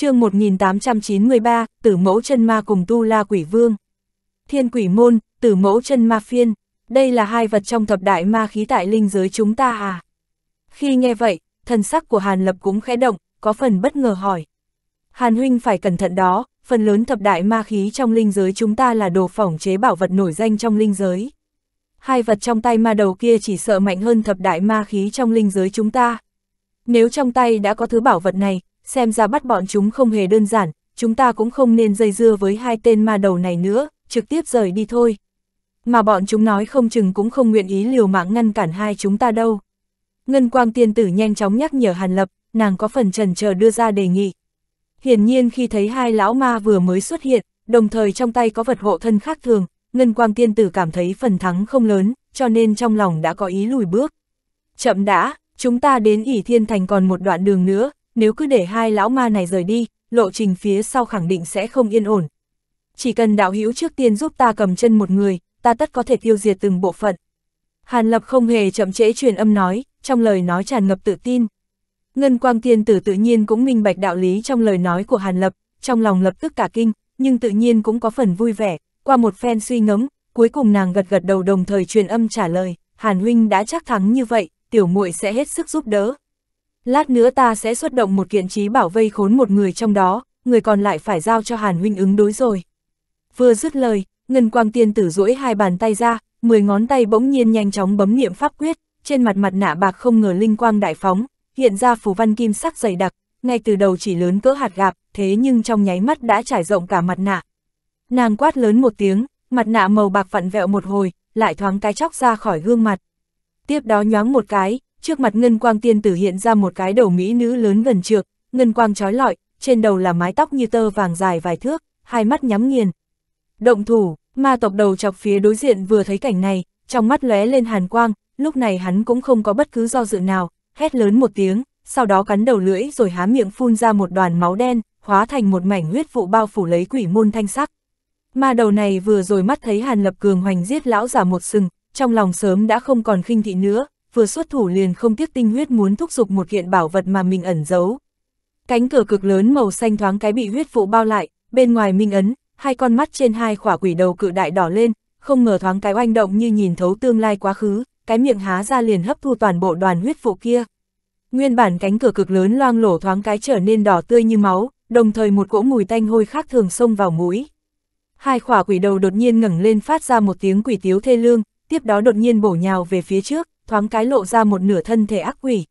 chương 1893, Tử Mẫu Chân Ma cùng Tu La Quỷ Vương. Thiên Quỷ Môn, Tử Mẫu Chân Ma Phiên, đây là hai vật trong thập đại ma khí tại linh giới chúng ta à? Khi nghe vậy, thần sắc của Hàn Lập cũng khẽ động, có phần bất ngờ hỏi. Hàn Huynh phải cẩn thận đó, phần lớn thập đại ma khí trong linh giới chúng ta là đồ phỏng chế bảo vật nổi danh trong linh giới. Hai vật trong tay ma đầu kia chỉ sợ mạnh hơn thập đại ma khí trong linh giới chúng ta. Nếu trong tay đã có thứ bảo vật này, xem ra bắt bọn chúng không hề đơn giản, chúng ta cũng không nên dây dưa với hai tên ma đầu này nữa, trực tiếp rời đi thôi. Mà bọn chúng nói không chừng cũng không nguyện ý liều mạng ngăn cản hai chúng ta đâu. Ngân quang tiên tử nhanh chóng nhắc nhở Hàn Lập, nàng có phần trần chờ đưa ra đề nghị. Hiển nhiên khi thấy hai lão ma vừa mới xuất hiện, đồng thời trong tay có vật hộ thân khác thường, Ngân quang tiên tử cảm thấy phần thắng không lớn, cho nên trong lòng đã có ý lùi bước. Chậm đã, chúng ta đến ỉ thiên thành còn một đoạn đường nữa, nếu cứ để hai lão ma này rời đi, lộ trình phía sau khẳng định sẽ không yên ổn. Chỉ cần đạo hữu trước tiên giúp ta cầm chân một người, ta tất có thể tiêu diệt từng bộ phận. Hàn Lập không hề chậm trễ truyền âm nói, trong lời nói tràn ngập tự tin. Ngân Quang Tiên Tử tự nhiên cũng minh bạch đạo lý trong lời nói của Hàn Lập, trong lòng lập tức cả kinh, nhưng tự nhiên cũng có phần vui vẻ, qua một phen suy ngẫm, cuối cùng nàng gật gật đầu đồng thời truyền âm trả lời, Hàn huynh đã chắc thắng như vậy, tiểu muội sẽ hết sức giúp đỡ. Lát nữa ta sẽ xuất động một kiện trí bảo vây khốn một người trong đó, người còn lại phải giao cho Hàn Huynh ứng đối rồi. Vừa dứt lời, Ngân Quang Tiên tử duỗi hai bàn tay ra, mười ngón tay bỗng nhiên nhanh chóng bấm niệm pháp quyết, trên mặt mặt nạ bạc không ngờ linh quang đại phóng, hiện ra phù văn kim sắc dày đặc, ngay từ đầu chỉ lớn cỡ hạt gạp, thế nhưng trong nháy mắt đã trải rộng cả mặt nạ. Nàng quát lớn một tiếng, mặt nạ màu bạc vặn vẹo một hồi, lại thoáng cái chóc ra khỏi gương mặt. Tiếp đó nhoáng một cái, trước mặt ngân quang tiên tử hiện ra một cái đầu mỹ nữ lớn gần trược, ngân quang trói lọi, trên đầu là mái tóc như tơ vàng dài vài thước, hai mắt nhắm nghiền. Động thủ, ma tộc đầu chọc phía đối diện vừa thấy cảnh này, trong mắt lóe lên hàn quang, lúc này hắn cũng không có bất cứ do dự nào, hét lớn một tiếng, sau đó cắn đầu lưỡi rồi há miệng phun ra một đoàn máu đen, hóa thành một mảnh huyết vụ bao phủ lấy quỷ môn thanh sắc. Ma đầu này vừa rồi mắt thấy Hàn Lập Cường hoành giết lão giả một sừng, trong lòng sớm đã không còn khinh thị nữa, vừa xuất thủ liền không tiếc tinh huyết muốn thúc giục một kiện bảo vật mà mình ẩn giấu. Cánh cửa cực lớn màu xanh thoáng cái bị huyết vụ bao lại, bên ngoài minh ấn, hai con mắt trên hai khỏa quỷ đầu cự đại đỏ lên, không ngờ thoáng cái oanh động như nhìn thấu tương lai quá khứ, cái miệng há ra liền hấp thu toàn bộ đoàn huyết vụ kia. Nguyên bản cánh cửa cực lớn loang lổ thoáng cái trở nên đỏ tươi như máu, đồng thời một cỗ mùi tanh hôi khác thường xông vào mũi. Hai khỏa quỷ đầu đột nhiên ngẩng lên phát ra một tiếng quỷ tiếu thê lương, tiếp đó đột nhiên bổ nhào về phía trước, thoáng cái lộ ra một nửa thân thể ác quỷ.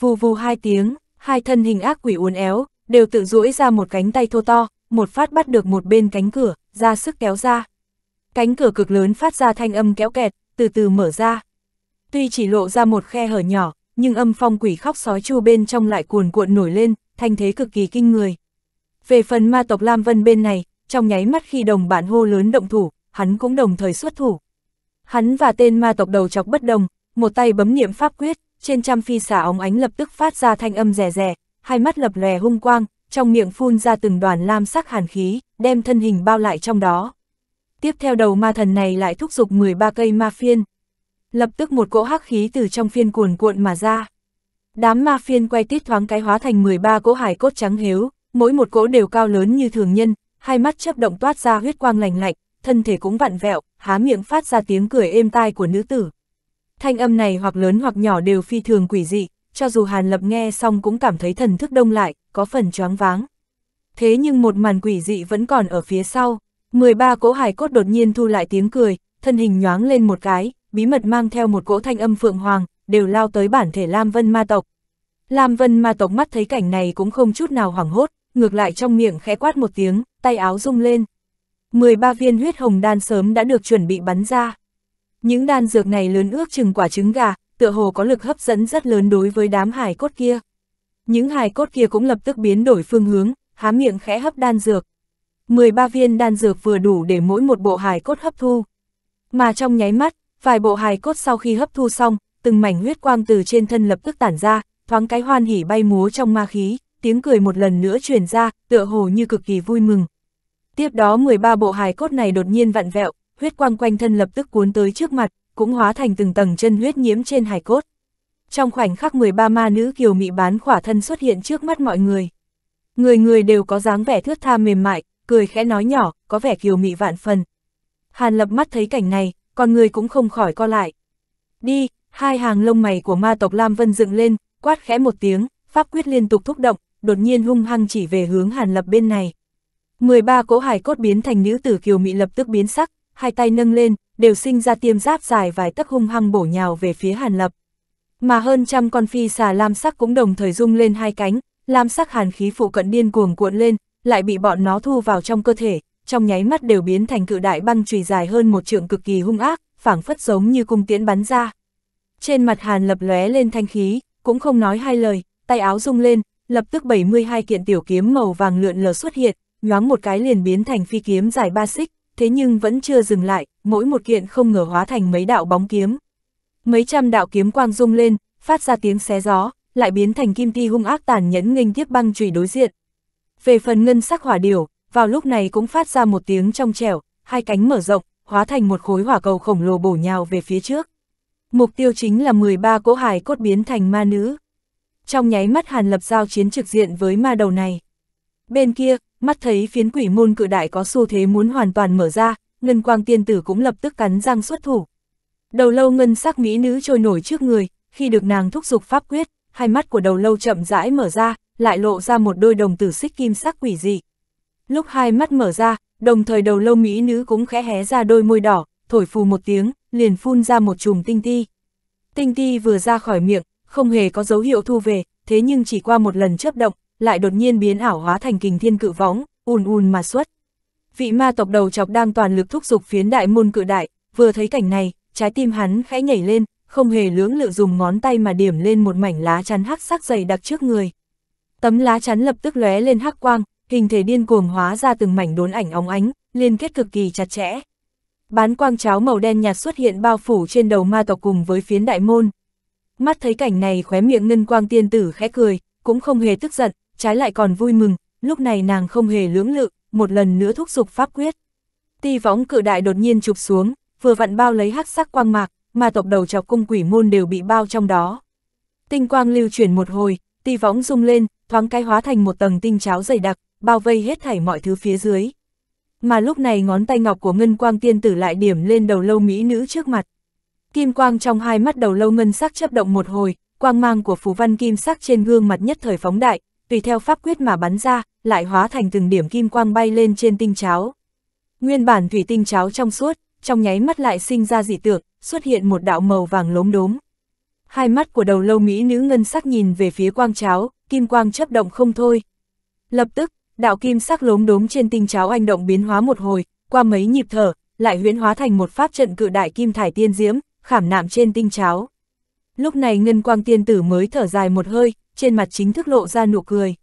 Vù vù hai tiếng, hai thân hình ác quỷ uốn éo, đều tự duỗi ra một cánh tay thô to, một phát bắt được một bên cánh cửa, ra sức kéo ra. Cánh cửa cực lớn phát ra thanh âm kéo kẹt, từ từ mở ra. Tuy chỉ lộ ra một khe hở nhỏ, nhưng âm phong quỷ khóc sói chu bên trong lại cuồn cuộn nổi lên, thanh thế cực kỳ kinh người. Về phần ma tộc Lam Vân bên này, trong nháy mắt khi đồng bạn hô lớn động thủ, hắn cũng đồng thời xuất thủ. Hắn và tên ma tộc đầu chọc bất đồng, một tay bấm niệm pháp quyết, trên trăm phi xả óng ánh lập tức phát ra thanh âm rè rè, hai mắt lập lè hung quang, trong miệng phun ra từng đoàn lam sắc hàn khí, đem thân hình bao lại trong đó. Tiếp theo đầu ma thần này lại thúc giục 13 cây ma phiên. Lập tức một cỗ hắc khí từ trong phiên cuồn cuộn mà ra. Đám ma phiên quay tít thoáng cái hóa thành 13 cỗ hải cốt trắng hếu, mỗi một cỗ đều cao lớn như thường nhân, hai mắt chớp động toát ra huyết quang lành lạnh, thân thể cũng vặn vẹo, há miệng phát ra tiếng cười êm tai của nữ tử. Thanh âm này hoặc lớn hoặc nhỏ đều phi thường quỷ dị, cho dù Hàn Lập nghe xong cũng cảm thấy thần thức đông lại, có phần choáng váng. Thế nhưng một màn quỷ dị vẫn còn ở phía sau, 13 cỗ hài cốt đột nhiên thu lại tiếng cười, thân hình nhoáng lên một cái, bí mật mang theo một cỗ thanh âm phượng hoàng, đều lao tới bản thể Lam Vân Ma Tộc. Lam Vân Ma Tộc mắt thấy cảnh này cũng không chút nào hoảng hốt, ngược lại trong miệng khẽ quát một tiếng, tay áo rung lên. 13 viên huyết hồng đan sớm đã được chuẩn bị bắn ra. Những đan dược này lớn ước chừng quả trứng gà, tựa hồ có lực hấp dẫn rất lớn đối với đám hài cốt kia. Những hài cốt kia cũng lập tức biến đổi phương hướng, há miệng khẽ hấp đan dược. 13 viên đan dược vừa đủ để mỗi một bộ hài cốt hấp thu. Mà trong nháy mắt, vài bộ hài cốt sau khi hấp thu xong, từng mảnh huyết quang từ trên thân lập tức tản ra, thoáng cái hoan hỉ bay múa trong ma khí, tiếng cười một lần nữa truyền ra, tựa hồ như cực kỳ vui mừng. Tiếp đó 13 bộ hài cốt này đột nhiên vặn vẹo, huyết quang quanh thân lập tức cuốn tới trước mặt, cũng hóa thành từng tầng chân huyết nhiễm trên hải cốt. Trong khoảnh khắc 13 ma nữ kiều mị bán khỏa thân xuất hiện trước mắt mọi người. Người người đều có dáng vẻ thướt tha mềm mại, cười khẽ nói nhỏ, có vẻ kiều mị vạn phần. Hàn lập mắt thấy cảnh này, con người cũng không khỏi co lại. Đi, hai hàng lông mày của ma tộc Lam Vân dựng lên, quát khẽ một tiếng, pháp quyết liên tục thúc động, đột nhiên hung hăng chỉ về hướng Hàn Lập bên này. 13 cỗ hải cốt biến thành nữ tử kiều mị lập tức biến sắc, hai tay nâng lên, đều sinh ra tiêm giáp dài vài tấc hung hăng bổ nhào về phía Hàn Lập. Mà hơn trăm con phi xà lam sắc cũng đồng thời rung lên hai cánh, lam sắc hàn khí phụ cận điên cuồng cuộn lên, lại bị bọn nó thu vào trong cơ thể, trong nháy mắt đều biến thành cự đại băng chùy dài hơn một trượng cực kỳ hung ác, phảng phất giống như cung tiễn bắn ra. Trên mặt Hàn Lập lóe lên thanh khí, cũng không nói hai lời, tay áo rung lên, lập tức 72 kiện tiểu kiếm màu vàng lượn lờ xuất hiện, nhoáng một cái liền biến thành phi kiếm dài ba xích, thế nhưng vẫn chưa dừng lại, mỗi một kiện không ngờ hóa thành mấy đạo bóng kiếm. Mấy trăm đạo kiếm quang rung lên, phát ra tiếng xé gió, lại biến thành kim ti hung ác tàn nhẫn nghênh tiếp băng chùy đối diện. Về phần ngân sắc hỏa điểu, vào lúc này cũng phát ra một tiếng trong trẻo, hai cánh mở rộng, hóa thành một khối hỏa cầu khổng lồ bổ nhào về phía trước. Mục tiêu chính là 13 cỗ hài cốt biến thành ma nữ. Trong nháy mắt Hàn Lập giao chiến trực diện với ma đầu này. Bên kia, mắt thấy phiến quỷ môn cự đại có xu thế muốn hoàn toàn mở ra, ngân quang tiên tử cũng lập tức cắn răng xuất thủ. Đầu lâu ngân sắc mỹ nữ trôi nổi trước người, khi được nàng thúc giục pháp quyết, hai mắt của đầu lâu chậm rãi mở ra, lại lộ ra một đôi đồng tử xích kim sắc quỷ dị. Lúc hai mắt mở ra, đồng thời đầu lâu mỹ nữ cũng khẽ hé ra đôi môi đỏ, thổi phù một tiếng, liền phun ra một chùm tinh ti. Tinh ti vừa ra khỏi miệng, không hề có dấu hiệu thu về, thế nhưng chỉ qua một lần chớp động, lại đột nhiên biến ảo hóa thành kình thiên cự võng, ùn ùn mà xuất. Vị ma tộc đầu chọc đang toàn lực thúc giục phiến đại môn cự đại, vừa thấy cảnh này, trái tim hắn khẽ nhảy lên, không hề lưỡng lự dùng ngón tay mà điểm lên một mảnh lá chắn hắc sắc dày đặc trước người. Tấm lá chắn lập tức lóe lên hắc quang, hình thể điên cuồng hóa ra từng mảnh đốn ảnh óng ánh, liên kết cực kỳ chặt chẽ. Bán quang cháo màu đen nhạt xuất hiện bao phủ trên đầu ma tộc cùng với phiến đại môn. Mắt thấy cảnh này khóe miệng ngân quang tiên tử khẽ cười, cũng không hề tức giận, trái lại còn vui mừng, lúc này nàng không hề lưỡng lự, một lần nữa thúc giục pháp quyết. Ti võng cự đại đột nhiên chụp xuống, vừa vặn bao lấy hắc sắc quang mạc, mà tộc đầu chọc cung quỷ môn đều bị bao trong đó. Tinh quang lưu chuyển một hồi, ti võng rung lên, thoáng cái hóa thành một tầng tinh cháo dày đặc, bao vây hết thảy mọi thứ phía dưới. Mà lúc này ngón tay ngọc của ngân quang tiên tử lại điểm lên đầu lâu mỹ nữ trước mặt. Kim quang trong hai mắt đầu lâu ngân sắc chấp động một hồi, quang mang của phù văn kim sắc trên gương mặt nhất thời phóng đại, tùy theo pháp quyết mà bắn ra, lại hóa thành từng điểm kim quang bay lên trên tinh cháo. Nguyên bản thủy tinh cháo trong suốt, trong nháy mắt lại sinh ra dị tượng, xuất hiện một đạo màu vàng lốm đốm. Hai mắt của đầu lâu mỹ nữ ngân sắc nhìn về phía quang cháo, kim quang chấp động không thôi. Lập tức, đạo kim sắc lốm đốm trên tinh cháo anh động biến hóa một hồi, qua mấy nhịp thở, lại huyễn hóa thành một pháp trận cự đại kim thải tiên diễm, khảm nạm trên tinh cháo. Lúc này ngân quang tiên tử mới thở dài một hơi, trên mặt chính thức lộ ra nụ cười.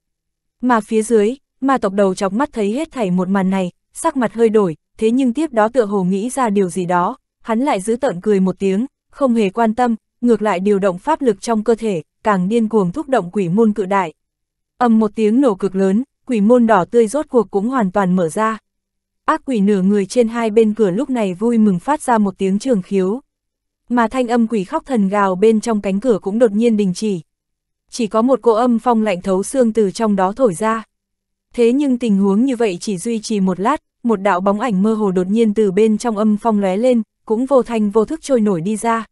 Mà phía dưới, ma tộc đầu chọc mắt thấy hết thảy một màn này, sắc mặt hơi đổi, thế nhưng tiếp đó tựa hồ nghĩ ra điều gì đó, hắn lại giữ tợn cười một tiếng, không hề quan tâm, ngược lại điều động pháp lực trong cơ thể, càng điên cuồng thúc động quỷ môn cự đại. Âm một tiếng nổ cực lớn, quỷ môn đỏ tươi rốt cuộc cũng hoàn toàn mở ra. Ác quỷ nửa người trên hai bên cửa lúc này vui mừng phát ra một tiếng trường khiếu. Mà thanh âm quỷ khóc thần gào bên trong cánh cửa cũng đột nhiên đình chỉ chỉ có một cỗ âm phong lạnh thấu xương từ trong đó thổi ra. Thế nhưng tình huống như vậy chỉ duy trì một lát, một đạo bóng ảnh mơ hồ đột nhiên từ bên trong âm phong lóe lên, cũng vô thanh vô thức trôi nổi đi ra.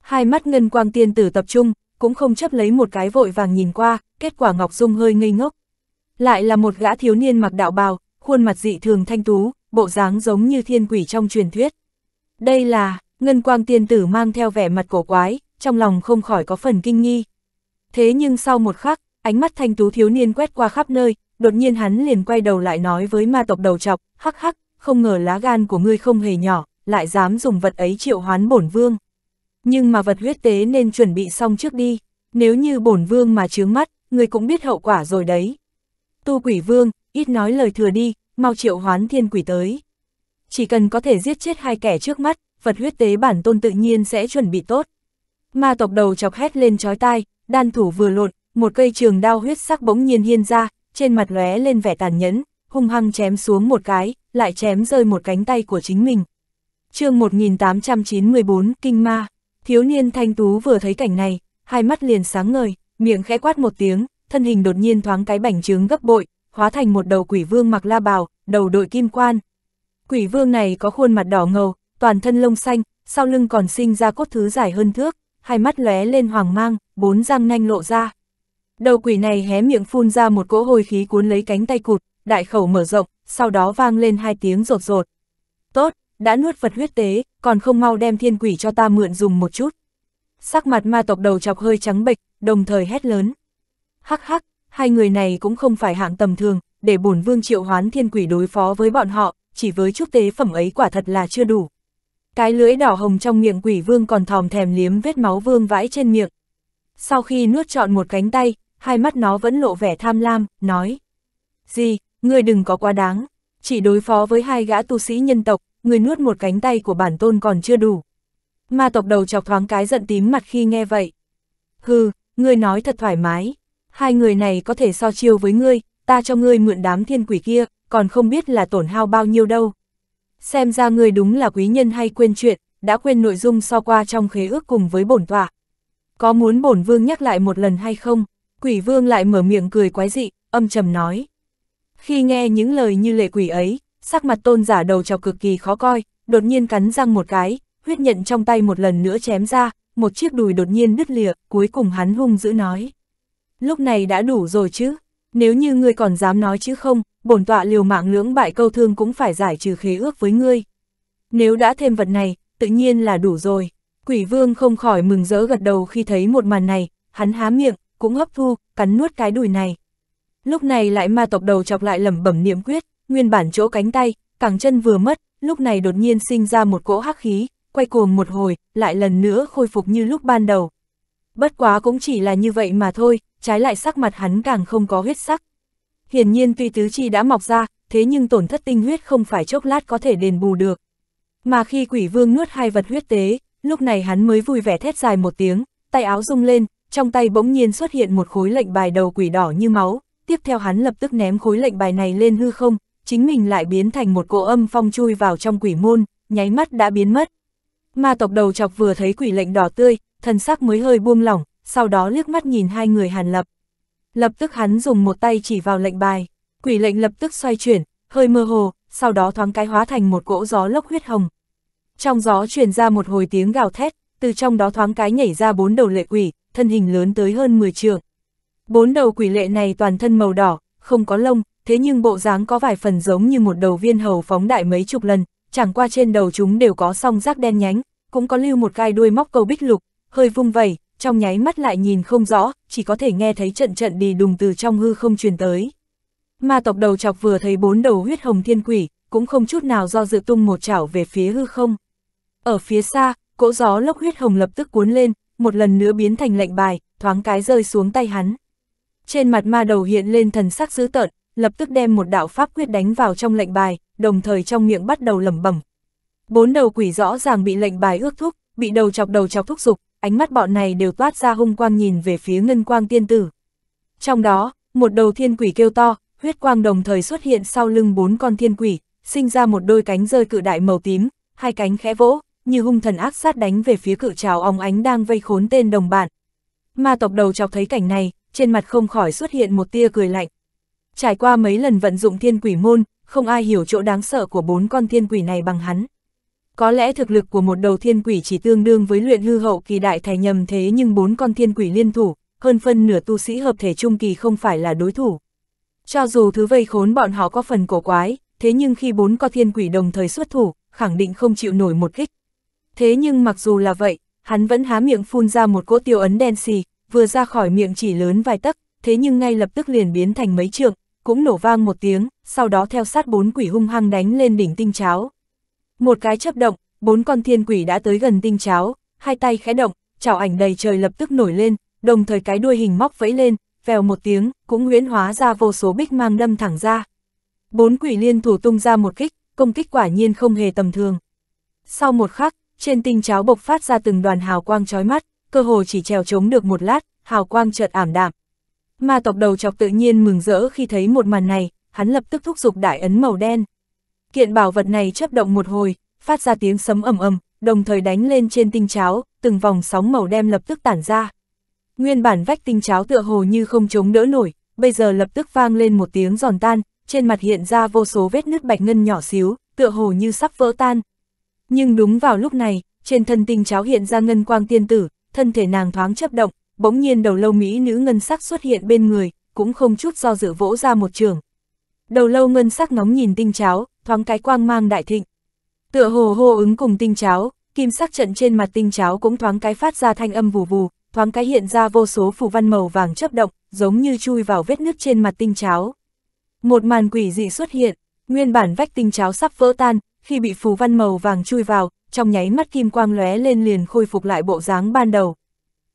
Hai mắt ngân quang tiên tử tập trung, cũng không chấp lấy một cái vội vàng nhìn qua, kết quả Ngọc Dung hơi ngây ngốc. Lại là một gã thiếu niên mặc đạo bào, khuôn mặt dị thường thanh tú, bộ dáng giống như thiên quỷ trong truyền thuyết. Đây là, ngân quang tiên tử mang theo vẻ mặt cổ quái, trong lòng không khỏi có phần kinh nghi. Thế nhưng sau một khắc, ánh mắt thanh tú thiếu niên quét qua khắp nơi, đột nhiên hắn liền quay đầu lại nói với ma tộc đầu chọc, hắc hắc, không ngờ lá gan của ngươi không hề nhỏ, lại dám dùng vật ấy triệu hoán bổn vương. Nhưng mà vật huyết tế nên chuẩn bị xong trước đi, nếu như bổn vương mà chướng mắt, ngươi cũng biết hậu quả rồi đấy. Tu quỷ vương, ít nói lời thừa đi, mau triệu hoán thiên quỷ tới. Chỉ cần có thể giết chết hai kẻ trước mắt, vật huyết tế bản tôn tự nhiên sẽ chuẩn bị tốt. Ma tộc đầu chọc hét lên chói tai, đan thủ vừa lột, một cây trường đao huyết sắc bỗng nhiên hiên ra, trên mặt lóe lên vẻ tàn nhẫn, hung hăng chém xuống một cái, lại chém rơi một cánh tay của chính mình. chương 1894 Kinh Ma, thiếu niên thanh tú vừa thấy cảnh này, hai mắt liền sáng ngời, miệng khẽ quát một tiếng, thân hình đột nhiên thoáng cái bảnh trướng gấp bội, hóa thành một đầu quỷ vương mặc la bào, đầu đội kim quan. Quỷ vương này có khuôn mặt đỏ ngầu, toàn thân lông xanh, sau lưng còn sinh ra cốt thứ dài hơn thước, hai mắt lóe lên hoàng mang, bốn răng nanh lộ ra. Đầu quỷ này hé miệng phun ra một cỗ hồi khí cuốn lấy cánh tay cụt, đại khẩu mở rộng, sau đó vang lên hai tiếng rột rột. Tốt, đã nuốt vật huyết tế, còn không mau đem thiên quỷ cho ta mượn dùng một chút. Sắc mặt ma tộc đầu chọc hơi trắng bệch, đồng thời hét lớn. Hắc hắc, hai người này cũng không phải hạng tầm thường, để bổn vương triệu hoán thiên quỷ đối phó với bọn họ, chỉ với chút tế phẩm ấy quả thật là chưa đủ. Cái lưỡi đỏ hồng trong miệng quỷ vương còn thòm thèm liếm vết máu vương vãi trên miệng. Sau khi nuốt trọn một cánh tay, hai mắt nó vẫn lộ vẻ tham lam, nói. Gì, ngươi đừng có quá đáng, chỉ đối phó với hai gã tu sĩ nhân tộc, người nuốt một cánh tay của bản tôn còn chưa đủ. Ma tộc đầu chọc thoáng cái giận tím mặt khi nghe vậy. Hừ, ngươi nói thật thoải mái, hai người này có thể so chiêu với ngươi, ta cho ngươi mượn đám thiên quỷ kia, còn không biết là tổn hao bao nhiêu đâu xem ra người đúng là quý nhân hay quên chuyện, đã quên nội dung so qua trong khế ước cùng với bổn tọa. Có muốn bổn vương nhắc lại một lần hay không? Quỷ vương lại mở miệng cười quái dị, âm trầm nói. Khi nghe những lời như lệ quỷ ấy, sắc mặt tôn giả đầu chọc cực kỳ khó coi, đột nhiên cắn răng một cái, huyết nhận trong tay một lần nữa chém ra, một chiếc đùi đột nhiên đứt lìa, cuối cùng hắn hung dữ nói. Lúc này đã đủ rồi chứ, nếu như ngươi còn dám nói chứ không, bổn tọa liều mạng lưỡng bại câu thương cũng phải giải trừ khế ước với ngươi. Nếu đã thêm vật này, tự nhiên là đủ rồi. Quỷ vương không khỏi mừng rỡ gật đầu khi thấy một màn này, hắn há miệng, cũng hấp thu, cắn nuốt cái đùi này. Lúc này lại ma tộc đầu chọc lại lẩm bẩm niệm quyết, nguyên bản chỗ cánh tay, cẳng chân vừa mất, lúc này đột nhiên sinh ra một cỗ hắc khí, quay cuồng một hồi, lại lần nữa khôi phục như lúc ban đầu. Bất quá cũng chỉ là như vậy mà thôi, trái lại sắc mặt hắn càng không có huyết sắc hiển nhiên tuy tứ chi đã mọc ra, thế nhưng tổn thất tinh huyết không phải chốc lát có thể đền bù được. Mà khi quỷ vương nuốt hai vật huyết tế, lúc này hắn mới vui vẻ thét dài một tiếng, tay áo rung lên, trong tay bỗng nhiên xuất hiện một khối lệnh bài đầu quỷ đỏ như máu, tiếp theo hắn lập tức ném khối lệnh bài này lên hư không, chính mình lại biến thành một cỗ âm phong chui vào trong quỷ môn, nháy mắt đã biến mất. Ma tộc đầu chọc vừa thấy quỷ lệnh đỏ tươi, thần sắc mới hơi buông lỏng, sau đó liếc mắt nhìn hai người hàn lập. Lập tức hắn dùng một tay chỉ vào lệnh bài, quỷ lệnh lập tức xoay chuyển, hơi mơ hồ, sau đó thoáng cái hóa thành một cỗ gió lốc huyết hồng. Trong gió truyền ra một hồi tiếng gào thét, từ trong đó thoáng cái nhảy ra bốn đầu lệ quỷ, thân hình lớn tới hơn 10 trượng. Bốn đầu quỷ lệ này toàn thân màu đỏ, không có lông, thế nhưng bộ dáng có vài phần giống như một đầu viên hầu phóng đại mấy chục lần, chẳng qua trên đầu chúng đều có song rác đen nhánh, cũng có lưu một gai đuôi móc cầu bích lục, hơi vung vẩy, trong nháy mắt lại nhìn không rõ, chỉ có thể nghe thấy trận trận đi đùng từ trong hư không truyền tới. Ma tộc đầu chọc vừa thấy bốn đầu huyết hồng thiên quỷ, cũng không chút nào do dự tung một chảo về phía hư không. Ở phía xa, cỗ gió lốc huyết hồng lập tức cuốn lên, một lần nữa biến thành lệnh bài, thoáng cái rơi xuống tay hắn. Trên mặt ma đầu hiện lên thần sắc dữ tợn, lập tức đem một đạo pháp quyết đánh vào trong lệnh bài, đồng thời trong miệng bắt đầu lẩm bẩm. Bốn đầu quỷ rõ ràng bị lệnh bài ước thúc, bị đầu chọc đầu chọc thúc dục, ánh mắt bọn này đều toát ra hung quang nhìn về phía ngân quang tiên tử. Trong đó, một đầu thiên quỷ kêu to, huyết quang đồng thời xuất hiện sau lưng bốn con thiên quỷ, sinh ra một đôi cánh rơi cự đại màu tím, hai cánh khẽ vỗ, như hung thần ác sát đánh về phía cự trào óng ánh đang vây khốn tên đồng bạn. Ma tộc đầu chọc thấy cảnh này, trên mặt không khỏi xuất hiện một tia cười lạnh. Trải qua mấy lần vận dụng thiên quỷ môn, không ai hiểu chỗ đáng sợ của bốn con thiên quỷ này bằng hắn. Có lẽ thực lực của một đầu thiên quỷ chỉ tương đương với luyện hư hậu kỳ đại thành nhầm thế nhưng bốn con thiên quỷ liên thủ, hơn phân nửa tu sĩ hợp thể trung kỳ không phải là đối thủ. Cho dù thứ vây khốn bọn họ có phần cổ quái, thế nhưng khi bốn con thiên quỷ đồng thời xuất thủ, khẳng định không chịu nổi một kích. Thế nhưng mặc dù là vậy, hắn vẫn há miệng phun ra một cỗ tiêu ấn đen xì, vừa ra khỏi miệng chỉ lớn vài tấc, thế nhưng ngay lập tức liền biến thành mấy trượng, cũng nổ vang một tiếng, sau đó theo sát bốn quỷ hung hăng đánh lên đỉnh tinh cháo. Một cái chấp động, bốn con thiên quỷ đã tới gần tinh cháo, hai tay khẽ động, chảo ảnh đầy trời lập tức nổi lên, đồng thời cái đuôi hình móc vẫy lên, vèo một tiếng, cũng huyễn hóa ra vô số bích mang đâm thẳng ra. Bốn quỷ liên thủ tung ra một kích, công kích quả nhiên không hề tầm thường. Sau một khắc, trên tinh cháo bộc phát ra từng đoàn hào quang chói mắt, cơ hồ chỉ trèo chống được một lát, hào quang chợt ảm đạm. Ma tộc đầu chọc tự nhiên mừng rỡ khi thấy một màn này, hắn lập tức thúc giục đại ấn màu đen. Kiện bảo vật này chấp động một hồi, phát ra tiếng sấm ầm ầm, đồng thời đánh lên trên tinh cháo, từng vòng sóng màu đem lập tức tản ra. Nguyên bản vách tinh cháo tựa hồ như không chống đỡ nổi, bây giờ lập tức vang lên một tiếng giòn tan, trên mặt hiện ra vô số vết nứt bạch ngân nhỏ xíu, tựa hồ như sắp vỡ tan. Nhưng đúng vào lúc này, trên thân tinh cháo hiện ra ngân quang tiên tử, thân thể nàng thoáng chấp động, bỗng nhiên đầu lâu mỹ nữ ngân sắc xuất hiện bên người, cũng không chút do dự vỗ ra một trường, đầu lâu ngân sắc ngóng nhìn tinh cháo, thoáng cái quang mang đại thịnh. Tựa hồ hô ứng cùng tinh cháo, kim sắc trận trên mặt tinh cháo cũng thoáng cái phát ra thanh âm vù vù, thoáng cái hiện ra vô số phù văn màu vàng chấp động, giống như chui vào vết nước trên mặt tinh cháo. Một màn quỷ dị xuất hiện, nguyên bản vách tinh cháo sắp vỡ tan, khi bị phù văn màu vàng chui vào, trong nháy mắt kim quang lóe lên liền khôi phục lại bộ dáng ban đầu.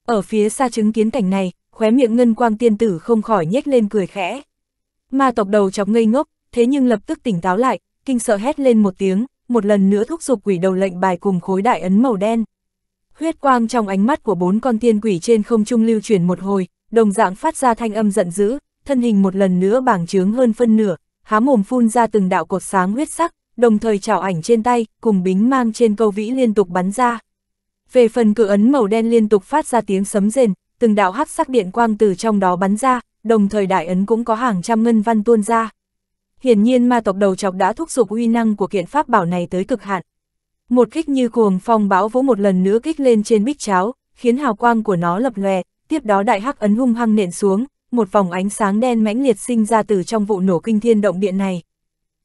Ở phía xa chứng kiến cảnh này, khóe miệng ngân quang tiên tử không khỏi nhếch lên cười khẽ. Ma tộc đầu chọc ngây ngốc, thế nhưng lập tức tỉnh táo lại, kinh sợ hét lên một tiếng, một lần nữa thúc giục quỷ đầu lệnh bài cùng khối đại ấn màu đen. Huyết quang trong ánh mắt của bốn con tiên quỷ trên không trung lưu chuyển một hồi, đồng dạng phát ra thanh âm giận dữ, thân hình một lần nữa bảng trướng hơn phân nửa, há mồm phun ra từng đạo cột sáng huyết sắc, đồng thời trảo ảnh trên tay, cùng bính mang trên câu vĩ liên tục bắn ra. Về phần cự ấn màu đen liên tục phát ra tiếng sấm rền, từng đạo hắc sắc điện quang từ trong đó bắn ra, đồng thời đại ấn cũng có hàng trăm ngân văn tuôn ra. Hiển nhiên ma tộc đầu chọc đã thúc giục uy năng của kiện pháp bảo này tới cực hạn. Một kích như cuồng phong bão vỗ một lần nữa kích lên trên bích cháo, khiến hào quang của nó lập lòe, tiếp đó đại hắc ấn hung hăng nện xuống, một vòng ánh sáng đen mãnh liệt sinh ra từ trong vụ nổ kinh thiên động địa này.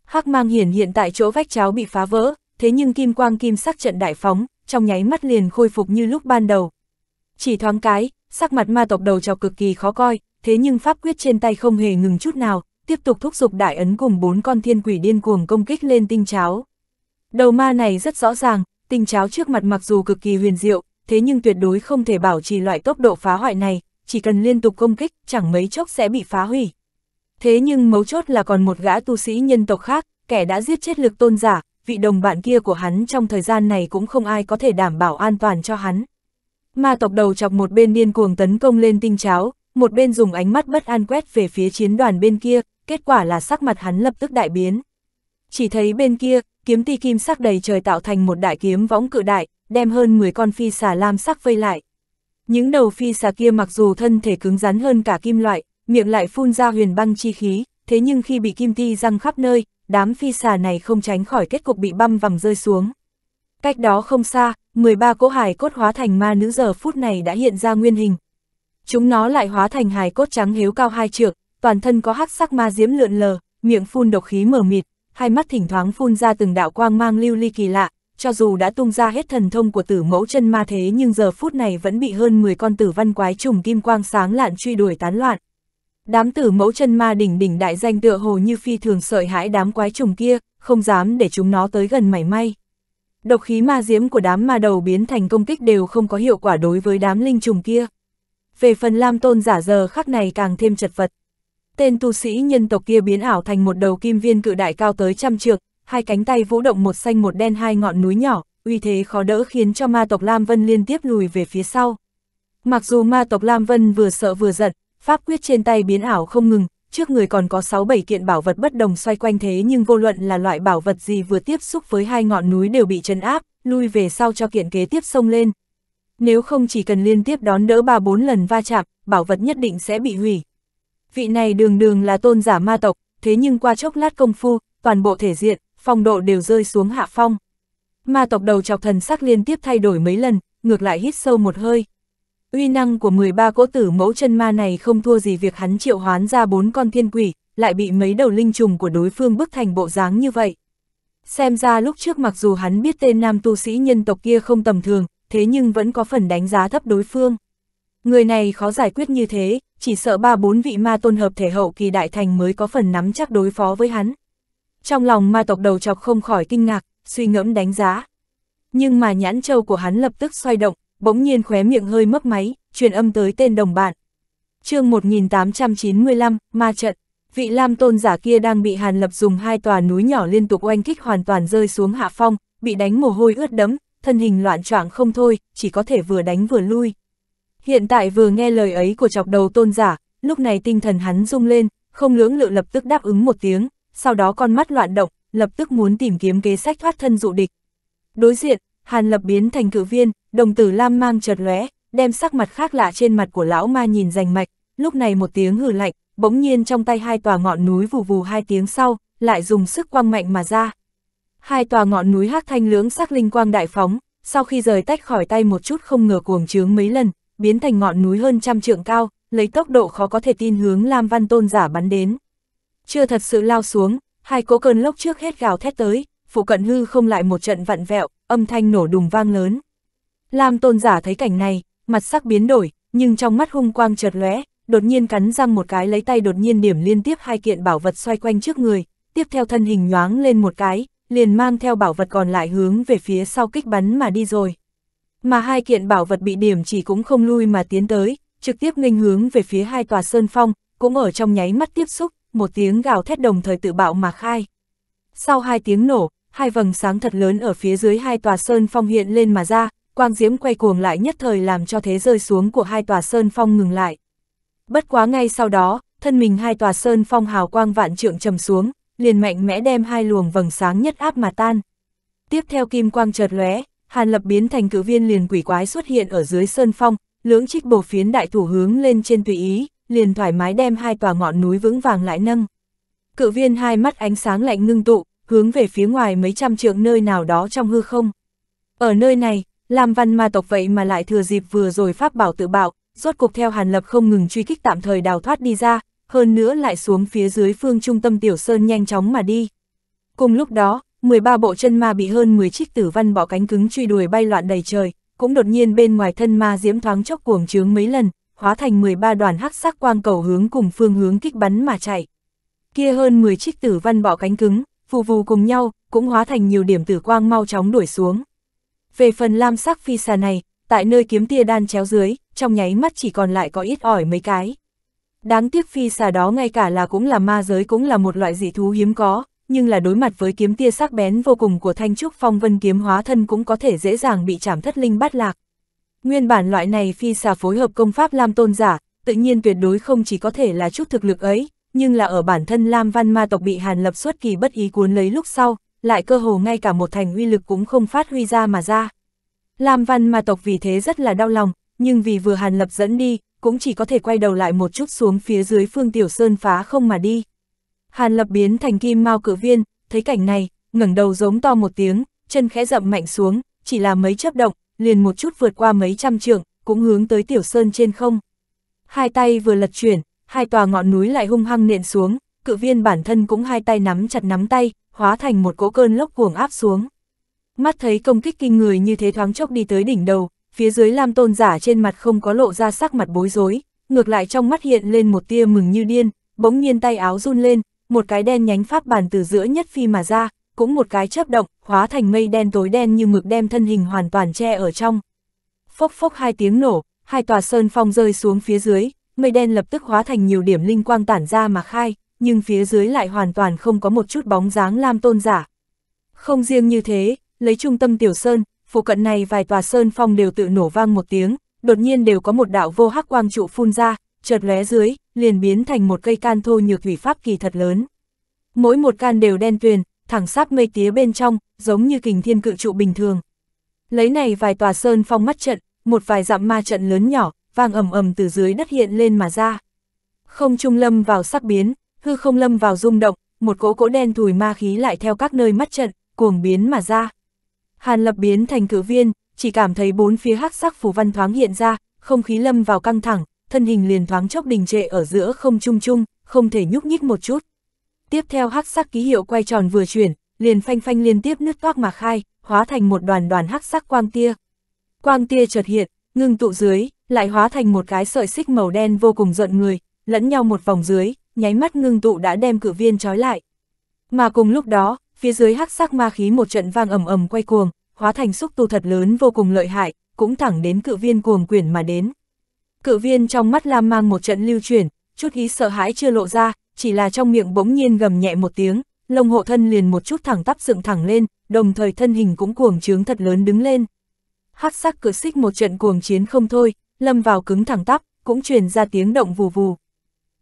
Hắc mang hiển hiện tại chỗ vách cháo bị phá vỡ, thế nhưng kim quang kim sắc trận đại phóng, trong nháy mắt liền khôi phục như lúc ban đầu. Chỉ thoáng cái, sắc mặt ma tộc đầu chọc cực kỳ khó coi, thế nhưng pháp quyết trên tay không hề ngừng chút nào, tiếp tục thúc giục đại ấn cùng bốn con thiên quỷ điên cuồng công kích lên tinh cháo. Đầu ma này rất rõ ràng, tinh cháo trước mặt mặc dù cực kỳ huyền diệu, thế nhưng tuyệt đối không thể bảo trì loại tốc độ phá hoại này, chỉ cần liên tục công kích chẳng mấy chốc sẽ bị phá hủy. Thế nhưng mấu chốt là còn một gã tu sĩ nhân tộc khác, kẻ đã giết chết lực tôn giả, vị đồng bạn kia của hắn trong thời gian này cũng không ai có thể đảm bảo an toàn cho hắn. Ma tộc đầu chọc một bên điên cuồng tấn công lên tinh cháo, một bên dùng ánh mắt bất an quét về phía chiến đoàn bên kia, kết quả là sắc mặt hắn lập tức đại biến. Chỉ thấy bên kia, kiếm ti kim sắc đầy trời tạo thành một đại kiếm võng cự đại, đem hơn 10 con phi xà lam sắc vây lại. Những đầu phi xà kia mặc dù thân thể cứng rắn hơn cả kim loại, miệng lại phun ra huyền băng chi khí, thế nhưng khi bị kim ti răng khắp nơi, đám phi xà này không tránh khỏi kết cục bị băm vằm rơi xuống. Cách đó không xa, 13 cỗ hài cốt hóa thành ma nữ giờ phút này đã hiện ra nguyên hình, chúng nó lại hóa thành hài cốt trắng hiếu cao hai trượng, toàn thân có hắc sắc ma diễm lượn lờ, miệng phun độc khí mờ mịt, hai mắt thỉnh thoáng phun ra từng đạo quang mang lưu ly kỳ lạ, cho dù đã tung ra hết thần thông của tử mẫu chân ma thế nhưng giờ phút này vẫn bị hơn 10 con tử văn quái trùng kim quang sáng lạn truy đuổi tán loạn. Đám tử mẫu chân ma đỉnh đỉnh đại danh tựa hồ như phi thường sợi hãi đám quái trùng kia, không dám để chúng nó tới gần mảy may. Độc khí ma diễm của đám ma đầu biến thành công kích đều không có hiệu quả đối với đám linh trùng kia về phần Lam Tôn giả giờ khắc này càng thêm chật vật. Tên tu sĩ nhân tộc kia biến ảo thành một đầu kim viên cự đại cao tới trăm trượng, hai cánh tay vũ động một xanh một đen hai ngọn núi nhỏ, uy thế khó đỡ khiến cho ma tộc Lam Vân liên tiếp lùi về phía sau. Mặc dù ma tộc Lam Vân vừa sợ vừa giận, pháp quyết trên tay biến ảo không ngừng, trước người còn có 6-7 kiện bảo vật bất đồng xoay quanh thế nhưng vô luận là loại bảo vật gì vừa tiếp xúc với hai ngọn núi đều bị chấn áp, lui về sau cho kiện kế tiếp xông lên, nếu không chỉ cần liên tiếp đón đỡ ba bốn lần va chạm, bảo vật nhất định sẽ bị hủy. Vị này đường đường là tôn giả ma tộc, thế nhưng qua chốc lát công phu, toàn bộ thể diện, phong độ đều rơi xuống hạ phong. Ma tộc đầu chọc thần sắc liên tiếp thay đổi mấy lần, ngược lại hít sâu một hơi. Uy năng của 13 cỗ tử mẫu chân ma này không thua gì việc hắn triệu hoán ra bốn con thiên quỷ, lại bị mấy đầu linh trùng của đối phương bức thành bộ dáng như vậy. Xem ra lúc trước mặc dù hắn biết tên nam tu sĩ nhân tộc kia không tầm thường, thế nhưng vẫn có phần đánh giá thấp đối phương. Người này khó giải quyết như thế, chỉ sợ ba bốn vị ma tôn hợp thể hậu kỳ đại thành mới có phần nắm chắc đối phó với hắn. Trong lòng ma tộc đầu chọc không khỏi kinh ngạc, suy ngẫm đánh giá. Nhưng mà nhãn châu của hắn lập tức xoay động, bỗng nhiên khóe miệng hơi mấp máy, truyền âm tới tên đồng bạn. chương 1895, ma trận, vị lam tôn giả kia đang bị hàn lập dùng hai tòa núi nhỏ liên tục oanh kích hoàn toàn rơi xuống hạ phong, bị đánh mồ hôi ướt đẫm, thân hình loạn choạng không thôi, chỉ có thể vừa đánh vừa lui. Hiện tại vừa nghe lời ấy của chọc đầu tôn giả, lúc này tinh thần hắn rung lên, không lưỡng lự lập tức đáp ứng một tiếng, sau đó con mắt loạn động, lập tức muốn tìm kiếm kế sách thoát thân dụ địch. Đối diện, Hàn Lập biến thành cử viên, đồng tử lam mang chợt lóe, đem sắc mặt khác lạ trên mặt của lão ma nhìn rành mạch, lúc này một tiếng hừ lạnh, bỗng nhiên trong tay hai tòa ngọn núi vù vù hai tiếng sau, lại dùng sức quăng mạnh mà ra hai tòa ngọn núi hắc thanh lưỡng sắc linh quang đại phóng, sau khi rời tách khỏi tay một chút không ngờ cuồng trướng mấy lần, biến thành ngọn núi hơn trăm trượng cao, lấy tốc độ khó có thể tin hướng Lam Văn Tôn giả bắn đến. Chưa thật sự lao xuống, hai cỗ cơn lốc trước hết gào thét tới, phụ cận hư không lại một trận vặn vẹo, âm thanh nổ đùng vang lớn. Lam Tôn giả thấy cảnh này, mặt sắc biến đổi, nhưng trong mắt hung quang chợt lóe, đột nhiên cắn răng một cái lấy tay đột nhiên điểm liên tiếp hai kiện bảo vật xoay quanh trước người, tiếp theo thân hình nhoáng lên một cái, liền mang theo bảo vật còn lại hướng về phía sau kích bắn mà đi rồi. Mà hai kiện bảo vật bị điểm chỉ cũng không lui mà tiến tới, trực tiếp nghênh hướng về phía hai tòa sơn phong, cũng ở trong nháy mắt tiếp xúc, một tiếng gào thét đồng thời tự bạo mà khai. Sau hai tiếng nổ, hai vầng sáng thật lớn ở phía dưới hai tòa sơn phong hiện lên mà ra, quang diễm quay cuồng lại nhất thời làm cho thế rơi xuống của hai tòa sơn phong ngừng lại. Bất quá ngay sau đó, thân mình hai tòa sơn phong hào quang vạn trượng trầm xuống, liền mạnh mẽ đem hai luồng vầng sáng nhất áp mà tan. Tiếp theo kim quang chợt lóe, Hàn Lập biến thành cự viên liền quỷ quái xuất hiện ở dưới sơn phong, lưỡng trích bổ phiến đại thủ hướng lên trên tùy ý, liền thoải mái đem hai tòa ngọn núi vững vàng lại nâng. Cự viên hai mắt ánh sáng lạnh ngưng tụ, hướng về phía ngoài mấy trăm trượng nơi nào đó trong hư không. Ở nơi này, làm văn ma tộc vậy mà lại thừa dịp vừa rồi pháp bảo tự bạo, rốt cục theo Hàn Lập không ngừng truy kích tạm thời đào thoát đi ra, hơn nữa lại xuống phía dưới phương trung tâm Tiểu Sơn nhanh chóng mà đi. Cùng lúc đó, 13 bộ chân ma bị hơn 10 trích tử văn bỏ cánh cứng truy đuổi bay loạn đầy trời, cũng đột nhiên bên ngoài thân ma diễm thoáng chốc cuồng trướng mấy lần, hóa thành 13 đoàn hắc sắc quang cầu hướng cùng phương hướng kích bắn mà chạy. Kia hơn 10 trích tử văn bọ cánh cứng, phù vù cùng nhau, cũng hóa thành nhiều điểm tử quang mau chóng đuổi xuống. Về phần lam sắc phi xà này, tại nơi kiếm tia đan chéo dưới, trong nháy mắt chỉ còn lại có ít ỏi mấy cái. Đáng tiếc phi xà đó ngay cả là cũng là ma giới cũng là một loại dị thú hiếm có, nhưng là đối mặt với kiếm tia sắc bén vô cùng của thanh trúc phong vân kiếm hóa thân cũng có thể dễ dàng bị chảm thất linh bắt lạc. Nguyên bản loại này phi xà phối hợp công pháp Lam Tôn giả, tự nhiên tuyệt đối không chỉ có thể là chút thực lực ấy, nhưng là ở bản thân Lam Văn Ma tộc bị Hàn Lập xuất kỳ bất ý cuốn lấy lúc sau, lại cơ hồ ngay cả một thành uy lực cũng không phát huy ra mà ra. Lam Văn Ma tộc vì thế rất là đau lòng, nhưng vì vừa Hàn Lập dẫn đi, cũng chỉ có thể quay đầu lại một chút xuống phía dưới Phương Tiểu Sơn phá không mà đi. Hàn Lập biến thành kim mao cử viên, thấy cảnh này, ngẩng đầu giống to một tiếng, chân khẽ dậm mạnh xuống, chỉ là mấy chấp động, liền một chút vượt qua mấy trăm trượng, cũng hướng tới Tiểu Sơn trên không. Hai tay vừa lật chuyển, hai tòa ngọn núi lại hung hăng nện xuống, cự viên bản thân cũng hai tay nắm chặt nắm tay, hóa thành một cỗ cơn lốc cuồng áp xuống. Mắt thấy công kích kinh người như thế thoáng chốc đi tới đỉnh đầu, phía dưới Lam Tôn giả trên mặt không có lộ ra sắc mặt bối rối, ngược lại trong mắt hiện lên một tia mừng như điên, bỗng nhiên tay áo run lên, một cái đen nhánh pháp bàn từ giữa nhất phi mà ra, cũng một cái chớp động, hóa thành mây đen tối đen như mực đem thân hình hoàn toàn che ở trong. Phốc phốc hai tiếng nổ, hai tòa sơn phong rơi xuống phía dưới, mây đen lập tức hóa thành nhiều điểm linh quang tản ra mà khai, nhưng phía dưới lại hoàn toàn không có một chút bóng dáng Lam Tôn giả. Không riêng như thế, lấy trung tâm tiểu sơn, phủ cận này vài tòa sơn phong đều tự nổ vang một tiếng, đột nhiên đều có một đạo vô hắc quang trụ phun ra, chợt lóe dưới, liền biến thành một cây can thô nhược thủy pháp kỳ thật lớn. Mỗi một can đều đen tuyền, thẳng sát mây tía bên trong, giống như kình thiên cự trụ bình thường. Lấy này vài tòa sơn phong mắt trận, một vài dặm ma trận lớn nhỏ, vang ầm ầm từ dưới đất hiện lên mà ra. Không trung lâm vào sắc biến, hư không lâm vào rung động, một cỗ cỗ đen thùi ma khí lại theo các nơi mắt trận, cuồng biến mà ra. Hàn Lập biến thành cử viên, chỉ cảm thấy bốn phía hắc sắc phù văn thoáng hiện ra, không khí lâm vào căng thẳng, thân hình liền thoáng chốc đình trệ ở giữa không trung trung, không thể nhúc nhích một chút. Tiếp theo hắc sắc ký hiệu quay tròn vừa chuyển, liền phanh phanh liên tiếp nứt toác mà khai, hóa thành một đoàn đoàn hắc sắc quang tia. Quang tia chợt hiện, ngưng tụ dưới, lại hóa thành một cái sợi xích màu đen vô cùng giận người, lẫn nhau một vòng dưới, nháy mắt ngưng tụ đã đem cử viên trói lại. Mà cùng lúc đó, phía dưới hắc sắc ma khí một trận vang ầm ầm quay cuồng, hóa thành xúc tu thật lớn vô cùng lợi hại, cũng thẳng đến cự viên cuồng quyển mà đến. Cự viên trong mắt lam mang một trận lưu chuyển, chút ý sợ hãi chưa lộ ra, chỉ là trong miệng bỗng nhiên gầm nhẹ một tiếng, lông hộ thân liền một chút thẳng tắp dựng thẳng lên, đồng thời thân hình cũng cuồng trướng thật lớn đứng lên. Hắc sắc cửa xích một trận cuồng chiến không thôi, lâm vào cứng thẳng tắp, cũng truyền ra tiếng động vù vù.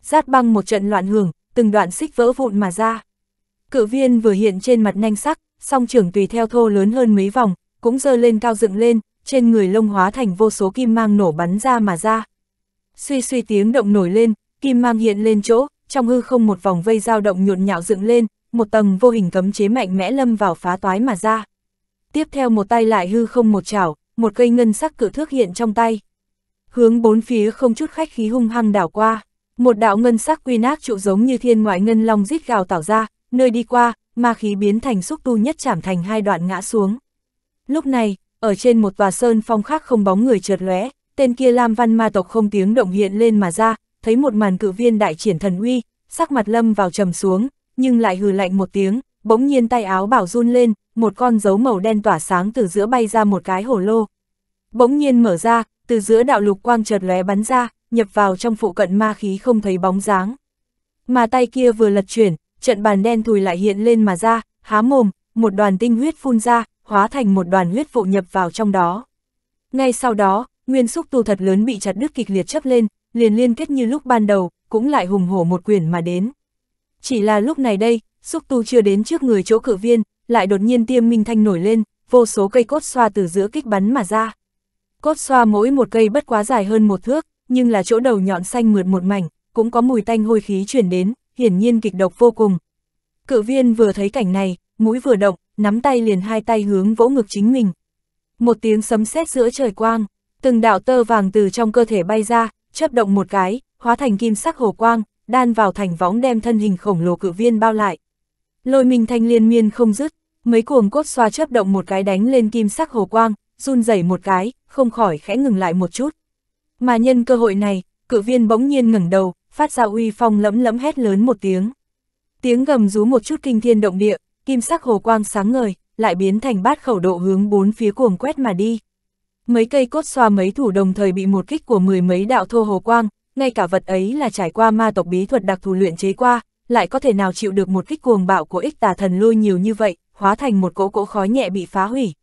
Giát băng một trận loạn hưởng, từng đoạn xích vỡ vụn mà ra. Cự viên vừa hiện trên mặt nhanh sắc, song trưởng tùy theo thô lớn hơn mấy vòng, cũng dơ lên cao dựng lên, trên người lông hóa thành vô số kim mang nổ bắn ra mà ra. Suy suy tiếng động nổi lên, kim mang hiện lên chỗ, trong hư không một vòng vây dao động nhộn nhạo dựng lên, một tầng vô hình cấm chế mạnh mẽ lâm vào phá toái mà ra. Tiếp theo một tay lại hư không một chảo, một cây ngân sắc cự thước hiện trong tay. Hướng bốn phía không chút khách khí hung hăng đảo qua, một đạo ngân sắc quy nát trụ giống như thiên ngoại ngân long rít gào tảo ra, nơi đi qua, ma khí biến thành xúc tu nhất chảm thành hai đoạn ngã xuống. Lúc này, ở trên một tòa sơn phong khác không bóng người trượt lóe, tên kia Lam Văn ma tộc không tiếng động hiện lên mà ra, thấy một màn cự viên đại triển thần uy, sắc mặt lâm vào trầm xuống, nhưng lại hừ lạnh một tiếng, bỗng nhiên tay áo bảo run lên, một con dấu màu đen tỏa sáng từ giữa bay ra một cái hồ lô. Bỗng nhiên mở ra, từ giữa đạo lục quang chợt lóe bắn ra, nhập vào trong phụ cận ma khí không thấy bóng dáng. Mà tay kia vừa lật chuyển, trận bàn đen thùi lại hiện lên mà ra, há mồm, một đoàn tinh huyết phun ra, hóa thành một đoàn huyết vụ nhập vào trong đó. Ngay sau đó, nguyên xúc tu thật lớn bị chặt đứt kịch liệt chấp lên, liền liên kết như lúc ban đầu, cũng lại hùng hổ một quyển mà đến. Chỉ là lúc này đây, xúc tu chưa đến trước người chỗ cử viên, lại đột nhiên tiêm minh thanh nổi lên, vô số cây cốt xoa từ giữa kích bắn mà ra. Cốt xoa mỗi một cây bất quá dài hơn một thước, nhưng là chỗ đầu nhọn xanh mượt một mảnh, cũng có mùi tanh hôi khí chuyển đến, hiển nhiên kịch độc vô cùng. Cự viên vừa thấy cảnh này, mũi vừa động, nắm tay liền hai tay hướng vỗ ngực chính mình. Một tiếng sấm sét giữa trời quang, từng đạo tơ vàng từ trong cơ thể bay ra, chớp động một cái, hóa thành kim sắc hồ quang, đan vào thành võng đem thân hình khổng lồ cự viên bao lại. Lôi minh thanh liên miên không dứt, mấy cuồng cốt xoa chớp động một cái đánh lên kim sắc hồ quang, run rẩy một cái, không khỏi khẽ ngừng lại một chút. Mà nhân cơ hội này, cự viên bỗng nhiên ngẩng đầu, phát ra uy phong lẫm lẫm hét lớn một tiếng. Tiếng gầm rú một chút kinh thiên động địa, kim sắc hồ quang sáng ngời, lại biến thành bát khẩu độ hướng bốn phía cuồng quét mà đi. Mấy cây cốt xoa mấy thủ đồng thời bị một kích của mười mấy đạo thô hồ quang, ngay cả vật ấy là trải qua ma tộc bí thuật đặc thù luyện chế qua, lại có thể nào chịu được một kích cuồng bạo của ích tà thần lôi nhiều như vậy, hóa thành một cỗ cỗ khói nhẹ bị phá hủy.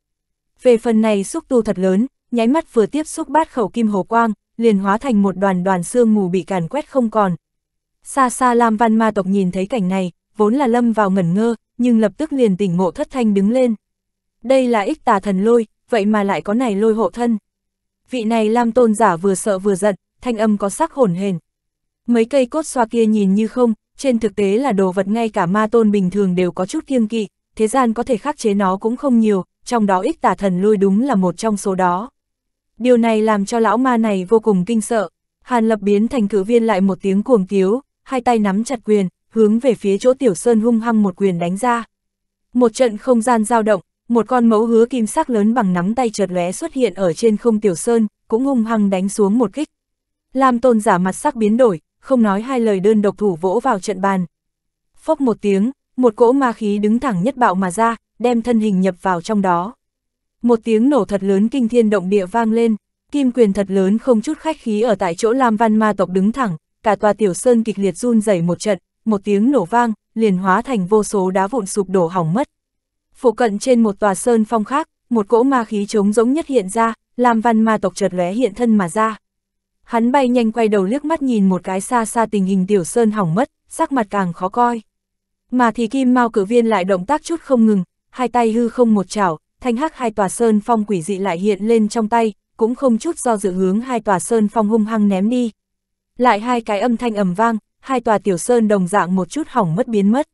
Về phần này xúc tu thật lớn, nháy mắt vừa tiếp xúc bát khẩu kim hồ quang, liền hóa thành một đoàn đoàn xương mù bị càn quét không còn. Xa xa Lam Văn Ma tộc nhìn thấy cảnh này, vốn là lâm vào ngẩn ngơ, nhưng lập tức liền tỉnh ngộ thất thanh đứng lên. Đây là ích tà thần lôi, vậy mà lại có này lôi hộ thân. Vị này Lam Tôn giả vừa sợ vừa giận, thanh âm có sắc hồn hền. Mấy cây cốt xoa kia nhìn như không, trên thực tế là đồ vật ngay cả ma tôn bình thường đều có chút kiêng kỵ, thế gian có thể khắc chế nó cũng không nhiều, trong đó ích tà thần lôi đúng là một trong số đó. Điều này làm cho lão ma này vô cùng kinh sợ. Hàn lập biến thành cử viên lại một tiếng cuồng tiếu, hai tay nắm chặt quyền, hướng về phía chỗ tiểu sơn hung hăng một quyền đánh ra. Một trận không gian dao động, một con mẫu hứa kim sắc lớn bằng nắm tay chợt lóe xuất hiện ở trên không tiểu sơn, cũng hung hăng đánh xuống một kích. Lam tôn giả mặt sắc biến đổi, không nói hai lời đơn độc thủ vỗ vào trận bàn. Phốc một tiếng, một cỗ ma khí đứng thẳng nhất bạo mà ra, đem thân hình nhập vào trong đó. Một tiếng nổ thật lớn kinh thiên động địa vang lên, kim quyền thật lớn không chút khách khí ở tại chỗ Lam Văn Ma tộc đứng thẳng, cả tòa tiểu sơn kịch liệt run rẩy một trận, một tiếng nổ vang, liền hóa thành vô số đá vụn sụp đổ hỏng mất. Phụ cận trên một tòa sơn phong khác, một cỗ ma khí trống giống nhất hiện ra, Lam Văn Ma tộc chợt lóe hiện thân mà ra. Hắn bay nhanh quay đầu liếc mắt nhìn một cái xa xa tình hình tiểu sơn hỏng mất, sắc mặt càng khó coi. Mà thì kim mau cử viên lại động tác chút không ngừng, hai tay hư không một chảo, thanh hắc hai tòa sơn phong quỷ dị lại hiện lên trong tay, cũng không chút do dự hướng hai tòa sơn phong hung hăng ném đi. Lại hai cái âm thanh ầm vang, hai tòa tiểu sơn đồng dạng một chút hỏng mất biến mất.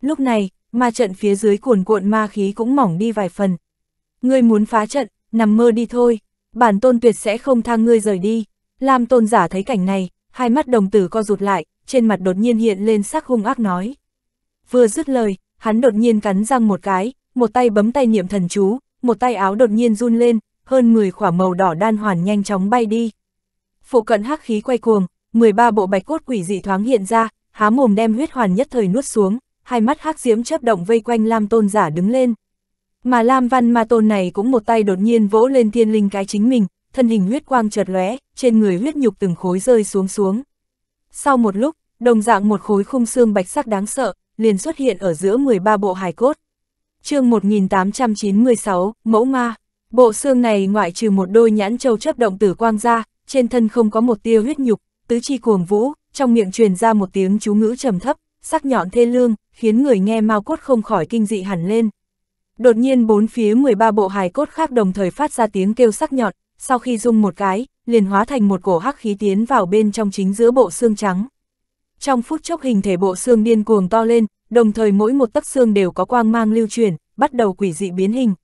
Lúc này, ma trận phía dưới cuồn cuộn ma khí cũng mỏng đi vài phần. Ngươi muốn phá trận, nằm mơ đi thôi, bản tôn tuyệt sẽ không tha ngươi rời đi. Lam tôn giả thấy cảnh này, hai mắt đồng tử co rụt lại, trên mặt đột nhiên hiện lên sắc hung ác nói. Vừa dứt lời, hắn đột nhiên cắn răng một cái, một tay bấm tay niệm thần chú, một tay áo đột nhiên run lên, hơn 10 khỏa màu đỏ đan hoàn nhanh chóng bay đi. Phụ cận hắc khí quay cuồng, 13 bộ bạch cốt quỷ dị thoáng hiện ra, há mồm đem huyết hoàn nhất thời nuốt xuống, hai mắt hắc diễm chớp động vây quanh Lam Tôn giả đứng lên. Mà Lam Văn Ma Tôn này cũng một tay đột nhiên vỗ lên thiên linh cái chính mình, thân hình huyết quang chợt lóe, trên người huyết nhục từng khối rơi xuống xuống. Sau một lúc, đồng dạng một khối khung xương bạch sắc đáng sợ, liền xuất hiện ở giữa 13 bộ hài cốt chương 1896, mẫu ma, bộ xương này ngoại trừ một đôi nhãn châu chấp động tử quang ra, trên thân không có một tia huyết nhục, tứ chi cuồng vũ, trong miệng truyền ra một tiếng chú ngữ trầm thấp, sắc nhọn thê lương, khiến người nghe mau cốt không khỏi kinh dị hẳn lên. Đột nhiên bốn phía 13 bộ hài cốt khác đồng thời phát ra tiếng kêu sắc nhọn, sau khi rung một cái, liền hóa thành một cổ hắc khí tiến vào bên trong chính giữa bộ xương trắng. Trong phút chốc hình thể bộ xương điên cuồng to lên, đồng thời mỗi một tấc xương đều có quang mang lưu truyền bắt đầu quỷ dị biến hình.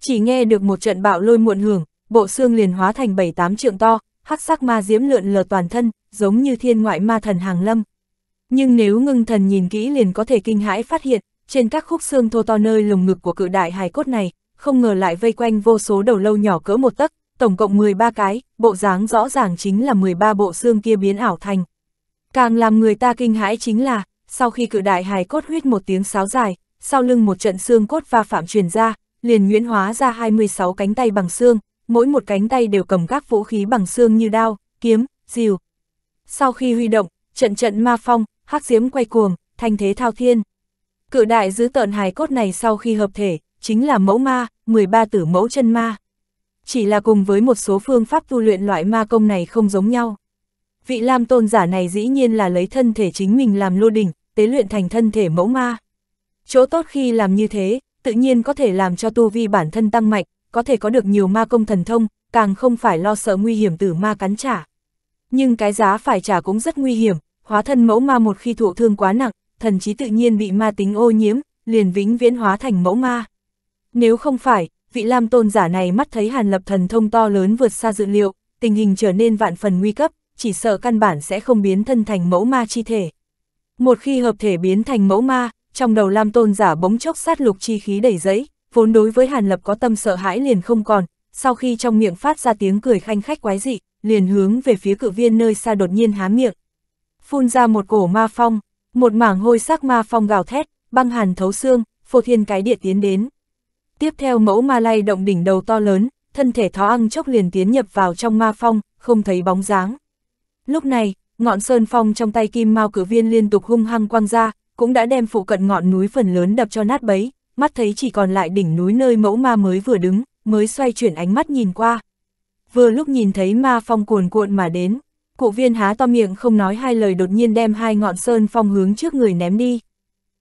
Chỉ nghe được một trận bạo lôi muộn hưởng, bộ xương liền hóa thành bảy tám trượng to, hắc sắc ma diễm lượn lờ toàn thân, giống như thiên ngoại ma thần hàng lâm. Nhưng nếu ngưng thần nhìn kỹ liền có thể kinh hãi phát hiện, trên các khúc xương thô to nơi lồng ngực của cự đại hài cốt này, không ngờ lại vây quanh vô số đầu lâu nhỏ cỡ một tấc, tổng cộng 13 cái, bộ dáng rõ ràng chính là 13 bộ xương kia biến ảo thành. Càng làm người ta kinh hãi chính là, sau khi cự đại hài cốt huyết một tiếng sáo dài, sau lưng một trận xương cốt va phạm truyền ra, liền nguyễn hóa ra 26 cánh tay bằng xương, mỗi một cánh tay đều cầm các vũ khí bằng xương như đao, kiếm, rìu. Sau khi huy động, trận trận ma phong, hắc diếm quay cuồng, thanh thế thao thiên. Cự đại giữ tợn hài cốt này sau khi hợp thể, chính là mẫu ma, 13 tử mẫu chân ma. Chỉ là cùng với một số phương pháp tu luyện loại ma công này không giống nhau. Vị Lam tôn giả này dĩ nhiên là lấy thân thể chính mình làm lô đỉnh, tế luyện thành thân thể mẫu ma. Chỗ tốt khi làm như thế, tự nhiên có thể làm cho tu vi bản thân tăng mạnh, có thể có được nhiều ma công thần thông, càng không phải lo sợ nguy hiểm từ ma cắn trả. Nhưng cái giá phải trả cũng rất nguy hiểm, hóa thân mẫu ma một khi thụ thương quá nặng, thần trí tự nhiên bị ma tính ô nhiễm, liền vĩnh viễn hóa thành mẫu ma. Nếu không phải, vị Lam Tôn giả này mắt thấy Hàn Lập thần thông to lớn vượt xa dự liệu, tình hình trở nên vạn phần nguy cấp, chỉ sợ căn bản sẽ không biến thân thành mẫu ma chi thể. Một khi hợp thể biến thành mẫu ma, trong đầu Lam Tôn giả bỗng chốc sát lục chi khí đầy giấy, vốn đối với Hàn Lập có tâm sợ hãi liền không còn, sau khi trong miệng phát ra tiếng cười khanh khách quái dị, liền hướng về phía cự viên nơi xa đột nhiên há miệng. Phun ra một cổ ma phong, một mảng hôi sắc ma phong gào thét, băng hàn thấu xương, phô thiên cái địa tiến đến. Tiếp theo mẫu ma lay động đỉnh đầu to lớn, thân thể thó ăn chốc liền tiến nhập vào trong ma phong, không thấy bóng dáng. Lúc này, ngọn sơn phong trong tay kim mao cử viên liên tục hung hăng quăng ra, cũng đã đem phụ cận ngọn núi phần lớn đập cho nát bấy, mắt thấy chỉ còn lại đỉnh núi nơi mẫu ma mới vừa đứng, mới xoay chuyển ánh mắt nhìn qua. Vừa lúc nhìn thấy ma phong cuồn cuộn mà đến, cụ viên há to miệng không nói hai lời đột nhiên đem hai ngọn sơn phong hướng trước người ném đi.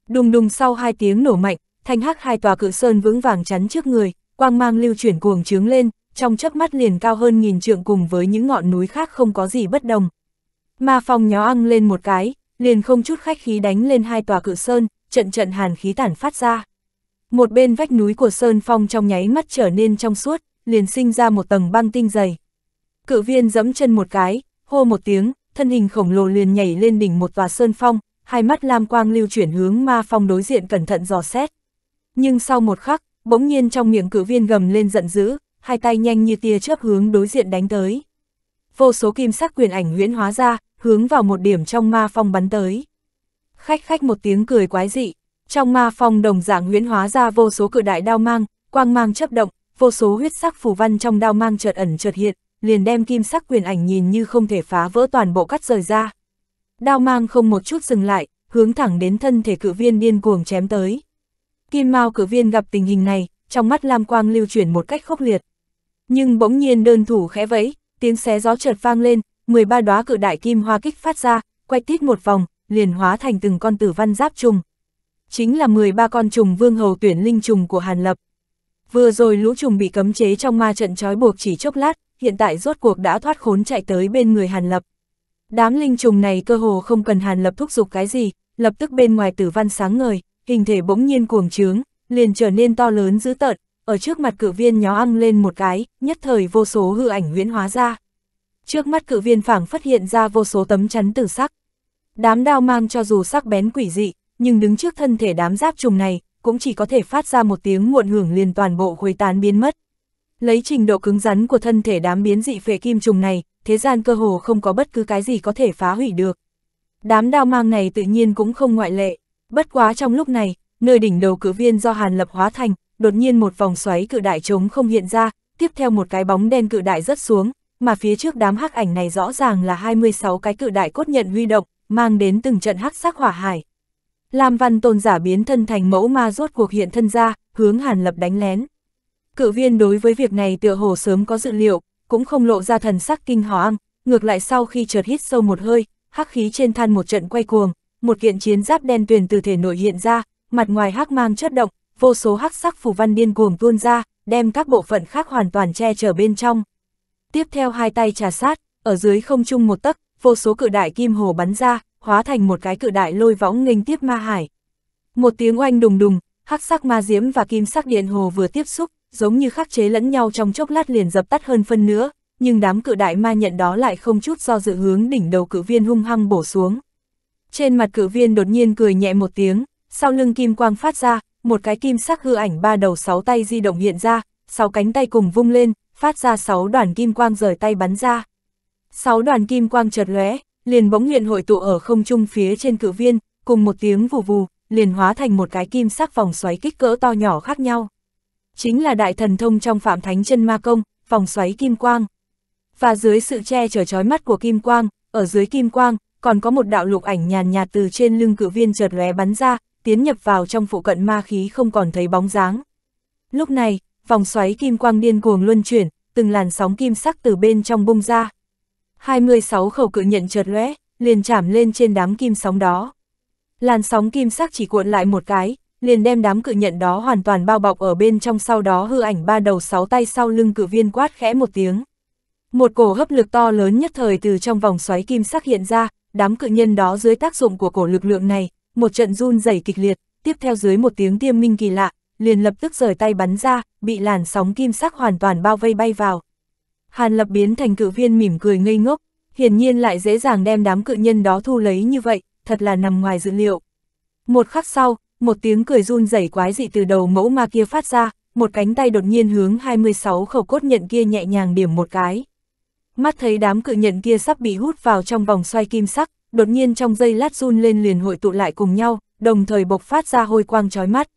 Đùng đùng sau hai tiếng nổ mạnh, thanh hắc hai tòa cự sơn vững vàng chắn trước người, quang mang lưu chuyển cuồng trướng lên, trong chớp mắt liền cao hơn nghìn trượng cùng với những ngọn núi khác không có gì bất đồng, Ma Phong nhó ăn lên một cái, liền không chút khách khí đánh lên hai tòa cự sơn, trận trận hàn khí tản phát ra. Một bên vách núi của Sơn Phong trong nháy mắt trở nên trong suốt, liền sinh ra một tầng băng tinh dày. Cự viên giẫm chân một cái, hô một tiếng, thân hình khổng lồ liền nhảy lên đỉnh một tòa Sơn Phong, hai mắt lam quang lưu chuyển hướng ma phong đối diện cẩn thận dò xét. Nhưng sau một khắc, bỗng nhiên trong miệng cự viên gầm lên giận dữ, hai tay nhanh như tia chớp hướng đối diện đánh tới. Vô số kim sắc quyền ảnh huyễn hóa ra, hướng vào một điểm trong ma phong bắn tới. Khách khách một tiếng cười quái dị, trong ma phong đồng dạng nguyễn hóa ra vô số cự đại đao mang, quang mang chấp động, vô số huyết sắc phù văn trong đao mang chợt ẩn chợt hiện, liền đem kim sắc quyền ảnh nhìn như không thể phá vỡ toàn bộ cắt rời ra. Đao mang không một chút dừng lại, hướng thẳng đến thân thể cự viên điên cuồng chém tới. Kim Mao cự viên gặp tình hình này, trong mắt lam quang lưu chuyển một cách khốc liệt. Nhưng bỗng nhiên đơn thủ khẽ vẫy, tiếng xé gió chợt vang lên, 13 đóa cự đại kim hoa kích phát ra, quay tít một vòng, liền hóa thành từng con tử văn giáp trùng. Chính là 13 con trùng vương hầu tuyển linh trùng của Hàn Lập. Vừa rồi lũ trùng bị cấm chế trong ma trận trói buộc chỉ chốc lát, hiện tại rốt cuộc đã thoát khốn chạy tới bên người Hàn Lập. Đám linh trùng này cơ hồ không cần Hàn Lập thúc giục cái gì, lập tức bên ngoài tử văn sáng ngời, hình thể bỗng nhiên cuồng trướng, liền trở nên to lớn dữ tợn, ở trước mặt cử viên nhó ăn lên một cái, nhất thời vô số hư ảnh huyễn hóa ra. Trước mắt cự viên phảng phát hiện ra vô số tấm chắn tử sắc. Đám đao mang cho dù sắc bén quỷ dị, nhưng đứng trước thân thể đám giáp trùng này, cũng chỉ có thể phát ra một tiếng muộn hưởng liền toàn bộ khuấy tán biến mất. Lấy trình độ cứng rắn của thân thể đám biến dị phệ kim trùng này, thế gian cơ hồ không có bất cứ cái gì có thể phá hủy được. Đám đao mang này tự nhiên cũng không ngoại lệ, bất quá trong lúc này, nơi đỉnh đầu cử viên do Hàn Lập hóa thành, đột nhiên một vòng xoáy cự đại trống không hiện ra, tiếp theo một cái bóng đen cự đại rớt xuống, mà phía trước đám hắc ảnh này rõ ràng là 26 cái cự đại cốt nhận huy động, mang đến từng trận hắc sắc hỏa hải. Lam văn tôn giả biến thân thành mẫu ma rốt cuộc hiện thân ra, hướng hàn lập đánh lén. Cự viên đối với việc này tựa hồ sớm có dự liệu, cũng không lộ ra thần sắc kinh hoàng, ngược lại sau khi chợt hít sâu một hơi, hắc khí trên thân một trận quay cuồng, một kiện chiến giáp đen tuyền từ thể nội hiện ra, mặt ngoài hắc mang chất động, vô số hắc sắc phù văn điên cuồng tuôn ra, đem các bộ phận khác hoàn toàn che chở bên trong tiếp theo hai tay trà sát, ở dưới không trung một tấc, vô số cự đại kim hồ bắn ra, hóa thành một cái cự đại lôi võng nghênh tiếp ma hải. Một tiếng oanh đùng đùng, hắc sắc ma diễm và kim sắc điện hồ vừa tiếp xúc, giống như khắc chế lẫn nhau trong chốc lát liền dập tắt hơn phân nữa, nhưng đám cự đại ma nhận đó lại không chút do dự hướng đỉnh đầu cự viên hung hăng bổ xuống. Trên mặt cự viên đột nhiên cười nhẹ một tiếng, sau lưng kim quang phát ra, một cái kim sắc hư ảnh ba đầu sáu tay di động hiện ra, sáu cánh tay cùng vung lên, phát ra sáu đoàn kim quang rời tay bắn ra. Sáu đoàn kim quang chợt lóe, liền bỗng nguyện hội tụ ở không trung phía trên cự viên, cùng một tiếng vù vù, liền hóa thành một cái kim sắc vòng xoáy kích cỡ to nhỏ khác nhau. Chính là đại thần thông trong phạm thánh chân ma công, vòng xoáy kim quang. Và dưới sự che chở chói mắt của kim quang, ở dưới kim quang, còn có một đạo lục ảnh nhàn nhạt từ trên lưng cự viên chợt lóe bắn ra, tiến nhập vào trong phụ cận ma khí không còn thấy bóng dáng. Lúc này, vòng xoáy kim quang điên cuồng luân chuyển, từng làn sóng kim sắc từ bên trong bung ra. 26 khẩu cự nhận chợt lóe, liền chạm lên trên đám kim sóng đó. Làn sóng kim sắc chỉ cuộn lại một cái, liền đem đám cự nhận đó hoàn toàn bao bọc ở bên trong sau đó hư ảnh ba đầu sáu tay sau lưng cự viên quát khẽ một tiếng. Một cổ hấp lực to lớn nhất thời từ trong vòng xoáy kim sắc hiện ra, đám cự nhân đó dưới tác dụng của cổ lực lượng này, một trận run rẩy kịch liệt, tiếp theo dưới một tiếng tiêm minh kỳ lạ, liền lập tức rời tay bắn ra, bị làn sóng kim sắc hoàn toàn bao vây bay vào. Hàn lập biến thành cự viên mỉm cười ngây ngốc, hiển nhiên lại dễ dàng đem đám cự nhân đó thu lấy như vậy, thật là nằm ngoài dự liệu. Một khắc sau, một tiếng cười run rẩy quái dị từ đầu mẫu ma kia phát ra, một cánh tay đột nhiên hướng 26 khẩu cốt nhận kia nhẹ nhàng điểm một cái. Mắt thấy đám cự nhận kia sắp bị hút vào trong vòng xoay kim sắc, đột nhiên trong dây lát run lên liền hội tụ lại cùng nhau, đồng thời bộc phát ra hôi quang chói mắt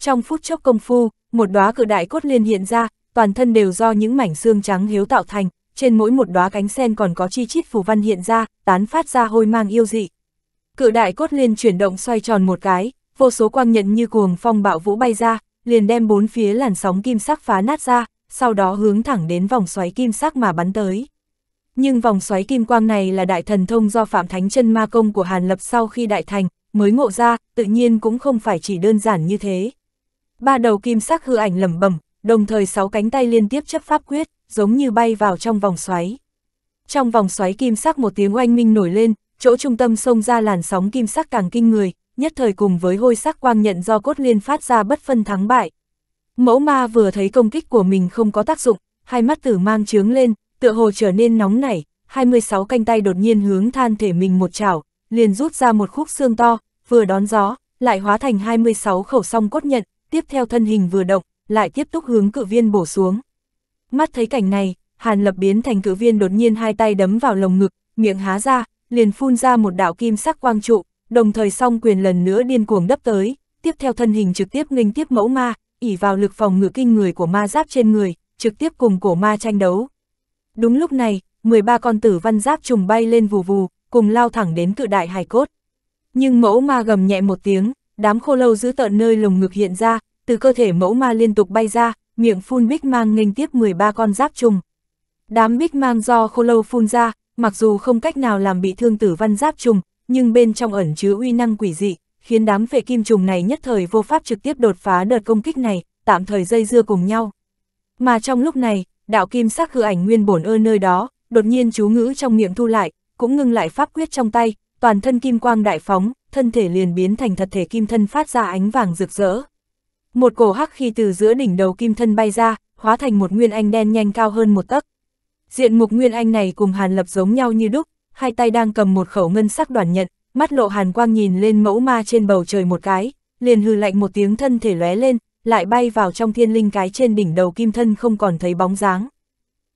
trong phút chốc công phu, một đóa cự đại cốt liên hiện ra, toàn thân đều do những mảnh xương trắng hiếu tạo thành, trên mỗi một đóa cánh sen còn có chi chít phù văn hiện ra, tán phát ra hôi mang yêu dị. Cự đại cốt liên chuyển động xoay tròn một cái, vô số quang nhận như cuồng phong bạo vũ bay ra, liền đem bốn phía làn sóng kim sắc phá nát ra, sau đó hướng thẳng đến vòng xoáy kim sắc mà bắn tới. Nhưng vòng xoáy kim quang này là đại thần thông do Phạm Thánh chân ma công của Hàn Lập sau khi đại thành, mới ngộ ra, tự nhiên cũng không phải chỉ đơn giản như thế. Ba đầu kim sắc hư ảnh lẩm bẩm, đồng thời sáu cánh tay liên tiếp chấp pháp quyết, giống như bay vào trong vòng xoáy. Trong vòng xoáy kim sắc một tiếng oanh minh nổi lên, chỗ trung tâm xông ra làn sóng kim sắc càng kinh người, nhất thời cùng với hôi sắc quang nhận do cốt liên phát ra bất phân thắng bại. Mẫu ma vừa thấy công kích của mình không có tác dụng, hai mắt tử mang trướng lên, tựa hồ trở nên nóng nảy, 26 canh tay đột nhiên hướng than thể mình một chảo, liền rút ra một khúc xương to, vừa đón gió, lại hóa thành 26 khẩu song cốt nhận, tiếp theo thân hình vừa động, lại tiếp tục hướng cự viên bổ xuống. Mắt thấy cảnh này, Hàn Lập biến thành cự viên đột nhiên hai tay đấm vào lồng ngực, miệng há ra, liền phun ra một đạo kim sắc quang trụ, đồng thời song quyền lần nữa điên cuồng đấp tới, tiếp theo thân hình trực tiếp nghênh tiếp mẫu ma, ỉ vào lực phòng ngự kinh người của ma giáp trên người, trực tiếp cùng cổ ma tranh đấu. Đúng lúc này, 13 con tử văn giáp trùng bay lên vù vù, cùng lao thẳng đến cự đại hài cốt. Nhưng mẫu ma gầm nhẹ một tiếng, đám khô lâu giữ tợn nơi lồng ngực hiện ra, từ cơ thể mẫu ma liên tục bay ra, miệng phun bích mang nghênh tiếp 13 con giáp trùng. Đám bích mang do khô lâu phun ra, mặc dù không cách nào làm bị thương tử văn giáp trùng, nhưng bên trong ẩn chứa uy năng quỷ dị, khiến đám vệ kim trùng này nhất thời vô pháp trực tiếp đột phá đợt công kích này, tạm thời dây dưa cùng nhau. Mà trong lúc này, đạo kim sắc hư ảnh nguyên bổn ơ nơi đó, đột nhiên chú ngữ trong miệng thu lại, cũng ngưng lại pháp quyết trong tay, toàn thân kim quang đại phóng, thân thể liền biến thành thật thể kim thân phát ra ánh vàng rực rỡ. Một cổ hắc khi từ giữa đỉnh đầu kim thân bay ra, hóa thành một nguyên anh đen nhanh cao hơn một tấc. Diện mục nguyên anh này cùng Hàn Lập giống nhau như đúc, hai tay đang cầm một khẩu ngân sắc đoàn nhận, mắt lộ hàn quang nhìn lên mẫu ma trên bầu trời một cái, liền hư lạnh một tiếng thân thể lóe lên, lại bay vào trong thiên linh cái trên đỉnh đầu kim thân không còn thấy bóng dáng.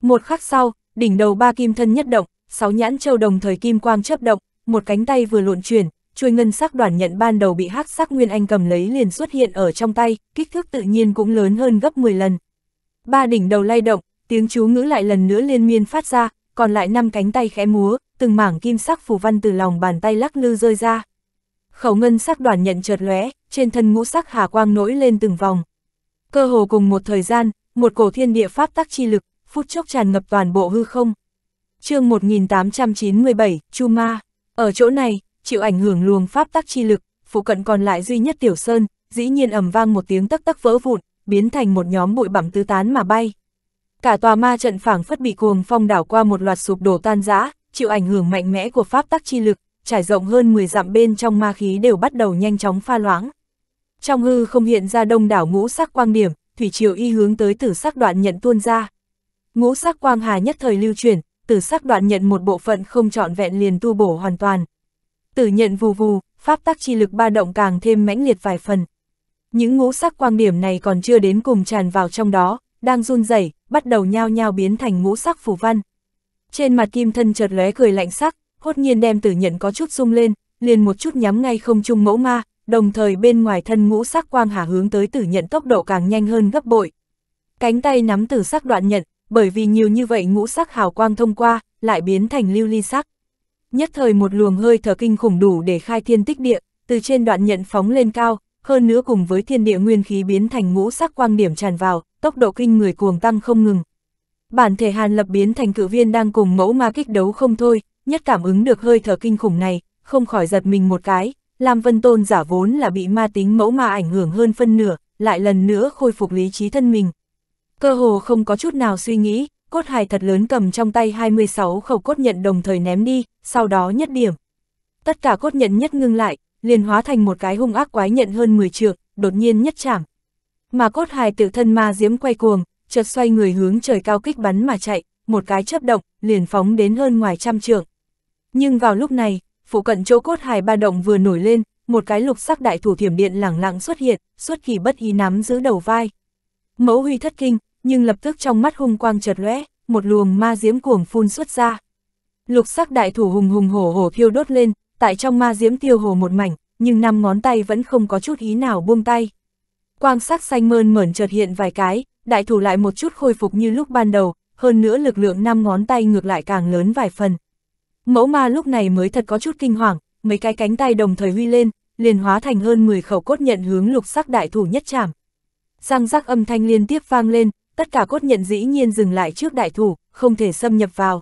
Một khắc sau, đỉnh đầu ba kim thân nhất động, sáu nhãn châu đồng thời kim quang chớp động, một cánh tay vừa luộn chuyển, chuôi ngân sắc đoàn nhận ban đầu bị hắc sắc Nguyên Anh cầm lấy liền xuất hiện ở trong tay, kích thước tự nhiên cũng lớn hơn gấp 10 lần. Ba đỉnh đầu lay động, tiếng chú ngữ lại lần nữa liên miên phát ra, còn lại năm cánh tay khẽ múa, từng mảng kim sắc phù văn từ lòng bàn tay lắc lư rơi ra. Khẩu ngân sắc đoàn nhận chợt lóe, trên thân ngũ sắc hà quang nổi lên từng vòng. Cơ hồ cùng một thời gian, một cổ thiên địa pháp tắc chi lực, phút chốc tràn ngập toàn bộ hư không. Chương 1897, Chu Ma. Ở chỗ này, chịu ảnh hưởng luồng pháp tắc chi lực, phụ cận còn lại duy nhất tiểu sơn, dĩ nhiên ầm vang một tiếng tắc tắc vỡ vụn, biến thành một nhóm bụi bặm tứ tán mà bay. Cả tòa ma trận phảng phất bị cuồng phong đảo qua một loạt sụp đổ tan rã, chịu ảnh hưởng mạnh mẽ của pháp tắc chi lực, trải rộng hơn 10 dặm bên trong ma khí đều bắt đầu nhanh chóng pha loãng. Trong hư không hiện ra đông đảo ngũ sắc quang điểm, thủy triều y hướng tới tử sắc đoạn nhận tuôn ra. Ngũ sắc quang hà nhất thời lưu chuyển, tử sắc đoạn nhận một bộ phận không trọn vẹn liền tu bổ hoàn toàn, Tử nhận vù vù, pháp tắc chi lực ba động càng thêm mãnh liệt vài phần. Những ngũ sắc quang điểm này còn chưa đến cùng tràn vào trong đó, đang run rẩy, bắt đầu nhao nhao biến thành ngũ sắc phù văn. Trên mặt kim thân chợt lóe cười lạnh sắc, hốt nhiên đem tử nhận có chút rung lên, liền một chút nhắm ngay không trung mẫu ma, đồng thời bên ngoài thân ngũ sắc quang hà hướng tới tử nhận tốc độ càng nhanh hơn gấp bội. Cánh tay nắm tử sắc đoạn nhận, bởi vì nhiều như vậy ngũ sắc hào quang thông qua, lại biến thành lưu ly sắc nhất thời một luồng hơi thở kinh khủng đủ để khai thiên tích địa, từ trên đoạn nhận phóng lên cao, hơn nữa cùng với thiên địa nguyên khí biến thành ngũ sắc quang điểm tràn vào, tốc độ kinh người cuồng tăng không ngừng. Bản thể Hàn Lập biến thành cự viên đang cùng mẫu ma kích đấu không thôi, nhất cảm ứng được hơi thở kinh khủng này, không khỏi giật mình một cái, Lam Vân Tôn giả vốn là bị ma tính mẫu ma ảnh hưởng hơn phân nửa, lại lần nữa khôi phục lý trí thân mình. Cơ hồ không có chút nào suy nghĩ, cốt hài thật lớn cầm trong tay 26 khẩu cốt nhận đồng thời ném đi, sau đó nhất điểm. Tất cả cốt nhận nhất ngưng lại, liền hóa thành một cái hung ác quái nhận hơn 10 trượng, đột nhiên nhất chạm. Mà cốt hài tự thân ma diếm quay cuồng, chợt xoay người hướng trời cao kích bắn mà chạy, một cái chớp động, liền phóng đến hơn ngoài trăm trượng. Nhưng vào lúc này, phụ cận chỗ cốt hài ba động vừa nổi lên, một cái lục sắc đại thủ thiểm điện lẳng lặng xuất hiện, xuất kỳ bất ý nắm giữ đầu vai. Mẫu huy thất kinh, nhưng lập tức trong mắt hung quang chợt lóe, một luồng ma diễm cuồng phun xuất ra. Lục sắc đại thủ hùng hùng hổ hổ thiêu đốt lên, tại trong ma diễm tiêu hồ một mảnh, nhưng năm ngón tay vẫn không có chút ý nào buông tay. Quang sắc xanh mơn mởn chợt hiện vài cái, đại thủ lại một chút khôi phục như lúc ban đầu, hơn nữa lực lượng năm ngón tay ngược lại càng lớn vài phần. Mẫu ma lúc này mới thật có chút kinh hoàng, mấy cái cánh tay đồng thời huy lên, liền hóa thành hơn 10 khẩu cốt nhận hướng lục sắc đại thủ nhất chạm. Răng rắc âm thanh liên tiếp vang lên, tất cả cốt nhận dĩ nhiên dừng lại trước đại thủ, không thể xâm nhập vào.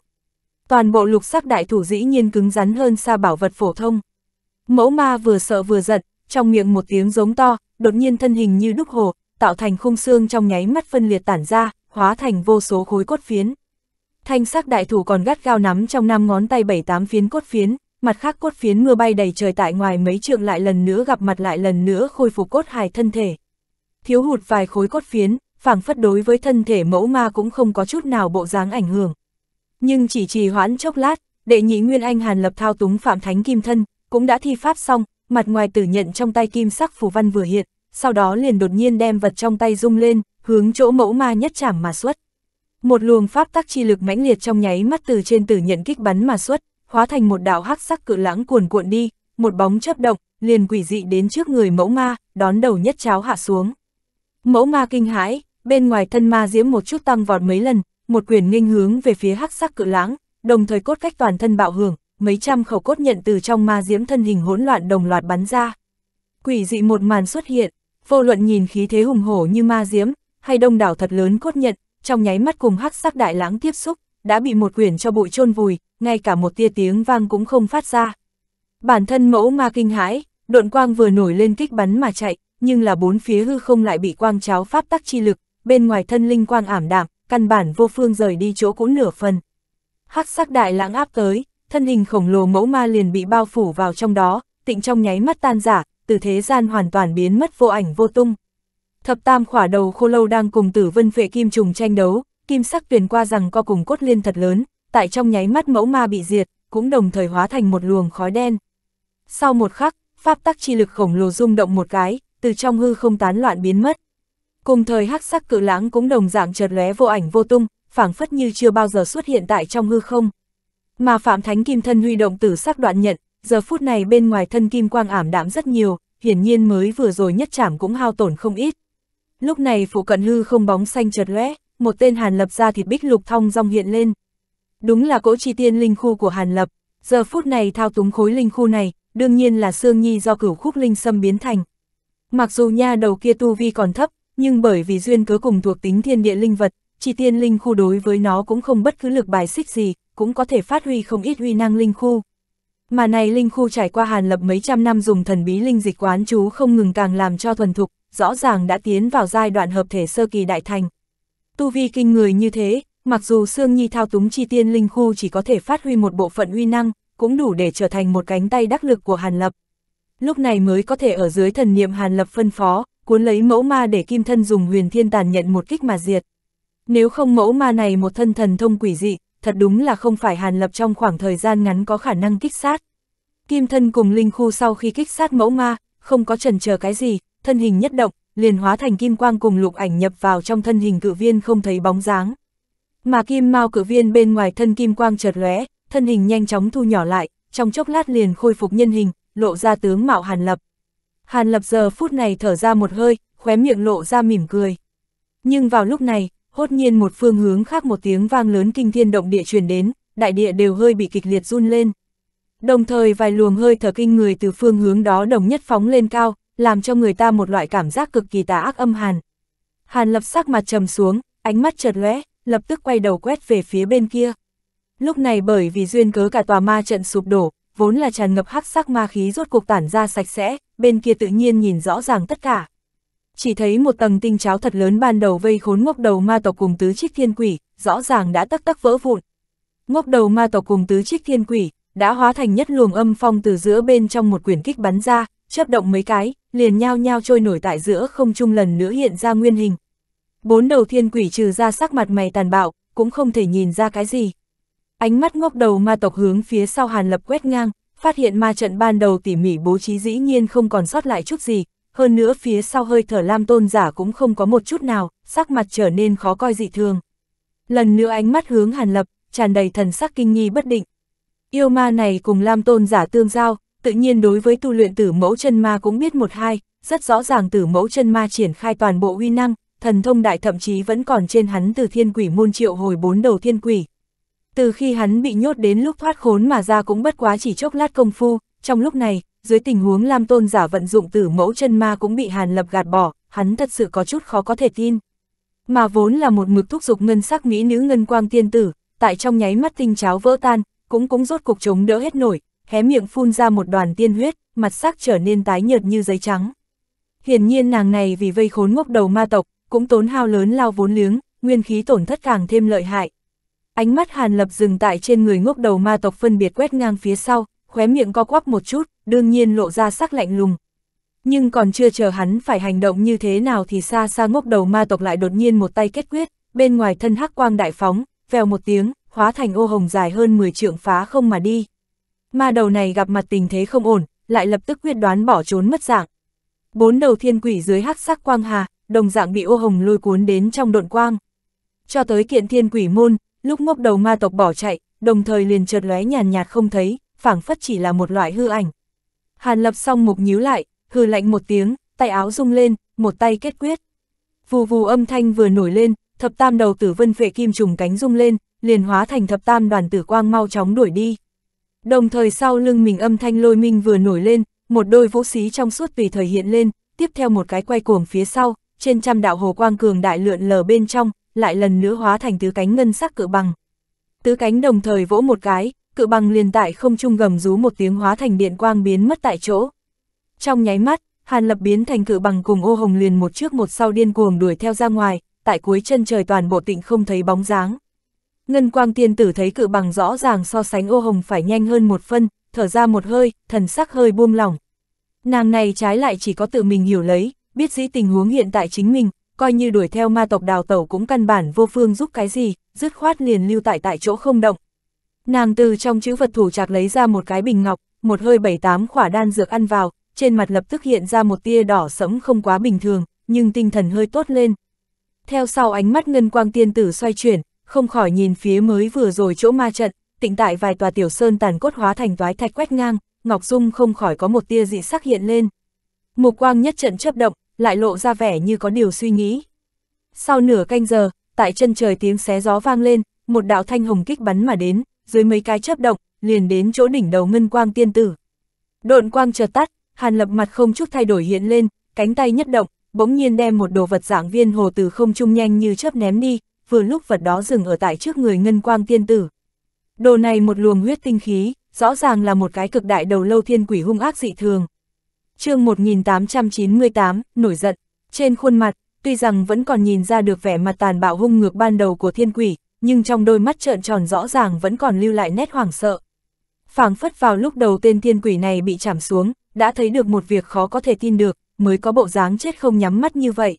Toàn bộ lục sắc đại thủ dĩ nhiên cứng rắn hơn xa bảo vật phổ thông. Mẫu ma vừa sợ vừa giận trong miệng một tiếng giống to, đột nhiên thân hình như đúc hồ, tạo thành khung xương trong nháy mắt phân liệt tản ra, hóa thành vô số khối cốt phiến. Thanh sắc đại thủ còn gắt gao nắm trong năm ngón tay bảy tám phiến cốt phiến, mặt khác cốt phiến mưa bay đầy trời tại ngoài mấy trượng lại lần nữa gặp mặt lại lần nữa khôi phục cốt hài thân thể. Thiếu hụt vài khối cốt phiến, phảng phất đối với thân thể mẫu ma cũng không có chút nào bộ dáng ảnh hưởng. Nhưng chỉ trì hoãn chốc lát, đệ nhị Nguyên Anh Hàn Lập thao túng Phạm Thánh Kim Thân, cũng đã thi pháp xong, mặt ngoài tử nhận trong tay kim sắc phù văn vừa hiện, sau đó liền đột nhiên đem vật trong tay rung lên, hướng chỗ mẫu ma nhất chảm mà xuất. Một luồng pháp tắc chi lực mãnh liệt trong nháy mắt từ trên tử nhận kích bắn mà xuất, hóa thành một đạo hắc sắc cự lãng cuồn cuộn đi, một bóng chớp động, liền quỷ dị đến trước người mẫu ma, đón đầu nhất cháo hạ xuống. Mẫu ma kinh hãi, bên ngoài thân ma diễm một chút tăng vọt mấy lần, một quyền nghênh hướng về phía hắc sắc cự lãng, đồng thời cốt cách toàn thân bạo hưởng, mấy trăm khẩu cốt nhận từ trong ma diễm thân hình hỗn loạn đồng loạt bắn ra. Quỷ dị một màn xuất hiện, vô luận nhìn khí thế hùng hổ như ma diễm, hay đông đảo thật lớn cốt nhận, trong nháy mắt cùng hắc sắc đại lãng tiếp xúc, đã bị một quyển cho bụi chôn vùi, ngay cả một tia tiếng vang cũng không phát ra. Bản thân mẫu ma kinh hãi, độn quang vừa nổi lên kích bắn mà chạy, nhưng là bốn phía hư không lại bị quang cháo pháp tắc chi lực, bên ngoài thân linh quang ảm đạm, căn bản vô phương rời đi chỗ cũ nửa phần. Hắc sắc đại lãng áp tới, thân hình khổng lồ mẫu ma liền bị bao phủ vào trong đó, tịnh trong nháy mắt tan giả, từ thế gian hoàn toàn biến mất vô ảnh vô tung. Thập tam khỏa đầu khô lâu đang cùng tử vân vệ kim trùng tranh đấu, kim sắc tuyền qua rằng co cùng cốt liên thật lớn, tại trong nháy mắt mẫu ma bị diệt, cũng đồng thời hóa thành một luồng khói đen. Sau một khắc, pháp tắc chi lực khổng lồ rung động một cái, từ trong hư không tán loạn biến mất. Cùng thời hắc sắc cự lãng cũng đồng dạng chợt lóe vô ảnh vô tung, phảng phất như chưa bao giờ xuất hiện tại trong hư không. Mà Phạm Thánh Kim thân huy động tử sắc đoạn nhận, giờ phút này bên ngoài thân kim quang ảm đạm rất nhiều, hiển nhiên mới vừa rồi nhất chảm cũng hao tổn không ít. Lúc này phụ cận hư không bóng xanh chợt lóe, một tên Hàn Lập ra thịt bích lục thong rong hiện lên. Đúng là cỗ chi tiên linh khu của Hàn Lập, giờ phút này thao túng khối linh khu này, đương nhiên là Sương Nhi do cửu khúc linh sâm biến thành. Mặc dù nha đầu kia tu vi còn thấp, nhưng bởi vì duyên cớ cùng thuộc tính thiên địa linh vật, chỉ tiên linh khu đối với nó cũng không bất cứ lực bài xích gì, cũng có thể phát huy không ít huy năng linh khu. Mà này linh khu trải qua hàn lập mấy trăm năm dùng thần bí linh dịch quán chú không ngừng càng làm cho thuần thục, rõ ràng đã tiến vào giai đoạn hợp thể sơ kỳ đại thành. Tu vi kinh người như thế, mặc dù xương Nhi thao túng chi tiên linh khu chỉ có thể phát huy một bộ phận uy năng, cũng đủ để trở thành một cánh tay đắc lực của Hàn Lập. Lúc này mới có thể ở dưới thần niệm Hàn Lập phân phó, cuốn lấy mẫu ma để kim thân dùng huyền thiên tàn nhận một kích mà diệt. Nếu không mẫu ma này một thân thần thông quỷ dị, thật đúng là không phải hàn lập trong khoảng thời gian ngắn có khả năng kích sát. Kim thân cùng linh khu sau khi kích sát mẫu ma, không có trần chờ cái gì, thân hình nhất động, liền hóa thành kim quang cùng lục ảnh nhập vào trong thân hình cự viên không thấy bóng dáng. Mà kim mau cự viên bên ngoài thân kim quang chợt lóe, thân hình nhanh chóng thu nhỏ lại, trong chốc lát liền khôi phục nhân hình, lộ ra tướng mạo hàn lập. Hàn lập giờ phút này thở ra một hơi, khóe miệng lộ ra mỉm cười. Nhưng vào lúc này, hốt nhiên một phương hướng khác một tiếng vang lớn kinh thiên động địa truyền đến, đại địa đều hơi bị kịch liệt run lên. Đồng thời vài luồng hơi thở kinh người từ phương hướng đó đồng nhất phóng lên cao, làm cho người ta một loại cảm giác cực kỳ tà ác âm hàn. Hàn lập sắc mặt trầm xuống, ánh mắt chợt lóe, lập tức quay đầu quét về phía bên kia. Lúc này bởi vì duyên cớ cả tòa ma trận sụp đổ, vốn là tràn ngập hắc sắc ma khí rốt cuộc tản ra sạch sẽ, bên kia tự nhiên nhìn rõ ràng tất cả. Chỉ thấy một tầng tinh cháo thật lớn ban đầu vây khốn ngốc đầu ma tộc cùng tứ trích thiên quỷ, rõ ràng đã tắc tắc vỡ vụn. Ngốc đầu ma tộc cùng tứ trích thiên quỷ, đã hóa thành nhất luồng âm phong từ giữa bên trong một quyển kích bắn ra, chớp động mấy cái, liền nhao nhao trôi nổi tại giữa không trung lần nữa hiện ra nguyên hình. Bốn đầu thiên quỷ trừ ra sắc mặt mày tàn bạo, cũng không thể nhìn ra cái gì. Ánh mắt ngóc đầu ma tộc hướng phía sau Hàn Lập quét ngang, phát hiện ma trận ban đầu tỉ mỉ bố trí dĩ nhiên không còn sót lại chút gì, hơn nữa phía sau hơi thở lam tôn giả cũng không có một chút nào, sắc mặt trở nên khó coi dị thường. Lần nữa ánh mắt hướng Hàn Lập, tràn đầy thần sắc kinh nghi bất định. Yêu ma này cùng lam tôn giả tương giao, tự nhiên đối với tu luyện tử mẫu chân ma cũng biết một hai, rất rõ ràng tử mẫu chân ma triển khai toàn bộ uy năng, thần thông đại thậm chí vẫn còn trên hắn từ thiên quỷ môn triệu hồi bốn đầu thiên quỷ, từ khi hắn bị nhốt đến lúc thoát khốn mà ra cũng bất quá chỉ chốc lát công phu, trong lúc này, dưới tình huống Lam Tôn giả vận dụng tử mẫu chân ma cũng bị Hàn Lập gạt bỏ, hắn thật sự có chút khó có thể tin. Mà vốn là một mực thúc dục ngân sắc mỹ nữ ngân quang tiên tử, tại trong nháy mắt tinh cháo vỡ tan, cũng cũng rốt cục chống đỡ hết nổi, hé miệng phun ra một đoàn tiên huyết, mặt sắc trở nên tái nhợt như giấy trắng. Hiển nhiên nàng này vì vây khốn ngốc đầu ma tộc, cũng tốn hao lớn lao vốn liếng, nguyên khí tổn thất càng thêm lợi hại. Ánh mắt Hàn Lập dừng tại trên người ngốc đầu ma tộc phân biệt quét ngang phía sau, khóe miệng co quắp một chút, đương nhiên lộ ra sắc lạnh lùng. Nhưng còn chưa chờ hắn phải hành động như thế nào thì xa xa ngốc đầu ma tộc lại đột nhiên một tay kết quyết, bên ngoài thân hắc quang đại phóng, vèo một tiếng, hóa thành ô hồng dài hơn 10 trượng phá không mà đi. Ma đầu này gặp mặt tình thế không ổn, lại lập tức quyết đoán bỏ trốn mất dạng. Bốn đầu thiên quỷ dưới hắc sắc quang hà, đồng dạng bị ô hồng lôi cuốn đến trong độn quang. Cho tới kiện thiên quỷ môn, Lúc ngốc đầu ma tộc bỏ chạy, đồng thời liền chợt lóe nhàn nhạt không thấy, phảng phất chỉ là một loại hư ảnh. Hàn lập song mục nhíu lại, hư lạnh một tiếng, tay áo rung lên, một tay kết quyết. Vù vù âm thanh vừa nổi lên, thập tam đầu tử vân vệ kim trùng cánh rung lên, liền hóa thành thập tam đoàn tử quang mau chóng đuổi đi. Đồng thời sau lưng mình âm thanh lôi minh vừa nổi lên, một đôi vũ xí trong suốt tùy thời hiện lên, tiếp theo một cái quay cuồng phía sau, trên trăm đạo hồ quang cường đại lượn lờ bên trong, lại lần nữa hóa thành tứ cánh ngân sắc cự bằng. Tứ cánh đồng thời vỗ một cái, cự bằng liền tại không trung gầm rú một tiếng hóa thành điện quang biến mất tại chỗ. Trong nháy mắt, Hàn Lập biến thành cự bằng cùng ô hồng liền một trước một sau điên cuồng đuổi theo ra ngoài, tại cuối chân trời toàn bộ tịnh không thấy bóng dáng. Ngân quang tiên tử thấy cự bằng rõ ràng so sánh ô hồng phải nhanh hơn một phân, thở ra một hơi, thần sắc hơi buông lỏng. Nàng này trái lại chỉ có tự mình hiểu lấy, biết dĩ tình huống hiện tại chính mình, coi như đuổi theo ma tộc đào tẩu cũng căn bản vô phương giúp cái gì, dứt khoát liền lưu tại tại chỗ không động. Nàng từ trong chữ vật thủ chạc lấy ra một cái bình ngọc, một hơi bảy tám khỏa đan dược ăn vào, trên mặt lập tức hiện ra một tia đỏ sẫm không quá bình thường, nhưng tinh thần hơi tốt lên. Theo sau ánh mắt ngân quang tiên tử xoay chuyển, không khỏi nhìn phía mới vừa rồi chỗ ma trận, tịnh tại vài tòa tiểu sơn tàn cốt hóa thành toái thạch quét ngang, Ngọc Dung không khỏi có một tia dị sắc hiện lên. Mục quang nhất trận chấp động, lại lộ ra vẻ như có điều suy nghĩ. Sau nửa canh giờ, tại chân trời tiếng xé gió vang lên, một đạo thanh hồng kích bắn mà đến, dưới mấy cái chớp động, liền đến chỗ đỉnh đầu ngân quang tiên tử. Độn quang chợt tắt, Hàn Lập mặt không chút thay đổi hiện lên, cánh tay nhất động, bỗng nhiên đem một đồ vật dạng viên hồ từ không trung nhanh như chớp ném đi, vừa lúc vật đó dừng ở tại trước người ngân quang tiên tử. Đồ này một luồng huyết tinh khí, rõ ràng là một cái cực đại đầu lâu thiên quỷ hung ác dị thường chương 1898, nổi giận, trên khuôn mặt, tuy rằng vẫn còn nhìn ra được vẻ mặt tàn bạo hung ngược ban đầu của thiên quỷ, nhưng trong đôi mắt trợn tròn rõ ràng vẫn còn lưu lại nét hoảng sợ. phảng phất vào lúc đầu tên thiên quỷ này bị chảm xuống, đã thấy được một việc khó có thể tin được, mới có bộ dáng chết không nhắm mắt như vậy.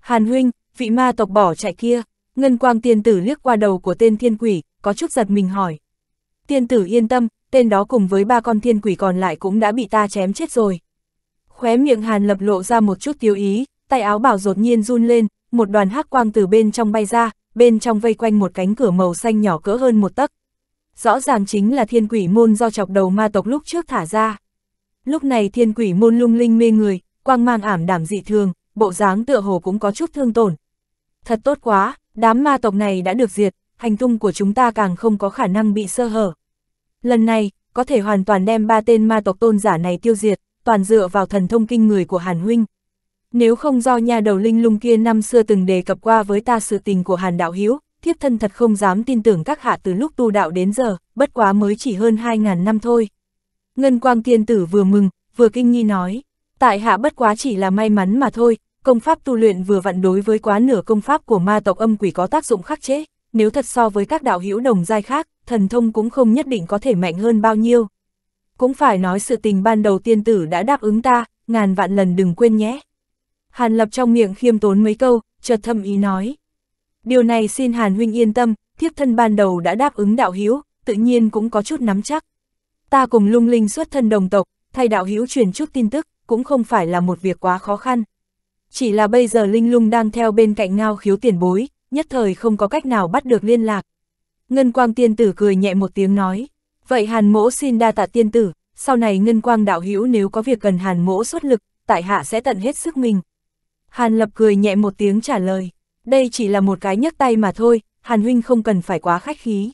Hàn huynh, vị ma tộc bỏ chạy kia, ngân quang tiên tử liếc qua đầu của tên thiên quỷ, có chút giật mình hỏi. Tiên tử yên tâm, tên đó cùng với ba con thiên quỷ còn lại cũng đã bị ta chém chết rồi. Khóe miệng Hàn Lập lộ ra một chút tiêu ý, tay áo bảo đột nhiên run lên, một đoàn hắc quang từ bên trong bay ra, bên trong vây quanh một cánh cửa màu xanh nhỏ cỡ hơn một tấc. Rõ ràng chính là thiên quỷ môn do chọc đầu ma tộc lúc trước thả ra. Lúc này thiên quỷ môn lung linh mê người, quang mang ảm đảm dị thường, bộ dáng tựa hồ cũng có chút thương tổn. Thật tốt quá, đám ma tộc này đã được diệt, hành tung của chúng ta càng không có khả năng bị sơ hở. Lần này, có thể hoàn toàn đem ba tên ma tộc tôn giả này tiêu diệt, toàn dựa vào thần thông kinh người của Hàn Huynh. Nếu không do nhà đầu linh lung kia năm xưa từng đề cập qua với ta sự tình của Hàn Đạo Hiếu, thiếp thân thật không dám tin tưởng các hạ từ lúc tu đạo đến giờ, bất quá mới chỉ hơn 2.000 năm thôi. Ngân Quang Tiên Tử vừa mừng, vừa kinh nghi nói, tại hạ bất quá chỉ là may mắn mà thôi, công pháp tu luyện vừa vặn đối với quá nửa công pháp của ma tộc âm quỷ có tác dụng khắc chế, nếu thật so với các đạo hữu đồng giai khác, thần thông cũng không nhất định có thể mạnh hơn bao nhiêu cũng phải nói sự tình ban đầu tiên tử đã đáp ứng ta, ngàn vạn lần đừng quên nhé. Hàn Lập trong miệng khiêm tốn mấy câu, chợt thâm ý nói. Điều này xin Hàn Huynh yên tâm, thiếp thân ban đầu đã đáp ứng đạo hiếu, tự nhiên cũng có chút nắm chắc. Ta cùng lung linh xuất thân đồng tộc, thay đạo hiếu truyền chút tin tức, cũng không phải là một việc quá khó khăn. Chỉ là bây giờ Linh Lung đang theo bên cạnh ngao khiếu tiền bối, nhất thời không có cách nào bắt được liên lạc. Ngân Quang Tiên Tử cười nhẹ một tiếng nói. Vậy hàn mỗ xin đa tạ tiên tử, sau này ngân quang đạo hữu nếu có việc cần hàn mỗ xuất lực, tại hạ sẽ tận hết sức mình. Hàn lập cười nhẹ một tiếng trả lời, đây chỉ là một cái nhấc tay mà thôi, hàn huynh không cần phải quá khách khí.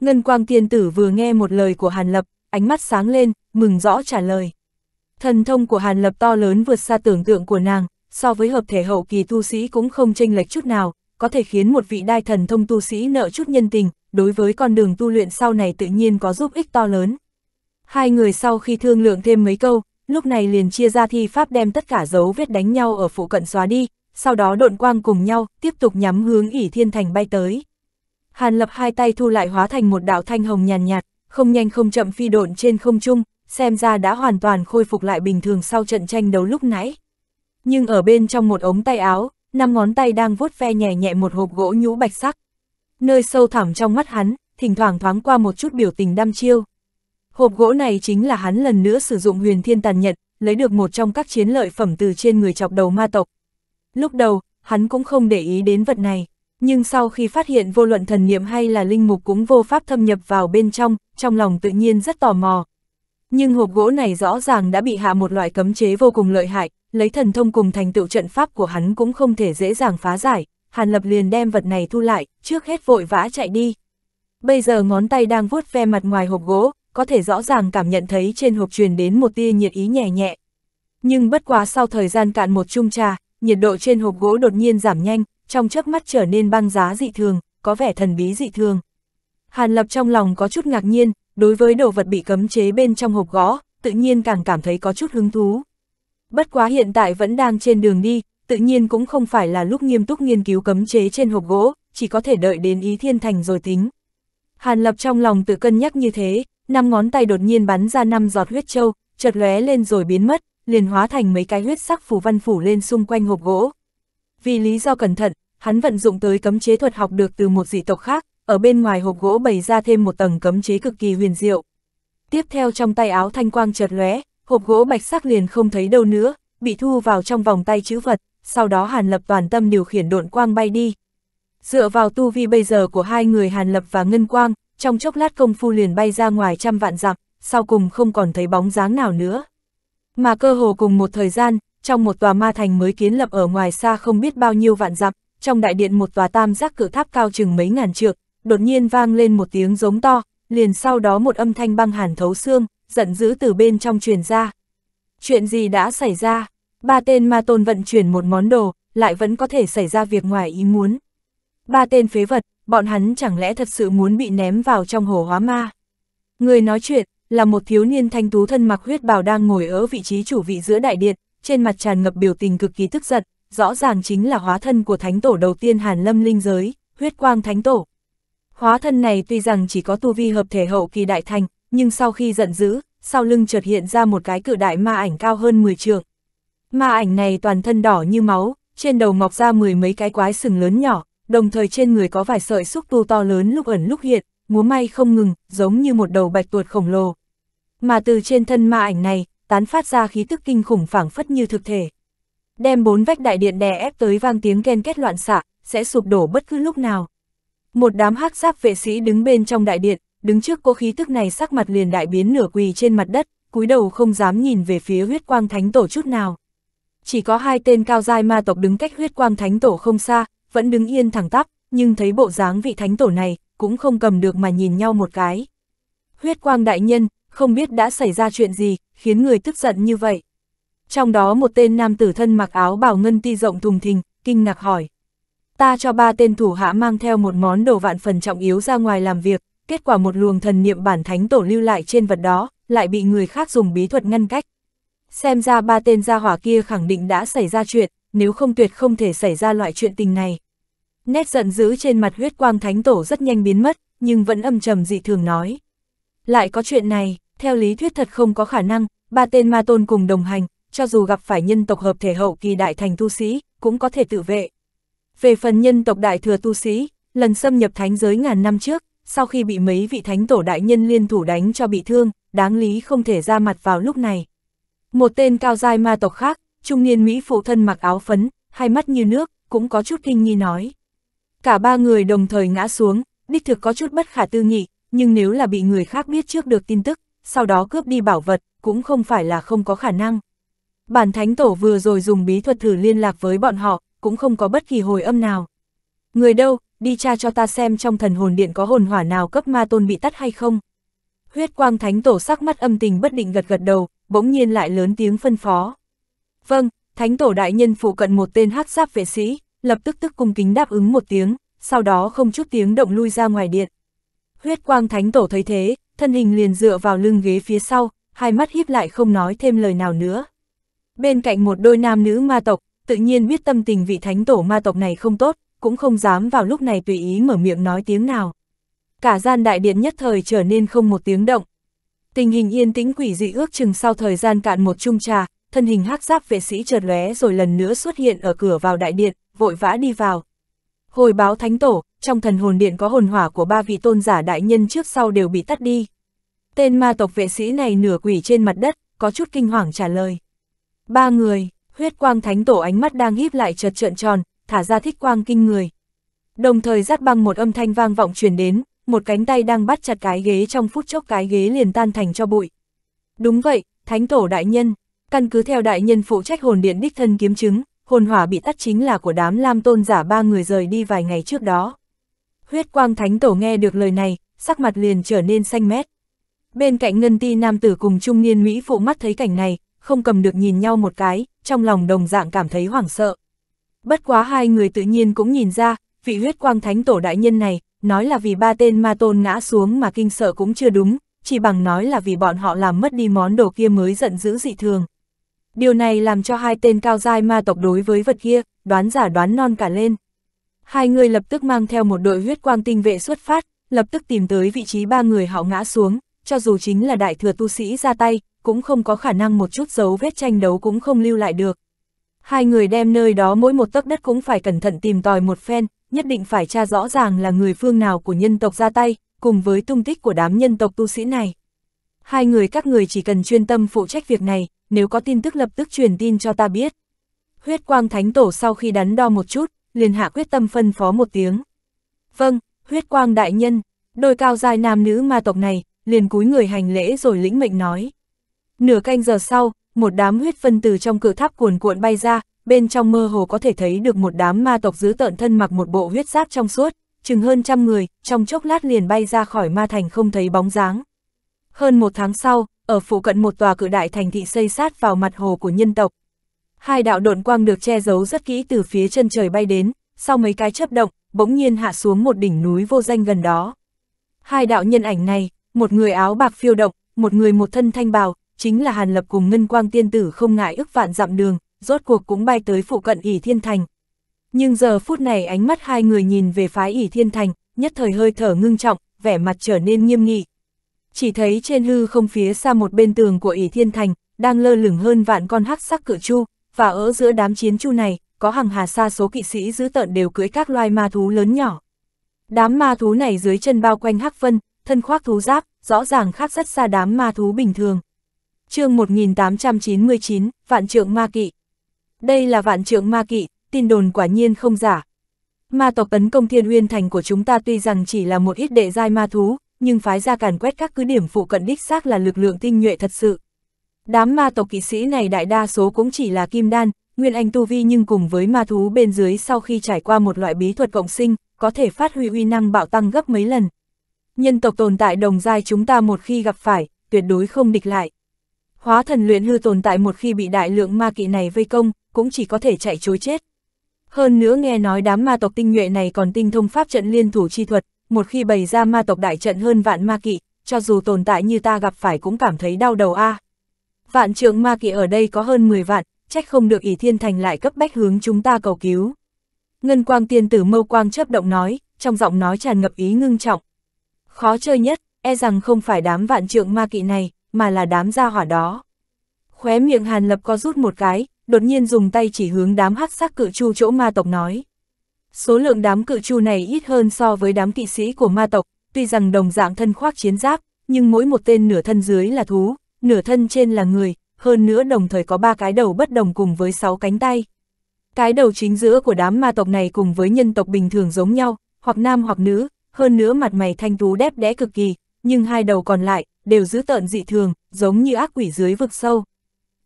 Ngân quang tiên tử vừa nghe một lời của hàn lập, ánh mắt sáng lên, mừng rõ trả lời. Thần thông của hàn lập to lớn vượt xa tưởng tượng của nàng, so với hợp thể hậu kỳ tu sĩ cũng không chênh lệch chút nào, có thể khiến một vị đai thần thông tu sĩ nợ chút nhân tình, đối với con đường tu luyện sau này tự nhiên có giúp ích to lớn. Hai người sau khi thương lượng thêm mấy câu, lúc này liền chia ra thi pháp đem tất cả dấu vết đánh nhau ở phụ cận xóa đi, sau đó độn quang cùng nhau, tiếp tục nhắm hướng ỉ thiên thành bay tới. Hàn lập hai tay thu lại hóa thành một đạo thanh hồng nhàn nhạt, không nhanh không chậm phi độn trên không trung, xem ra đã hoàn toàn khôi phục lại bình thường sau trận tranh đấu lúc nãy. Nhưng ở bên trong một ống tay áo, năm ngón tay đang vuốt ve nhẹ nhẹ một hộp gỗ nhũ bạch sắc. Nơi sâu thẳm trong mắt hắn, thỉnh thoảng thoáng qua một chút biểu tình đăm chiêu. Hộp gỗ này chính là hắn lần nữa sử dụng huyền thiên tàn nhật, lấy được một trong các chiến lợi phẩm từ trên người chọc đầu ma tộc. Lúc đầu, hắn cũng không để ý đến vật này, nhưng sau khi phát hiện vô luận thần niệm hay là linh mục cũng vô pháp thâm nhập vào bên trong, trong lòng tự nhiên rất tò mò, nhưng hộp gỗ này rõ ràng đã bị hạ một loại cấm chế vô cùng lợi hại, lấy thần thông cùng thành tựu trận pháp của hắn cũng không thể dễ dàng phá giải, Hàn Lập liền đem vật này thu lại, trước hết vội vã chạy đi. Bây giờ ngón tay đang vuốt ve mặt ngoài hộp gỗ, có thể rõ ràng cảm nhận thấy trên hộp truyền đến một tia nhiệt ý nhẹ nhẹ. Nhưng bất quá sau thời gian cạn một chung trà, nhiệt độ trên hộp gỗ đột nhiên giảm nhanh, trong chớp mắt trở nên băng giá dị thường, có vẻ thần bí dị thường. Hàn Lập trong lòng có chút ngạc nhiên, đối với đồ vật bị cấm chế bên trong hộp gõ, tự nhiên càng cảm thấy có chút hứng thú. Bất quá hiện tại vẫn đang trên đường đi, tự nhiên cũng không phải là lúc nghiêm túc nghiên cứu cấm chế trên hộp gỗ, chỉ có thể đợi đến ý thiên thành rồi tính. Hàn Lập trong lòng tự cân nhắc như thế, năm ngón tay đột nhiên bắn ra năm giọt huyết châu, chợt lóe lên rồi biến mất, liền hóa thành mấy cái huyết sắc phù văn phủ lên xung quanh hộp gỗ. Vì lý do cẩn thận, hắn vận dụng tới cấm chế thuật học được từ một dị tộc khác, ở bên ngoài hộp gỗ bày ra thêm một tầng cấm chế cực kỳ huyền diệu. Tiếp theo trong tay áo thanh quang chợt lóe, hộp gỗ bạch sắc liền không thấy đâu nữa, bị thu vào trong vòng tay chữ vật, sau đó Hàn Lập toàn tâm điều khiển độn quang bay đi. Dựa vào tu vi bây giờ của hai người Hàn Lập và Ngân Quang, trong chốc lát công phu liền bay ra ngoài trăm vạn dặm, sau cùng không còn thấy bóng dáng nào nữa. Mà cơ hồ cùng một thời gian, trong một tòa ma thành mới kiến lập ở ngoài xa không biết bao nhiêu vạn dặm, trong đại điện một tòa tam giác cự tháp cao chừng mấy ngàn trượng, đột nhiên vang lên một tiếng giống to, liền sau đó một âm thanh băng hàn thấu xương, giận dữ từ bên trong truyền ra. Chuyện gì đã xảy ra? Ba tên ma tôn vận chuyển một món đồ, lại vẫn có thể xảy ra việc ngoài ý muốn. Ba tên phế vật, bọn hắn chẳng lẽ thật sự muốn bị ném vào trong hồ hóa ma? Người nói chuyện, là một thiếu niên thanh tú thân mặc huyết bào đang ngồi ở vị trí chủ vị giữa đại điện, trên mặt tràn ngập biểu tình cực kỳ tức giận, rõ ràng chính là hóa thân của thánh tổ đầu tiên Hàn Lâm Linh giới, huyết quang thánh tổ. Hóa thân này tuy rằng chỉ có tu vi hợp thể hậu kỳ đại thành, nhưng sau khi giận dữ, sau lưng chợt hiện ra một cái cự đại ma ảnh cao hơn 10 trường. Ma ảnh này toàn thân đỏ như máu, trên đầu mọc ra mười mấy cái quái sừng lớn nhỏ, đồng thời trên người có vài sợi xúc tu to lớn lúc ẩn lúc hiện, múa may không ngừng, giống như một đầu bạch tuột khổng lồ. Mà từ trên thân ma ảnh này, tán phát ra khí tức kinh khủng phảng phất như thực thể. Đem bốn vách đại điện đè ép tới vang tiếng ken kết loạn xạ, sẽ sụp đổ bất cứ lúc nào. Một đám hắc giáp vệ sĩ đứng bên trong đại điện, đứng trước cô khí tức này sắc mặt liền đại biến nửa quỳ trên mặt đất, cúi đầu không dám nhìn về phía huyết quang thánh tổ chút nào. Chỉ có hai tên cao giai ma tộc đứng cách huyết quang thánh tổ không xa, vẫn đứng yên thẳng tắp, nhưng thấy bộ dáng vị thánh tổ này, cũng không cầm được mà nhìn nhau một cái. Huyết quang đại nhân, không biết đã xảy ra chuyện gì, khiến người tức giận như vậy. Trong đó một tên nam tử thân mặc áo bào ngân ti rộng thùng thình, kinh ngạc hỏi ta cho ba tên thủ hạ mang theo một món đồ vạn phần trọng yếu ra ngoài làm việc, kết quả một luồng thần niệm bản thánh tổ lưu lại trên vật đó, lại bị người khác dùng bí thuật ngăn cách. Xem ra ba tên gia hỏa kia khẳng định đã xảy ra chuyện, nếu không tuyệt không thể xảy ra loại chuyện tình này. Nét giận dữ trên mặt huyết quang thánh tổ rất nhanh biến mất, nhưng vẫn âm trầm dị thường nói. Lại có chuyện này, theo lý thuyết thật không có khả năng, ba tên ma tôn cùng đồng hành, cho dù gặp phải nhân tộc hợp thể hậu kỳ đại thành tu sĩ, cũng có thể tự vệ. Về phần nhân tộc đại thừa tu sĩ, lần xâm nhập thánh giới ngàn năm trước, sau khi bị mấy vị thánh tổ đại nhân liên thủ đánh cho bị thương, đáng lý không thể ra mặt vào lúc này. Một tên cao giai ma tộc khác, trung niên Mỹ phụ thân mặc áo phấn, hai mắt như nước, cũng có chút kinh nghi nói. Cả ba người đồng thời ngã xuống, đích thực có chút bất khả tư nghị, nhưng nếu là bị người khác biết trước được tin tức, sau đó cướp đi bảo vật, cũng không phải là không có khả năng. Bản thánh tổ vừa rồi dùng bí thuật thử liên lạc với bọn họ, cũng không có bất kỳ hồi âm nào. Người đâu, đi tra cho ta xem trong thần hồn điện có hồn hỏa nào cấp ma tôn bị tắt hay không. Huyết quang thánh tổ sắc mắt âm tình bất định gật gật đầu, bỗng nhiên lại lớn tiếng phân phó. Vâng, thánh tổ đại nhân phụ cận một tên hát giáp vệ sĩ, lập tức tức cung kính đáp ứng một tiếng, sau đó không chút tiếng động lui ra ngoài điện. Huyết quang thánh tổ thấy thế, thân hình liền dựa vào lưng ghế phía sau, hai mắt híp lại không nói thêm lời nào nữa. Bên cạnh một đôi nam nữ ma tộc, tự nhiên biết tâm tình vị thánh tổ ma tộc này không tốt, cũng không dám vào lúc này tùy ý mở miệng nói tiếng nào. Cả gian đại điện nhất thời trở nên không một tiếng động. Tình hình yên tĩnh quỷ dị ước chừng sau thời gian cạn một chung trà, thân hình hắc giáp vệ sĩ chợt lóe rồi lần nữa xuất hiện ở cửa vào đại điện, vội vã đi vào. Hồi báo thánh tổ, trong thần hồn điện có hồn hỏa của ba vị tôn giả đại nhân trước sau đều bị tắt đi. Tên ma tộc vệ sĩ này nửa quỷ trên mặt đất, có chút kinh hoàng trả lời. Ba người, Huyết quang thánh tổ ánh mắt đang híp lại chợt trợn tròn, thả ra thích quang kinh người. Đồng thời rát băng một âm thanh vang vọng truyền đến, một cánh tay đang bắt chặt cái ghế trong phút chốc cái ghế liền tan thành cho bụi. Đúng vậy, thánh tổ đại nhân, căn cứ theo đại nhân phụ trách hồn điện đích thân kiếm chứng, hồn hỏa bị tắt chính là của đám lam tôn giả ba người rời đi vài ngày trước đó. Huyết quang thánh tổ nghe được lời này, sắc mặt liền trở nên xanh mét. Bên cạnh ngân ti nam tử cùng trung niên Mỹ phụ mắt thấy cảnh này, không cầm được nhìn nhau một cái, trong lòng đồng dạng cảm thấy hoảng sợ. Bất quá hai người tự nhiên cũng nhìn ra, vị huyết quang thánh tổ đại nhân này, nói là vì ba tên ma tôn ngã xuống mà kinh sợ cũng chưa đúng, chỉ bằng nói là vì bọn họ làm mất đi món đồ kia mới giận dữ dị thường. Điều này làm cho hai tên cao giai ma tộc đối với vật kia, đoán giả đoán non cả lên. Hai người lập tức mang theo một đội huyết quang tinh vệ xuất phát, lập tức tìm tới vị trí ba người họ ngã xuống, cho dù chính là đại thừa tu sĩ ra tay, cũng không có khả năng một chút dấu vết tranh đấu cũng không lưu lại được. Hai người đem nơi đó mỗi một tấc đất cũng phải cẩn thận tìm tòi một phen, nhất định phải tra rõ ràng là người phương nào của nhân tộc ra tay, cùng với tung tích của đám nhân tộc tu sĩ này. Hai người các người chỉ cần chuyên tâm phụ trách việc này, nếu có tin tức lập tức truyền tin cho ta biết. Huyết quang thánh tổ sau khi đắn đo một chút, liền hạ quyết tâm phân phó một tiếng. Vâng, huyết quang đại nhân, đôi cao dài nam nữ ma tộc này, liền cúi người hành lễ rồi lĩnh mệnh nói. Nửa canh giờ sau, một đám huyết phân từ trong cự tháp cuồn cuộn bay ra, bên trong mơ hồ có thể thấy được một đám ma tộc giữ tợn thân mặc một bộ huyết giáp trong suốt, chừng hơn trăm người, trong chốc lát liền bay ra khỏi ma thành không thấy bóng dáng. Hơn một tháng sau, ở phụ cận một tòa cự đại thành thị xây sát vào mặt hồ của nhân tộc. Hai đạo độn quang được che giấu rất kỹ từ phía chân trời bay đến, sau mấy cái chấp động, bỗng nhiên hạ xuống một đỉnh núi vô danh gần đó. Hai đạo nhân ảnh này, một người áo bạc phiêu động, một người một thân thanh bào, chính là Hàn Lập cùng Ngân Quang Tiên Tử không ngại ức vạn dặm đường, rốt cuộc cũng bay tới phụ cận ỉ thiên thành. Nhưng giờ phút này ánh mắt hai người nhìn về phái ỉ thiên thành, nhất thời hơi thở ngưng trọng, vẻ mặt trở nên nghiêm nghị. Chỉ thấy trên hư không phía xa một bên tường của ỉ thiên thành, đang lơ lửng hơn vạn con hắc sắc cự chu, và ở giữa đám chiến chu này, có hàng hà xa số kỵ sĩ giữ tợn đều cưỡi các loài ma thú lớn nhỏ. Đám ma thú này dưới chân bao quanh hắc vân, thân khoác thú giáp, rõ ràng khác rất xa đám ma thú bình thường chương 1899, Vạn Trượng Ma Kỵ. Đây là Vạn Trượng Ma Kỵ, tin đồn quả nhiên không giả. Ma tộc tấn công thiên uyên thành của chúng ta tuy rằng chỉ là một ít đệ giai ma thú, nhưng phái ra càn quét các cứ điểm phụ cận đích xác là lực lượng tinh nhuệ thật sự. Đám ma tộc kỵ sĩ này đại đa số cũng chỉ là kim đan, nguyên anh tu vi nhưng cùng với ma thú bên dưới sau khi trải qua một loại bí thuật cộng sinh, có thể phát huy uy năng bạo tăng gấp mấy lần. Nhân tộc tồn tại đồng giai chúng ta một khi gặp phải, tuyệt đối không địch lại. Hóa thần luyện hư tồn tại một khi bị đại lượng ma kỵ này vây công, cũng chỉ có thể chạy chối chết. Hơn nữa nghe nói đám ma tộc tinh nhuệ này còn tinh thông pháp trận liên thủ chi thuật, một khi bày ra ma tộc đại trận hơn vạn ma kỵ, cho dù tồn tại như ta gặp phải cũng cảm thấy đau đầu a. À. Vạn trượng ma kỵ ở đây có hơn 10 vạn, trách không được ỷ thiên thành lại cấp bách hướng chúng ta cầu cứu. Ngân quang tiên tử mâu quang chớp động nói, trong giọng nói tràn ngập ý ngưng trọng. Khó chơi nhất, e rằng không phải đám vạn trượng ma kỵ này, mà là đám gia hỏa đó. Khóe miệng Hàn Lập có rút một cái, đột nhiên dùng tay chỉ hướng đám hắc sắc cự chu chỗ ma tộc nói. Số lượng đám cự chu này ít hơn so với đám kỵ sĩ của ma tộc, tuy rằng đồng dạng thân khoác chiến giáp, nhưng mỗi một tên nửa thân dưới là thú, nửa thân trên là người, hơn nữa đồng thời có ba cái đầu bất đồng cùng với sáu cánh tay. Cái đầu chính giữa của đám ma tộc này cùng với nhân tộc bình thường giống nhau, hoặc nam hoặc nữ, hơn nữa mặt mày thanh tú đẹp đẽ cực kỳ, nhưng hai đầu còn lại, đều giữ tợn dị thường, giống như ác quỷ dưới vực sâu.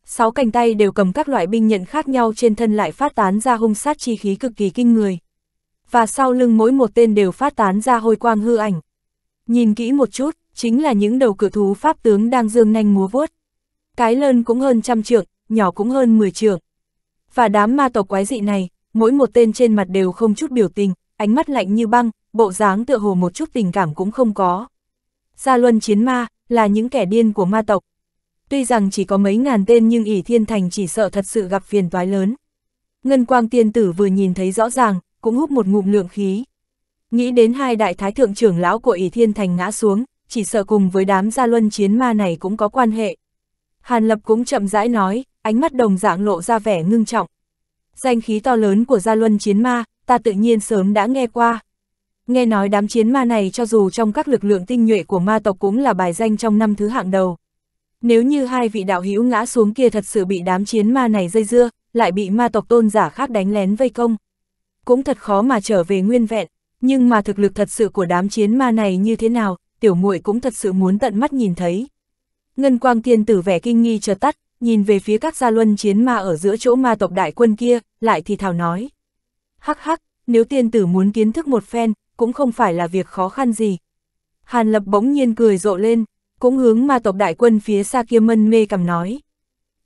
Sáu cành tay đều cầm các loại binh nhận khác nhau trên thân lại phát tán ra hung sát chi khí cực kỳ kinh người. Và sau lưng mỗi một tên đều phát tán ra hôi quang hư ảnh. Nhìn kỹ một chút, chính là những đầu cự thú pháp tướng đang dương nhanh múa vuốt. Cái lớn cũng hơn trăm trượng, nhỏ cũng hơn mười trượng. Và đám ma tộc quái dị này, mỗi một tên trên mặt đều không chút biểu tình, ánh mắt lạnh như băng, bộ dáng tựa hồ một chút tình cảm cũng không có. Gia Luân chiến ma, là những kẻ điên của ma tộc. Tuy rằng chỉ có mấy ngàn tên nhưng ỷ thiên thành chỉ sợ thật sự gặp phiền toái lớn. Ngân quang tiên tử vừa nhìn thấy rõ ràng, cũng hút một ngụm lượng khí. Nghĩ đến hai đại thái thượng trưởng lão của ỷ thiên thành ngã xuống, chỉ sợ cùng với đám gia luân chiến ma này cũng có quan hệ. Hàn Lập cũng chậm rãi nói, ánh mắt đồng dạng lộ ra vẻ ngưng trọng. Danh khí to lớn của gia luân chiến ma, ta tự nhiên sớm đã nghe qua. Nghe nói đám chiến ma này cho dù trong các lực lượng tinh nhuệ của ma tộc cũng là bài danh trong năm thứ hạng đầu. Nếu như hai vị đạo hữu ngã xuống kia thật sự bị đám chiến ma này dây dưa, lại bị ma tộc tôn giả khác đánh lén vây công. Cũng thật khó mà trở về nguyên vẹn, nhưng mà thực lực thật sự của đám chiến ma này như thế nào, tiểu muội cũng thật sự muốn tận mắt nhìn thấy. Ngân quang tiên tử vẻ kinh nghi chợt tắt, nhìn về phía các gia luân chiến ma ở giữa chỗ ma tộc đại quân kia, lại thì thào nói. Hắc hắc, nếu tiên tử muốn kiến thức một phen, cũng không phải là việc khó khăn gì. Hàn Lập bỗng nhiên cười rộ lên, cũng hướng ma tộc đại quân phía xa kia mân mê cầm nói.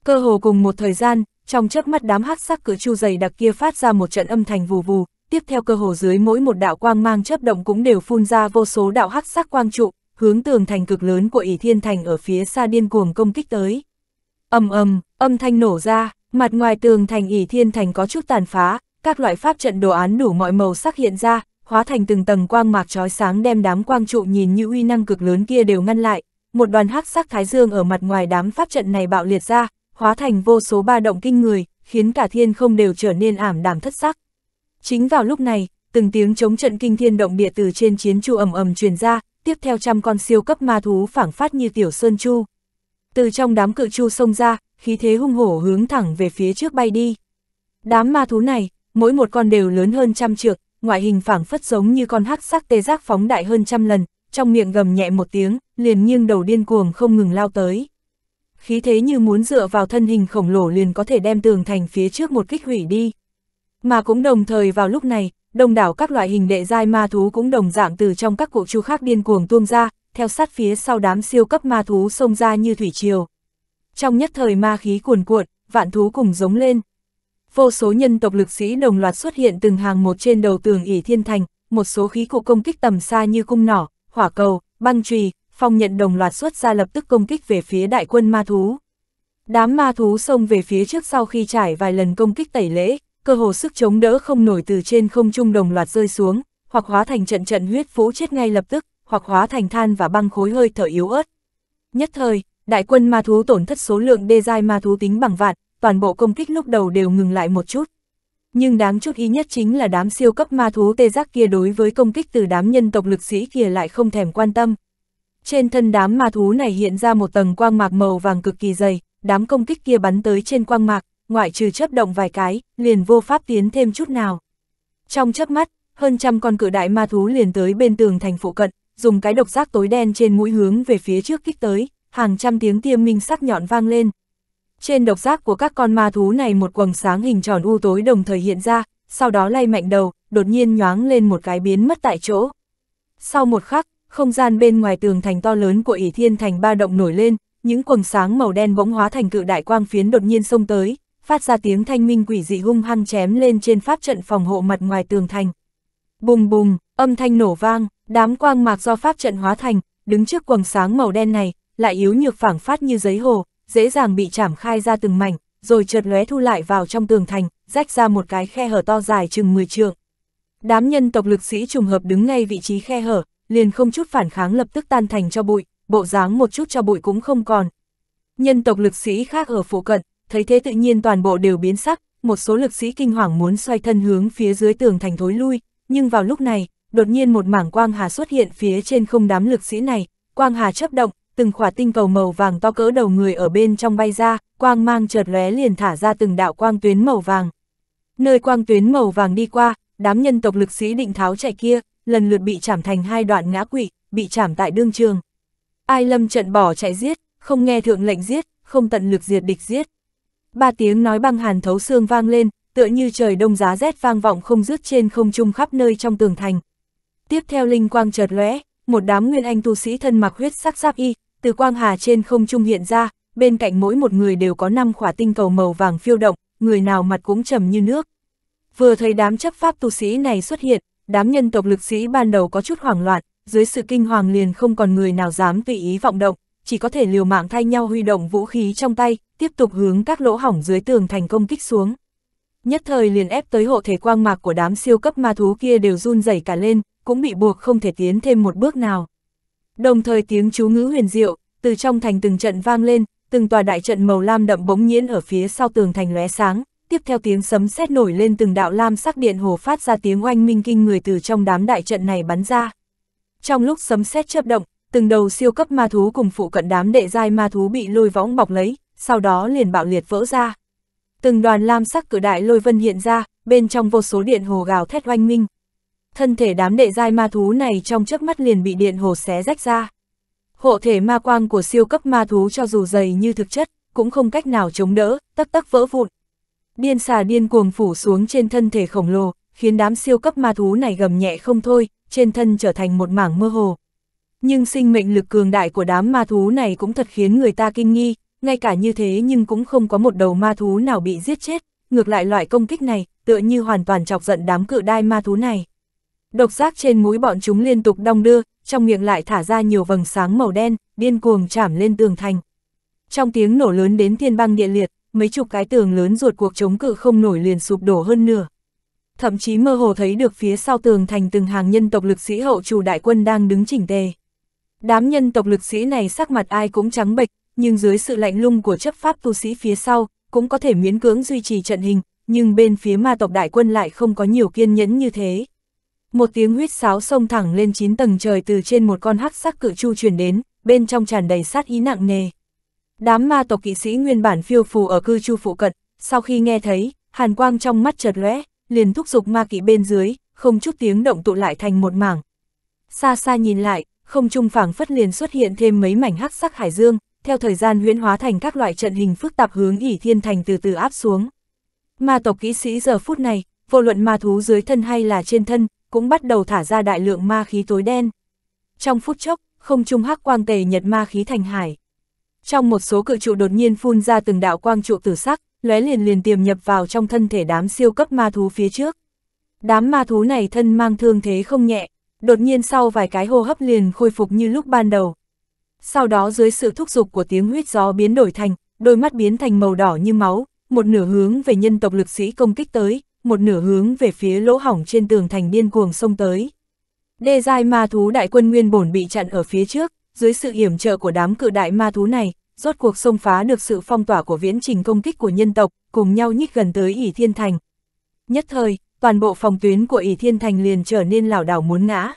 Cơ hồ cùng một thời gian, trong chớp mắt đám hắc sắc cử chu dày đặc kia phát ra một trận âm thanh vù vù, tiếp theo cơ hồ dưới mỗi một đạo quang mang chớp động cũng đều phun ra vô số đạo hắc sắc quang trụ, hướng tường thành cực lớn của ỷ Thiên Thành ở phía xa điên cuồng công kích tới. Ầm ầm, âm thanh nổ ra, mặt ngoài tường thành ỷ Thiên Thành có chút tàn phá, các loại pháp trận đồ án đủ mọi màu sắc hiện ra, hóa thành từng tầng quang mạc trói sáng đem đám quang trụ nhìn như uy năng cực lớn kia đều ngăn lại, một đoàn hắc sắc thái dương ở mặt ngoài đám pháp trận này bạo liệt ra, hóa thành vô số ba động kinh người, khiến cả thiên không đều trở nên ảm đạm thất sắc. Chính vào lúc này, từng tiếng chống trận kinh thiên động địa từ trên chiến trụ ầm ầm truyền ra, tiếp theo trăm con siêu cấp ma thú phảng phát như tiểu sơn chu. Từ trong đám cự chu xông ra, khí thế hung hổ hướng thẳng về phía trước bay đi. Đám ma thú này, mỗi một con đều lớn hơn trăm trượng, ngoại hình phảng phất giống như con hắc sắc tê giác phóng đại hơn trăm lần, trong miệng gầm nhẹ một tiếng, liền nghiêng đầu điên cuồng không ngừng lao tới. Khí thế như muốn dựa vào thân hình khổng lồ liền có thể đem tường thành phía trước một kích hủy đi. Mà cũng đồng thời vào lúc này, đông đảo các loại hình đệ giai ma thú cũng đồng dạng từ trong các cụ chu khác điên cuồng tuông ra, theo sát phía sau đám siêu cấp ma thú xông ra như thủy triều. Trong nhất thời ma khí cuồn cuộn, vạn thú cùng giống lên vô số nhân tộc lực sĩ đồng loạt xuất hiện từng hàng một trên đầu tường ỉ thiên thành, một số khí cụ công kích tầm xa như cung nỏ, hỏa cầu, băng trùy, phong nhận đồng loạt xuất ra lập tức công kích về phía đại quân ma thú. Đám ma thú xông về phía trước sau khi trải vài lần công kích tẩy lễ, cơ hồ sức chống đỡ không nổi từ trên không trung đồng loạt rơi xuống, hoặc hóa thành trận trận huyết vũ chết ngay lập tức, hoặc hóa thành than và băng khối hơi thở yếu ớt. Nhất thời, đại quân ma thú tổn thất số lượng đê giai ma thú tính bằng vạn, toàn bộ công kích lúc đầu đều ngừng lại một chút. Nhưng đáng chút ý nhất chính là đám siêu cấp ma thú tê giác kia đối với công kích từ đám nhân tộc lực sĩ kia lại không thèm quan tâm. Trên thân đám ma thú này hiện ra một tầng quang mạc màu vàng cực kỳ dày, đám công kích kia bắn tới trên quang mạc, ngoại trừ chấp động vài cái, liền vô pháp tiến thêm chút nào. Trong chớp mắt, hơn trăm con cự đại ma thú liền tới bên tường thành phụ cận, dùng cái độc giác tối đen trên mũi hướng về phía trước kích tới, hàng trăm tiếng tiêm minh sắc nhọn vang lên, trên độc giác của các con ma thú này một quầng sáng hình tròn u tối đồng thời hiện ra, sau đó lay mạnh đầu, đột nhiên nhoáng lên một cái biến mất tại chỗ. Sau một khắc, không gian bên ngoài tường thành to lớn của ỷ thiên thành ba động nổi lên, những quầng sáng màu đen bỗng hóa thành cự đại quang phiến đột nhiên xông tới, phát ra tiếng thanh minh quỷ dị hung hăng chém lên trên pháp trận phòng hộ mặt ngoài tường thành. Bùng bùng, âm thanh nổ vang, đám quang mạc do pháp trận hóa thành, đứng trước quầng sáng màu đen này, lại yếu nhược phảng phát như giấy hồ, dễ dàng bị chảm khai ra từng mảnh, rồi chợt lóe thu lại vào trong tường thành, rách ra một cái khe hở to dài chừng 10 trượng. Đám nhân tộc lực sĩ trùng hợp đứng ngay vị trí khe hở, liền không chút phản kháng lập tức tan thành cho bụi, bộ dáng một chút cho bụi cũng không còn. Nhân tộc lực sĩ khác ở phụ cận, thấy thế tự nhiên toàn bộ đều biến sắc, một số lực sĩ kinh hoàng muốn xoay thân hướng phía dưới tường thành thối lui, nhưng vào lúc này, đột nhiên một mảng quang hà xuất hiện phía trên không đám lực sĩ này, quang hà chấp động, từng khỏa tinh cầu màu vàng to cỡ đầu người ở bên trong bay ra, quang mang chợt lóe liền thả ra từng đạo quang tuyến màu vàng. Nơi quang tuyến màu vàng đi qua, đám nhân tộc lực sĩ định tháo chạy kia, lần lượt bị chảm thành hai đoạn ngã quỵ, bị chảm tại đương trường. Ai lâm trận bỏ chạy giết, không nghe thượng lệnh giết, không tận lực diệt địch giết. Ba tiếng nói băng hàn thấu xương vang lên, tựa như trời đông giá rét vang vọng không dứt trên không trung khắp nơi trong tường thành. Tiếp theo linh quang chợt lóe, một đám nguyên anh tu sĩ thân mặc huyết sắc giáp y, từ quang hà trên không trung hiện ra, bên cạnh mỗi một người đều có năm khỏa tinh cầu màu vàng phiêu động, người nào mặt cũng trầm như nước. Vừa thấy đám chấp pháp tu sĩ này xuất hiện, đám nhân tộc lực sĩ ban đầu có chút hoảng loạn, dưới sự kinh hoàng liền không còn người nào dám tùy ý vọng động, chỉ có thể liều mạng thay nhau huy động vũ khí trong tay, tiếp tục hướng các lỗ hỏng dưới tường thành công kích xuống. Nhất thời liền ép tới hộ thể quang mạc của đám siêu cấp ma thú kia đều run rẩy cả lên, cũng bị buộc không thể tiến thêm một bước nào. Đồng thời tiếng chú ngữ huyền diệu, từ trong thành từng trận vang lên, từng tòa đại trận màu lam đậm bỗng nhiên ở phía sau tường thành lóe sáng, tiếp theo tiếng sấm sét nổi lên từng đạo lam sắc điện hồ phát ra tiếng oanh minh kinh người từ trong đám đại trận này bắn ra. Trong lúc sấm sét chớp động, từng đầu siêu cấp ma thú cùng phụ cận đám đệ giai ma thú bị lôi võng bọc lấy, sau đó liền bạo liệt vỡ ra. Từng đoàn lam sắc cử đại lôi vân hiện ra, bên trong vô số điện hồ gào thét oanh minh thân thể đám đệ giai ma thú này trong chớp mắt liền bị điện hồ xé rách ra. Hộ thể ma quang của siêu cấp ma thú cho dù dày như thực chất, cũng không cách nào chống đỡ, tắc tắc vỡ vụn. Điên xà điên cuồng phủ xuống trên thân thể khổng lồ, khiến đám siêu cấp ma thú này gầm nhẹ không thôi, trên thân trở thành một mảng mơ hồ. Nhưng sinh mệnh lực cường đại của đám ma thú này cũng thật khiến người ta kinh nghi, ngay cả như thế nhưng cũng không có một đầu ma thú nào bị giết chết, ngược lại loại công kích này, tựa như hoàn toàn chọc giận đám cự đai ma thú này. Độc giác trên mũi bọn chúng liên tục đong đưa, trong miệng lại thả ra nhiều vầng sáng màu đen, điên cuồng chảm lên tường thành. Trong tiếng nổ lớn đến thiên băng địa liệt, mấy chục cái tường lớn ruột cuộc chống cự không nổi liền sụp đổ hơn nửa. Thậm chí mơ hồ thấy được phía sau tường thành từng hàng nhân tộc lực sĩ hậu chủ đại quân đang đứng chỉnh tề. Đám nhân tộc lực sĩ này sắc mặt ai cũng trắng bệch, nhưng dưới sự lạnh lung của chấp pháp tu sĩ phía sau, cũng có thể miễn cưỡng duy trì trận hình, nhưng bên phía ma tộc đại quân lại không có nhiều kiên nhẫn như thế một tiếng huyết sáo xông thẳng lên chín tầng trời từ trên một con hắc sắc cự chu truyền đến, bên trong tràn đầy sát ý nặng nề. Đám ma tộc kỵ sĩ nguyên bản phiêu phù ở cư chu phụ cận, sau khi nghe thấy, hàn quang trong mắt chợt lóe, liền thúc giục ma kỵ bên dưới, không chút tiếng động tụ lại thành một mảng. Xa xa nhìn lại, không trung phảng phất liền xuất hiện thêm mấy mảnh hắc sắc hải dương, theo thời gian huyễn hóa thành các loại trận hình phức tạp hướng ỉ thiên thành từ từ áp xuống. Ma tộc kỵ sĩ giờ phút này, vô luận ma thú dưới thân hay là trên thân, cũng bắt đầu thả ra đại lượng ma khí tối đen. Trong phút chốc, không trung hắc quang tề nhật ma khí thành hải. Trong một số cự trụ đột nhiên phun ra từng đạo quang trụ tử sắc, lóe liền liền tiềm nhập vào trong thân thể đám siêu cấp ma thú phía trước. Đám ma thú này thân mang thương thế không nhẹ, đột nhiên sau vài cái hô hấp liền khôi phục như lúc ban đầu. Sau đó dưới sự thúc giục của tiếng huyết gió biến đổi thành, đôi mắt biến thành màu đỏ như máu, một nửa hướng về nhân tộc lực sĩ công kích tới, một nửa hướng về phía lỗ hỏng trên tường thành điên cuồng xông tới. Đê giai ma thú đại quân nguyên bổn bị chặn ở phía trước, dưới sự hiểm trợ của đám cự đại ma thú này, rốt cuộc xông phá được sự phong tỏa của viễn trình công kích của nhân tộc, cùng nhau nhích gần tới ỉ thiên thành. Nhất thời, toàn bộ phòng tuyến của ỉ thiên thành liền trở nên lảo đảo muốn ngã.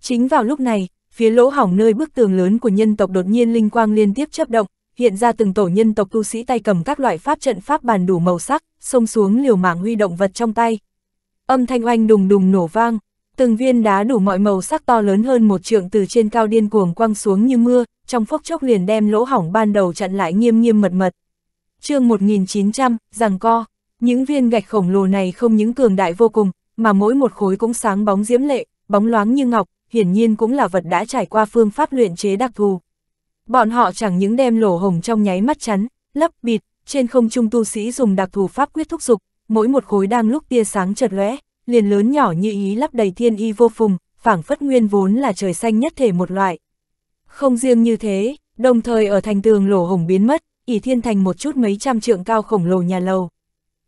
Chính vào lúc này, phía lỗ hỏng nơi bức tường lớn của nhân tộc đột nhiên linh quang liên tiếp chấp động, hiện ra từng tổ nhân tộc tu sĩ tay cầm các loại pháp trận pháp bàn đủ màu sắc, xông xuống liều mạng huy động vật trong tay. Âm thanh oanh đùng đùng nổ vang, từng viên đá đủ mọi màu sắc to lớn hơn một trượng từ trên cao điên cuồng quăng xuống như mưa, trong phốc chốc liền đem lỗ hỏng ban đầu chặn lại nghiêm nghiêm mật mật. chương 1900, rằng co, những viên gạch khổng lồ này không những cường đại vô cùng, mà mỗi một khối cũng sáng bóng diễm lệ, bóng loáng như ngọc, hiển nhiên cũng là vật đã trải qua phương pháp luyện chế đặc thù. Bọn họ chẳng những đem lỗ hồng trong nháy mắt chắn, lấp bịt, trên không trung tu sĩ dùng đặc thù pháp quyết thúc dục, mỗi một khối đang lúc tia sáng chợt lóe, liền lớn nhỏ như ý lắp đầy thiên y vô phùng, phảng phất nguyên vốn là trời xanh nhất thể một loại. Không riêng như thế, đồng thời ở thành tường lỗ hồng biến mất, ỷ thiên thành một chút mấy trăm trượng cao khổng lồ nhà lầu.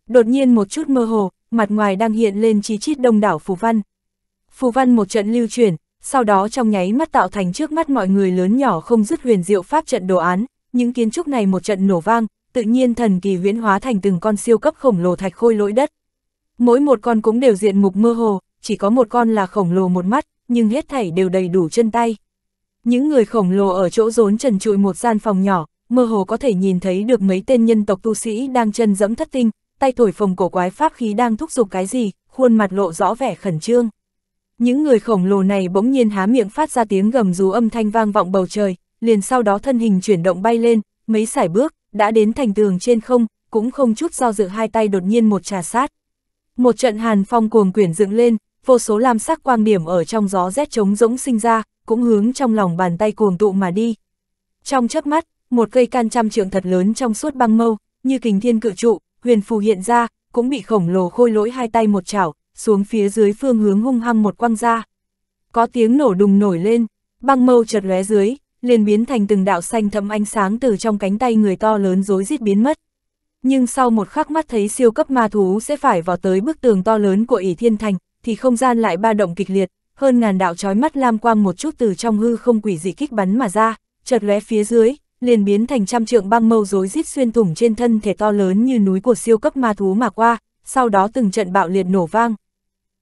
Đột nhiên một chút mơ hồ, mặt ngoài đang hiện lên chí chít đông đảo phù văn. Phù văn một trận lưu chuyển, sau đó trong nháy mắt tạo thành trước mắt mọi người lớn nhỏ không dứt huyền diệu pháp trận đồ án, những kiến trúc này một trận nổ vang, tự nhiên thần kỳ viễn hóa thành từng con siêu cấp khổng lồ thạch khôi lỗi đất. Mỗi một con cũng đều diện mục mơ hồ, chỉ có một con là khổng lồ một mắt, nhưng hết thảy đều đầy đủ chân tay. Những người khổng lồ ở chỗ rốn trần trụi một gian phòng nhỏ, mơ hồ có thể nhìn thấy được mấy tên nhân tộc tu sĩ đang chân dẫm thất tinh, tay thổi phồng cổ quái pháp khí đang thúc giục cái gì, khuôn mặt lộ rõ vẻ khẩn trương. Những người khổng lồ này bỗng nhiên há miệng phát ra tiếng gầm rú âm thanh vang vọng bầu trời, liền sau đó thân hình chuyển động bay lên, mấy sải bước, đã đến thành tường trên không, cũng không chút do dự hai tay đột nhiên một trà sát. Một trận hàn phong cuồng quyển dựng lên, vô số lam sắc quang điểm ở trong gió rét trống rỗng sinh ra, cũng hướng trong lòng bàn tay cuồng tụ mà đi. Trong chớp mắt, một cây can trăm trượng thật lớn trong suốt băng mâu, như kình thiên cự trụ, huyền phù hiện ra, cũng bị khổng lồ khôi lỗi hai tay một chảo, xuống phía dưới phương hướng hung hăng một quăng ra. Có tiếng nổ đùng nổi lên, băng mâu chợt lóe dưới, liền biến thành từng đạo xanh thẫm ánh sáng từ trong cánh tay người to lớn rối rít biến mất. Nhưng sau một khắc mắt thấy siêu cấp ma thú sẽ phải vào tới bức tường to lớn của ỷ thiên thành, thì không gian lại ba động kịch liệt, hơn ngàn đạo trói mắt lam quang một chút từ trong hư không quỷ dị kích bắn mà ra, chợt lóe phía dưới, liền biến thành trăm trượng băng mâu rối rít xuyên thủng trên thân thể to lớn như núi của siêu cấp ma thú mà qua, sau đó từng trận bạo liệt nổ vang,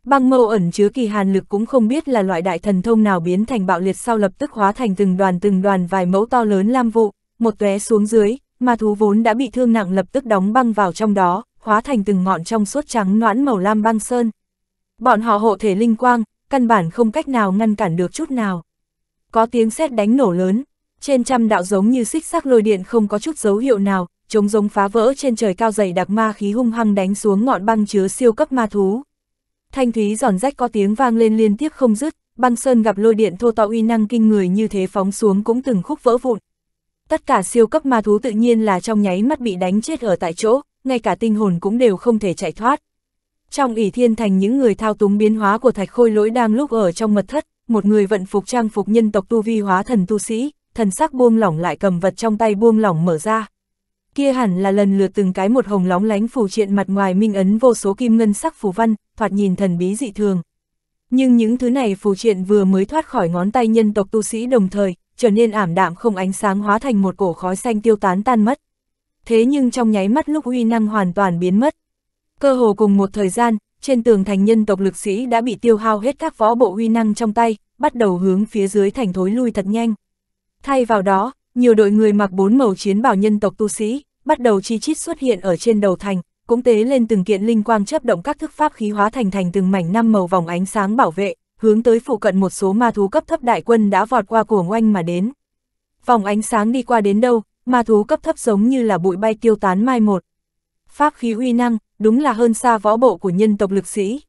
Băng mâu ẩn chứa kỳ hàn lực cũng không biết là loại đại thần thông nào biến thành bạo liệt sau lập tức hóa thành từng đoàn từng đoàn vài mẫu to lớn lam vụ, một tóe xuống dưới, mà thú vốn đã bị thương nặng lập tức đóng băng vào trong đó, hóa thành từng ngọn trong suốt trắng noãn màu lam băng sơn. Bọn họ hộ thể linh quang, căn bản không cách nào ngăn cản được chút nào. Có tiếng sét đánh nổ lớn, trên trăm đạo giống như xích sắc lôi điện không có chút dấu hiệu nào, chống giống phá vỡ trên trời cao dày đặc ma khí hung hăng đánh xuống ngọn băng chứa siêu cấp ma thú. Thanh thúy giòn rách có tiếng vang lên liên tiếp không dứt, băng sơn gặp lôi điện thô to uy năng kinh người như thế phóng xuống cũng từng khúc vỡ vụn. Tất cả siêu cấp ma thú tự nhiên là trong nháy mắt bị đánh chết ở tại chỗ, ngay cả tinh hồn cũng đều không thể chạy thoát. Trong ỷ thiên thành những người thao túng biến hóa của thạch khôi lỗi đang lúc ở trong mật thất, một người vận phục trang phục nhân tộc tu vi hóa thần tu sĩ, thần sắc buông lỏng lại cầm vật trong tay buông lỏng mở ra kia hẳn là lần lượt từng cái một hồng lóng lánh phù triện mặt ngoài minh ấn vô số kim ngân sắc phù văn, thoạt nhìn thần bí dị thường. Nhưng những thứ này phù triện vừa mới thoát khỏi ngón tay nhân tộc tu sĩ đồng thời, trở nên ảm đạm không ánh sáng hóa thành một cổ khói xanh tiêu tán tan mất. Thế nhưng trong nháy mắt lúc uy năng hoàn toàn biến mất. Cơ hồ cùng một thời gian, trên tường thành nhân tộc lực sĩ đã bị tiêu hao hết các võ bộ uy năng trong tay, bắt đầu hướng phía dưới thành thối lui thật nhanh. Thay vào đó, nhiều đội người mặc bốn màu chiến bảo nhân tộc tu sĩ, bắt đầu chi chít xuất hiện ở trên đầu thành, cũng tế lên từng kiện linh quang chấp động các thức pháp khí hóa thành thành từng mảnh năm màu vòng ánh sáng bảo vệ, hướng tới phụ cận một số ma thú cấp thấp đại quân đã vọt qua cuồng oanh mà đến. Vòng ánh sáng đi qua đến đâu, ma thú cấp thấp giống như là bụi bay tiêu tán mai một. Pháp khí uy năng, đúng là hơn xa võ bộ của nhân tộc lực sĩ.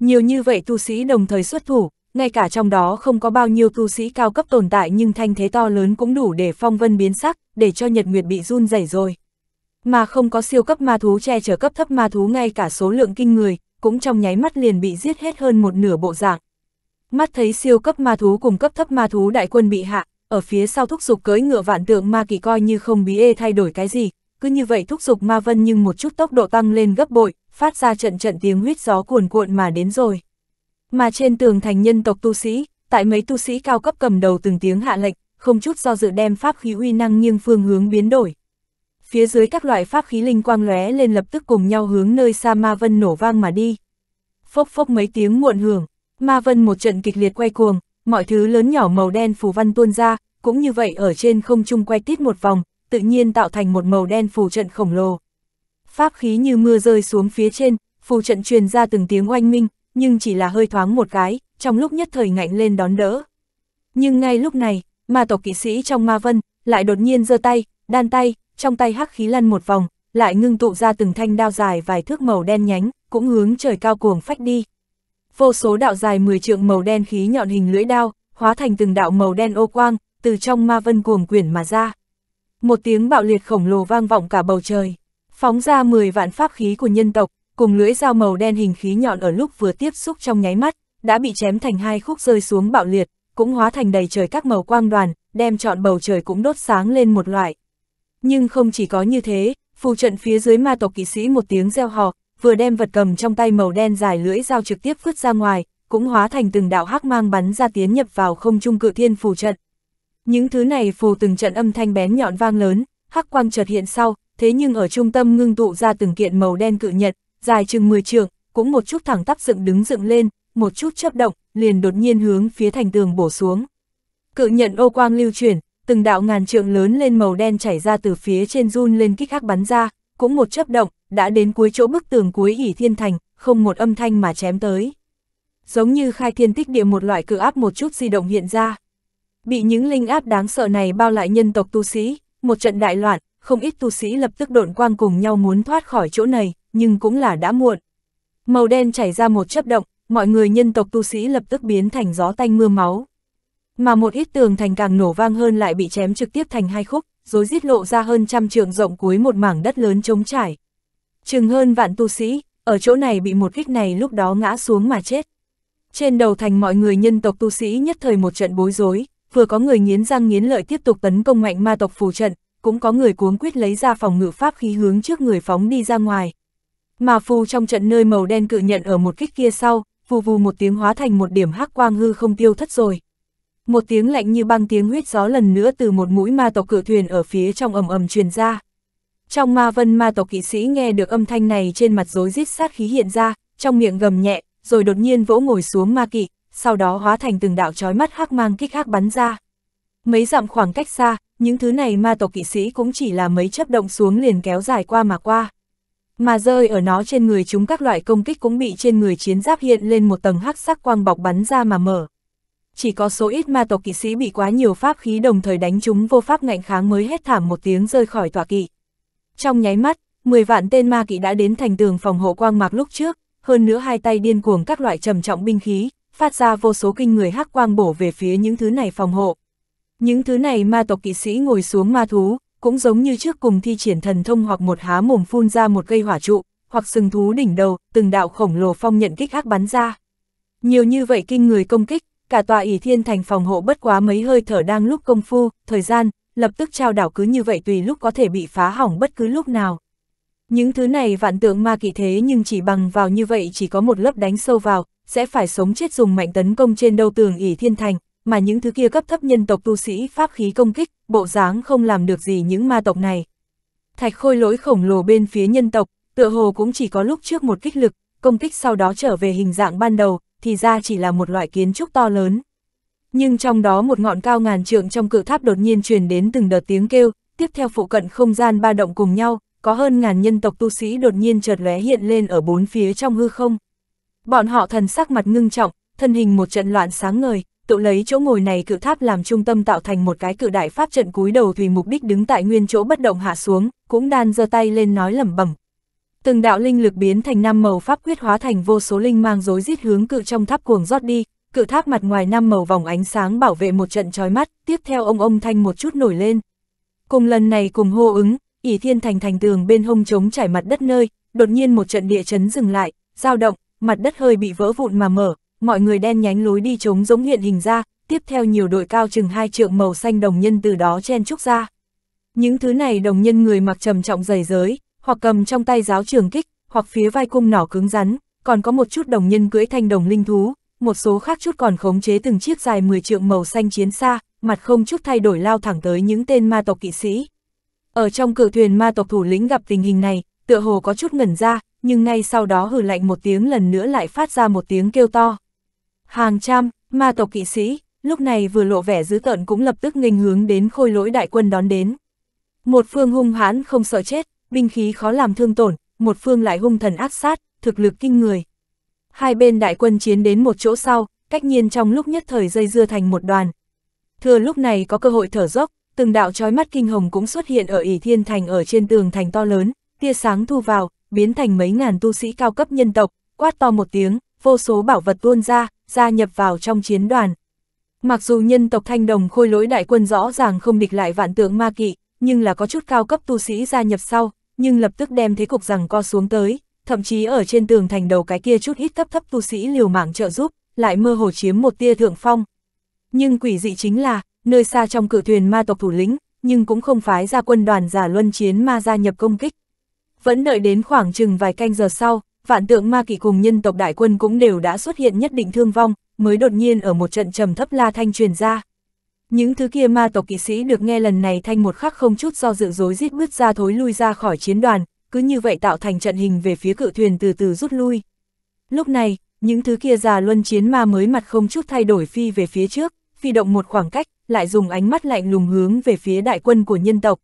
Nhiều như vậy tu sĩ đồng thời xuất thủ, ngay cả trong đó không có bao nhiêu tu sĩ cao cấp tồn tại nhưng thanh thế to lớn cũng đủ để phong vân biến sắc, để cho Nhật Nguyệt bị run rẩy rồi mà không có siêu cấp ma thú che chở cấp thấp ma thú ngay cả số lượng kinh người, cũng trong nháy mắt liền bị giết hết hơn một nửa bộ dạng. Mắt thấy siêu cấp ma thú cùng cấp thấp ma thú đại quân bị hạ, ở phía sau thúc dục cưỡi ngựa vạn tượng ma kỳ coi như không bí ê thay đổi cái gì, cứ như vậy thúc dục ma vân nhưng một chút tốc độ tăng lên gấp bội, phát ra trận trận tiếng huyết gió cuồn cuộn mà đến rồi. Mà trên tường thành nhân tộc tu sĩ, tại mấy tu sĩ cao cấp cầm đầu từng tiếng hạ lệnh, không chút do dự đem pháp khí uy năng nghiêng phương hướng biến đổi phía dưới các loại pháp khí linh quang lóe lên lập tức cùng nhau hướng nơi xa ma vân nổ vang mà đi. Phốc phốc mấy tiếng muộn hưởng, ma vân một trận kịch liệt quay cuồng, mọi thứ lớn nhỏ màu đen phù văn tuôn ra, cũng như vậy ở trên không trung quay tít một vòng, tự nhiên tạo thành một màu đen phù trận khổng lồ. Pháp khí như mưa rơi xuống phía trên, phù trận truyền ra từng tiếng oanh minh, nhưng chỉ là hơi thoáng một cái, trong lúc nhất thời ngạnh lên đón đỡ. Nhưng ngay lúc này, ma tộc kỵ sĩ trong ma vân, lại đột nhiên giơ tay, đan tay, trong tay hắc khí lăn một vòng, lại ngưng tụ ra từng thanh đao dài vài thước màu đen nhánh, cũng hướng trời cao cuồng phách đi. Vô số đạo dài 10 trượng màu đen khí nhọn hình lưỡi đao, hóa thành từng đạo màu đen ô quang, từ trong ma vân cuồng quyển mà ra. Một tiếng bạo liệt khổng lồ vang vọng cả bầu trời, phóng ra 10 vạn pháp khí của nhân tộc, cùng lưỡi dao màu đen hình khí nhọn ở lúc vừa tiếp xúc trong nháy mắt, đã bị chém thành hai khúc rơi xuống bạo liệt, cũng hóa thành đầy trời các màu quang đoàn, đem trọn bầu trời cũng đốt sáng lên một loại. Nhưng không chỉ có như thế, phù trận phía dưới ma tộc kỵ sĩ một tiếng reo hò, vừa đem vật cầm trong tay màu đen dài lưỡi dao trực tiếp vứt ra ngoài, cũng hóa thành từng đạo hắc mang bắn ra tiến nhập vào không trung cự thiên phù trận. Những thứ này phù từng trận âm thanh bén nhọn vang lớn, hắc quang chợt hiện sau, thế nhưng ở trung tâm ngưng tụ ra từng kiện màu đen cự nhật, dài chừng 10 trượng, cũng một chút thẳng tắp dựng đứng dựng lên, một chút chấp động, liền đột nhiên hướng phía thành tường bổ xuống. Cự nhận ô quang lưu chuyển, từng đạo ngàn trượng lớn lên màu đen chảy ra từ phía trên run lên kích khắc bắn ra, cũng một chớp động, đã đến cuối chỗ bức tường cuối ỉ thiên thành, không một âm thanh mà chém tới. Giống như khai thiên tích địa một loại cự áp một chút di động hiện ra. Bị những linh áp đáng sợ này bao lại nhân tộc tu sĩ, một trận đại loạn, không ít tu sĩ lập tức độn quang cùng nhau muốn thoát khỏi chỗ này, nhưng cũng là đã muộn. Màu đen chảy ra một chớp động, mọi người nhân tộc tu sĩ lập tức biến thành gió tanh mưa máu mà một ít tường thành càng nổ vang hơn lại bị chém trực tiếp thành hai khúc, rồi giết lộ ra hơn trăm trượng rộng cuối một mảng đất lớn trống trải. Chừng hơn vạn tu sĩ, ở chỗ này bị một kích này lúc đó ngã xuống mà chết. Trên đầu thành mọi người nhân tộc tu sĩ nhất thời một trận bối rối, vừa có người nghiến răng nghiến lợi tiếp tục tấn công mạnh ma tộc phù trận, cũng có người cuống quyết lấy ra phòng ngự pháp khí hướng trước người phóng đi ra ngoài. Mà phù trong trận nơi màu đen cự nhận ở một kích kia sau, vù vù một tiếng hóa thành một điểm hắc quang hư không tiêu thất rồi. Một tiếng lạnh như băng tiếng huyết gió lần nữa từ một mũi ma tộc cửa thuyền ở phía trong ầm ầm truyền ra. Trong ma vân ma tộc kỵ sĩ nghe được âm thanh này trên mặt rối rít sát khí hiện ra, trong miệng gầm nhẹ, rồi đột nhiên vỗ ngồi xuống ma kỵ, sau đó hóa thành từng đạo chói mắt hắc mang kích hắc bắn ra. Mấy dặm khoảng cách xa, những thứ này ma tộc kỵ sĩ cũng chỉ là mấy chấp động xuống liền kéo dài qua mà qua. Mà rơi ở nó trên người chúng các loại công kích cũng bị trên người chiến giáp hiện lên một tầng hắc sắc quang bọc bắn ra mà mở chỉ có số ít ma tộc kỵ sĩ bị quá nhiều pháp khí đồng thời đánh chúng vô pháp ngạnh kháng mới hết thảm một tiếng rơi khỏi tòa kỵ. Trong nháy mắt, 10 vạn tên ma kỵ đã đến thành tường phòng hộ quang mạc lúc trước, hơn nữa hai tay điên cuồng các loại trầm trọng binh khí, phát ra vô số kinh người hắc quang bổ về phía những thứ này phòng hộ. Những thứ này ma tộc kỵ sĩ ngồi xuống ma thú, cũng giống như trước cùng thi triển thần thông hoặc một há mồm phun ra một cây hỏa trụ, hoặc sừng thú đỉnh đầu, từng đạo khổng lồ phong nhận kích hắc bắn ra. Nhiều như vậy kinh người công kích, cả tòa ỷ thiên thành phòng hộ bất quá mấy hơi thở đang lúc công phu, thời gian, lập tức trao đảo cứ như vậy tùy lúc có thể bị phá hỏng bất cứ lúc nào. Những thứ này vạn tượng ma kỵ thế nhưng chỉ bằng vào như vậy chỉ có một lớp đánh sâu vào, sẽ phải sống chết dùng mạnh tấn công trên đầu tường ỷ thiên thành, mà những thứ kia cấp thấp nhân tộc tu sĩ pháp khí công kích, bộ dáng không làm được gì những ma tộc này. Thạch khôi lỗi khổng lồ bên phía nhân tộc, tựa hồ cũng chỉ có lúc trước một kích lực, công kích sau đó trở về hình dạng ban đầu, thì ra chỉ là một loại kiến trúc to lớn. Nhưng trong đó một ngọn cao ngàn trượng trong cự tháp đột nhiên truyền đến từng đợt tiếng kêu, tiếp theo phụ cận không gian ba động cùng nhau, có hơn ngàn nhân tộc tu sĩ đột nhiên chợt lóe hiện lên ở bốn phía trong hư không. Bọn họ thần sắc mặt ngưng trọng, thân hình một trận loạn sáng ngời, tự lấy chỗ ngồi này cự tháp làm trung tâm tạo thành một cái cự đại pháp trận cúi đầu tùy mục đích đứng tại nguyên chỗ bất động hạ xuống, cũng đan giơ tay lên nói lẩm bẩm, Từng đạo linh lực biến thành năm màu pháp quyết hóa thành vô số linh mang rối rít hướng cự trong tháp cuồng rót đi, cự tháp mặt ngoài năm màu vòng ánh sáng bảo vệ một trận chói mắt, tiếp theo ông ông thanh một chút nổi lên. Cùng lần này cùng hô ứng, ỷ thiên thành thành tường bên hông trống trải mặt đất nơi, đột nhiên một trận địa chấn dừng lại, dao động, mặt đất hơi bị vỡ vụn mà mở, mọi người đen nhánh lối đi trống giống hiện hình ra, tiếp theo nhiều đội cao chừng hai trượng màu xanh đồng nhân từ đó chen trúc ra. Những thứ này đồng nhân người mặc trầm trọng dày giới, hoặc cầm trong tay giáo trường kích, hoặc phía vai cung nỏ cứng rắn, còn có một chút đồng nhân cưỡi thanh đồng linh thú, một số khác chút còn khống chế từng chiếc dài 10 trượng màu xanh chiến xa, mặt không chút thay đổi lao thẳng tới những tên ma tộc kỵ sĩ. Ở trong cự thuyền ma tộc thủ lĩnh gặp tình hình này, tựa hồ có chút ngẩn ra, nhưng ngay sau đó hừ lạnh một tiếng lần nữa lại phát ra một tiếng kêu to. Hàng trăm, ma tộc kỵ sĩ, lúc này vừa lộ vẻ dữ tợn cũng lập tức nghênh hướng đến khôi lỗi đại quân đón đến. Một phương hung hãn không sợ chết, binh khí khó làm thương tổn, một phương lại hung thần ác sát, thực lực kinh người. Hai bên đại quân chiến đến một chỗ sau, cách nhiên trong lúc nhất thời dây dưa thành một đoàn. Thừa lúc này có cơ hội thở dốc, từng đạo trói mắt kinh hồng cũng xuất hiện ở ỷ thiên thành ở trên tường thành to lớn, tia sáng thu vào, biến thành mấy ngàn tu sĩ cao cấp nhân tộc, quát to một tiếng, vô số bảo vật tuôn ra, gia nhập vào trong chiến đoàn. Mặc dù nhân tộc thanh đồng khôi lỗi đại quân rõ ràng không địch lại vạn tượng ma kỵ, nhưng là có chút cao cấp tu sĩ gia nhập sau, nhưng lập tức đem thế cục rằng co xuống tới, thậm chí ở trên tường thành đầu cái kia chút ít cấp thấp tu sĩ liều mạng trợ giúp, lại mơ hồ chiếm một tia thượng phong. Nhưng quỷ dị chính là, nơi xa trong cự thuyền ma tộc thủ lĩnh, nhưng cũng không phái ra quân đoàn giả luân chiến ma gia nhập công kích. Vẫn đợi đến khoảng chừng vài canh giờ sau, vạn tượng ma kỵ cùng nhân tộc đại quân cũng đều đã xuất hiện nhất định thương vong, mới đột nhiên ở một trận trầm thấp la thanh truyền ra. Những thứ kia ma tộc kỵ sĩ được nghe lần này thanh một khắc không chút do dự dối rít bước ra thối lui ra khỏi chiến đoàn, cứ như vậy tạo thành trận hình về phía cự thuyền từ từ rút lui. Lúc này, những thứ kia già luân chiến ma mới mặt không chút thay đổi phi về phía trước, phi động một khoảng cách, lại dùng ánh mắt lạnh lùng hướng về phía đại quân của nhân tộc.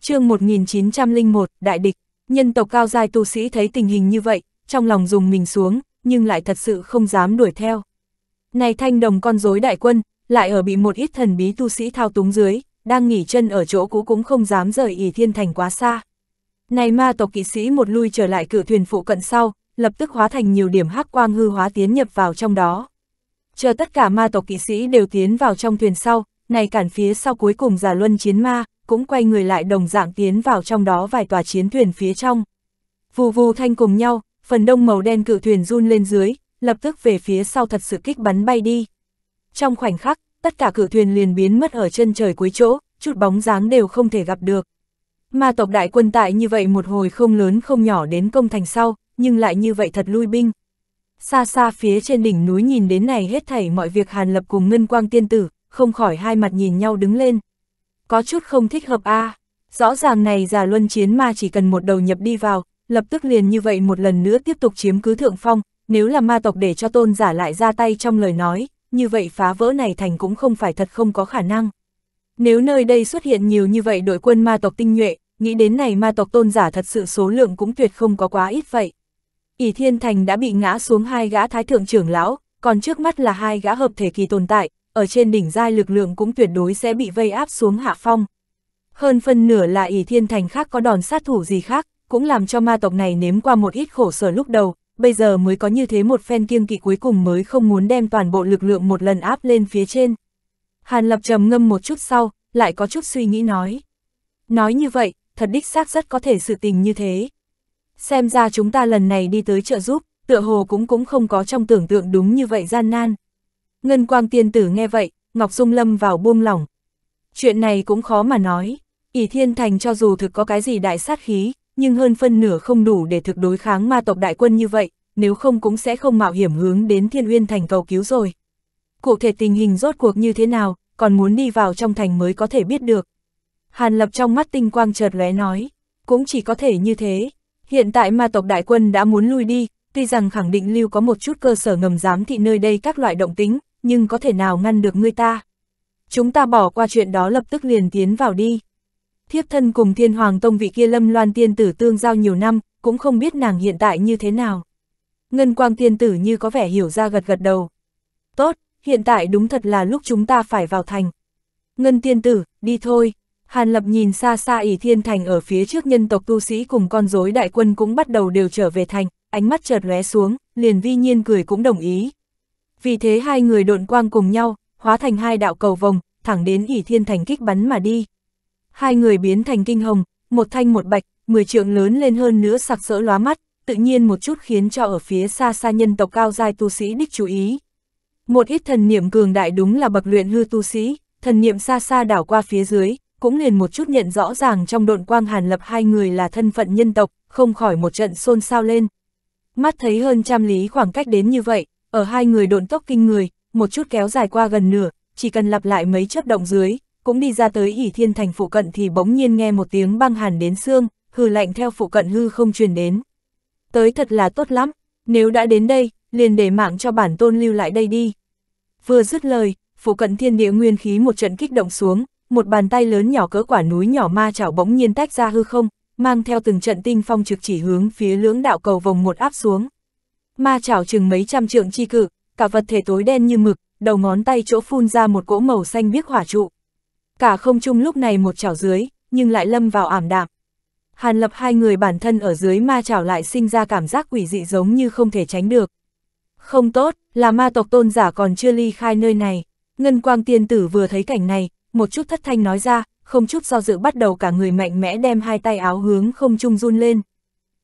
chương 1901, Đại địch, nhân tộc cao dài tu sĩ thấy tình hình như vậy, trong lòng dùng mình xuống, nhưng lại thật sự không dám đuổi theo. Này thanh đồng con rối đại quân, lại ở bị một ít thần bí tu sĩ thao túng dưới, đang nghỉ chân ở chỗ cũ cũng không dám rời ỉ thiên thành quá xa. Này ma tộc kỵ sĩ một lui trở lại cự thuyền phụ cận sau, lập tức hóa thành nhiều điểm hắc quang hư hóa tiến nhập vào trong đó. Chờ tất cả ma tộc kỵ sĩ đều tiến vào trong thuyền sau, này cản phía sau cuối cùng giả luân chiến ma, cũng quay người lại đồng dạng tiến vào trong đó vài tòa chiến thuyền phía trong. Vù vù thanh cùng nhau, phần đông màu đen cự thuyền run lên dưới, lập tức về phía sau thật sự kích bắn bay đi. Trong khoảnh khắc, tất cả cử thuyền liền biến mất ở chân trời cuối chỗ, chút bóng dáng đều không thể gặp được. ma tộc đại quân tại như vậy một hồi không lớn không nhỏ đến công thành sau, nhưng lại như vậy thật lui binh. Xa xa phía trên đỉnh núi nhìn đến này hết thảy mọi việc Hàn Lập cùng Ngân Quang Tiên Tử, không khỏi hai mặt nhìn nhau đứng lên. Có chút không thích hợp a à. rõ ràng này giả luân chiến ma chỉ cần một đầu nhập đi vào, lập tức liền như vậy một lần nữa tiếp tục chiếm cứ thượng phong, nếu là ma tộc để cho tôn giả lại ra tay trong lời nói, như vậy phá vỡ này thành cũng không phải thật không có khả năng. Nếu nơi đây xuất hiện nhiều như vậy đội quân ma tộc tinh nhuệ, nghĩ đến này ma tộc tôn giả thật sự số lượng cũng tuyệt không có quá ít vậy. ỷ Thiên Thành đã bị ngã xuống hai gã thái thượng trưởng lão, còn trước mắt là hai gã hợp thể kỳ tồn tại, ở trên đỉnh giai lực lượng cũng tuyệt đối sẽ bị vây áp xuống hạ phong. Hơn phân nửa là ỷ Thiên Thành khác có đòn sát thủ gì khác, cũng làm cho ma tộc này nếm qua một ít khổ sở lúc đầu, bây giờ mới có như thế một phen kiêng kỵ cuối cùng mới không muốn đem toàn bộ lực lượng một lần áp lên phía trên. Hàn Lập trầm ngâm một chút sau, lại có chút suy nghĩ nói. Nói như vậy, thật đích xác rất có thể sự tình như thế. Xem ra chúng ta lần này đi tới trợ giúp, tựa hồ cũng cũng không có trong tưởng tượng đúng như vậy gian nan. Ngân quang tiên tử nghe vậy, Ngọc Dung Lâm vào buông lỏng. Chuyện này cũng khó mà nói, ỷ thiên thành cho dù thực có cái gì đại sát khí, nhưng hơn phân nửa không đủ để thực đối kháng ma tộc đại quân như vậy, nếu không cũng sẽ không mạo hiểm hướng đến Thiên Uyên thành cầu cứu rồi. Cụ thể tình hình rốt cuộc như thế nào, còn muốn đi vào trong thành mới có thể biết được. Hàn Lập trong mắt tinh quang chợt lóe nói, cũng chỉ có thể như thế. Hiện tại ma tộc đại quân đã muốn lui đi, tuy rằng khẳng định lưu có một chút cơ sở ngầm giám thị nơi đây các loại động tính, nhưng có thể nào ngăn được người ta. Chúng ta bỏ qua chuyện đó lập tức liền tiến vào đi thiếp thân cùng thiên hoàng tông vị kia lâm loan tiên tử tương giao nhiều năm, cũng không biết nàng hiện tại như thế nào. Ngân quang tiên tử như có vẻ hiểu ra gật gật đầu. Tốt, hiện tại đúng thật là lúc chúng ta phải vào thành. Ngân tiên tử, đi thôi. Hàn lập nhìn xa xa ỉ thiên thành ở phía trước nhân tộc tu sĩ cùng con rối đại quân cũng bắt đầu đều trở về thành, ánh mắt chợt lóe xuống, liền vi nhiên cười cũng đồng ý. Vì thế hai người độn quang cùng nhau, hóa thành hai đạo cầu vòng, thẳng đến ỉ thiên thành kích bắn mà đi hai người biến thành kinh hồng, một thanh một bạch, mười trượng lớn lên hơn nữa sặc sỡ lóa mắt, tự nhiên một chút khiến cho ở phía xa xa nhân tộc cao giai tu sĩ đích chú ý. Một ít thần niệm cường đại đúng là bậc luyện hư tu sĩ, thần niệm xa xa đảo qua phía dưới, cũng liền một chút nhận rõ ràng trong độn quang hàn lập hai người là thân phận nhân tộc, không khỏi một trận xôn xao lên. Mắt thấy hơn trăm lý khoảng cách đến như vậy, ở hai người độn tốc kinh người, một chút kéo dài qua gần nửa, chỉ cần lặp lại mấy chớp động dưới, cũng đi ra tới ỉ thiên thành phụ cận thì bỗng nhiên nghe một tiếng băng hàn đến xương, hừ lạnh theo phụ cận hư không truyền đến. Tới thật là tốt lắm, nếu đã đến đây, liền để mạng cho bản tôn lưu lại đây đi. Vừa dứt lời, phụ cận thiên địa nguyên khí một trận kích động xuống, một bàn tay lớn nhỏ cỡ quả núi nhỏ ma chảo bỗng nhiên tách ra hư không, mang theo từng trận tinh phong trực chỉ hướng phía lưỡng đạo cầu vòng một áp xuống. Ma chảo chừng mấy trăm trượng chi cự, cả vật thể tối đen như mực, đầu ngón tay chỗ phun ra một cỗ màu xanh biếc hỏa trụ, Cả không trung lúc này một chảo dưới, nhưng lại lâm vào ảm đạm. Hàn lập hai người bản thân ở dưới ma chảo lại sinh ra cảm giác quỷ dị giống như không thể tránh được. Không tốt, là ma tộc tôn giả còn chưa ly khai nơi này. Ngân quang tiên tử vừa thấy cảnh này, một chút thất thanh nói ra, không chút do dự bắt đầu cả người mạnh mẽ đem hai tay áo hướng không trung run lên.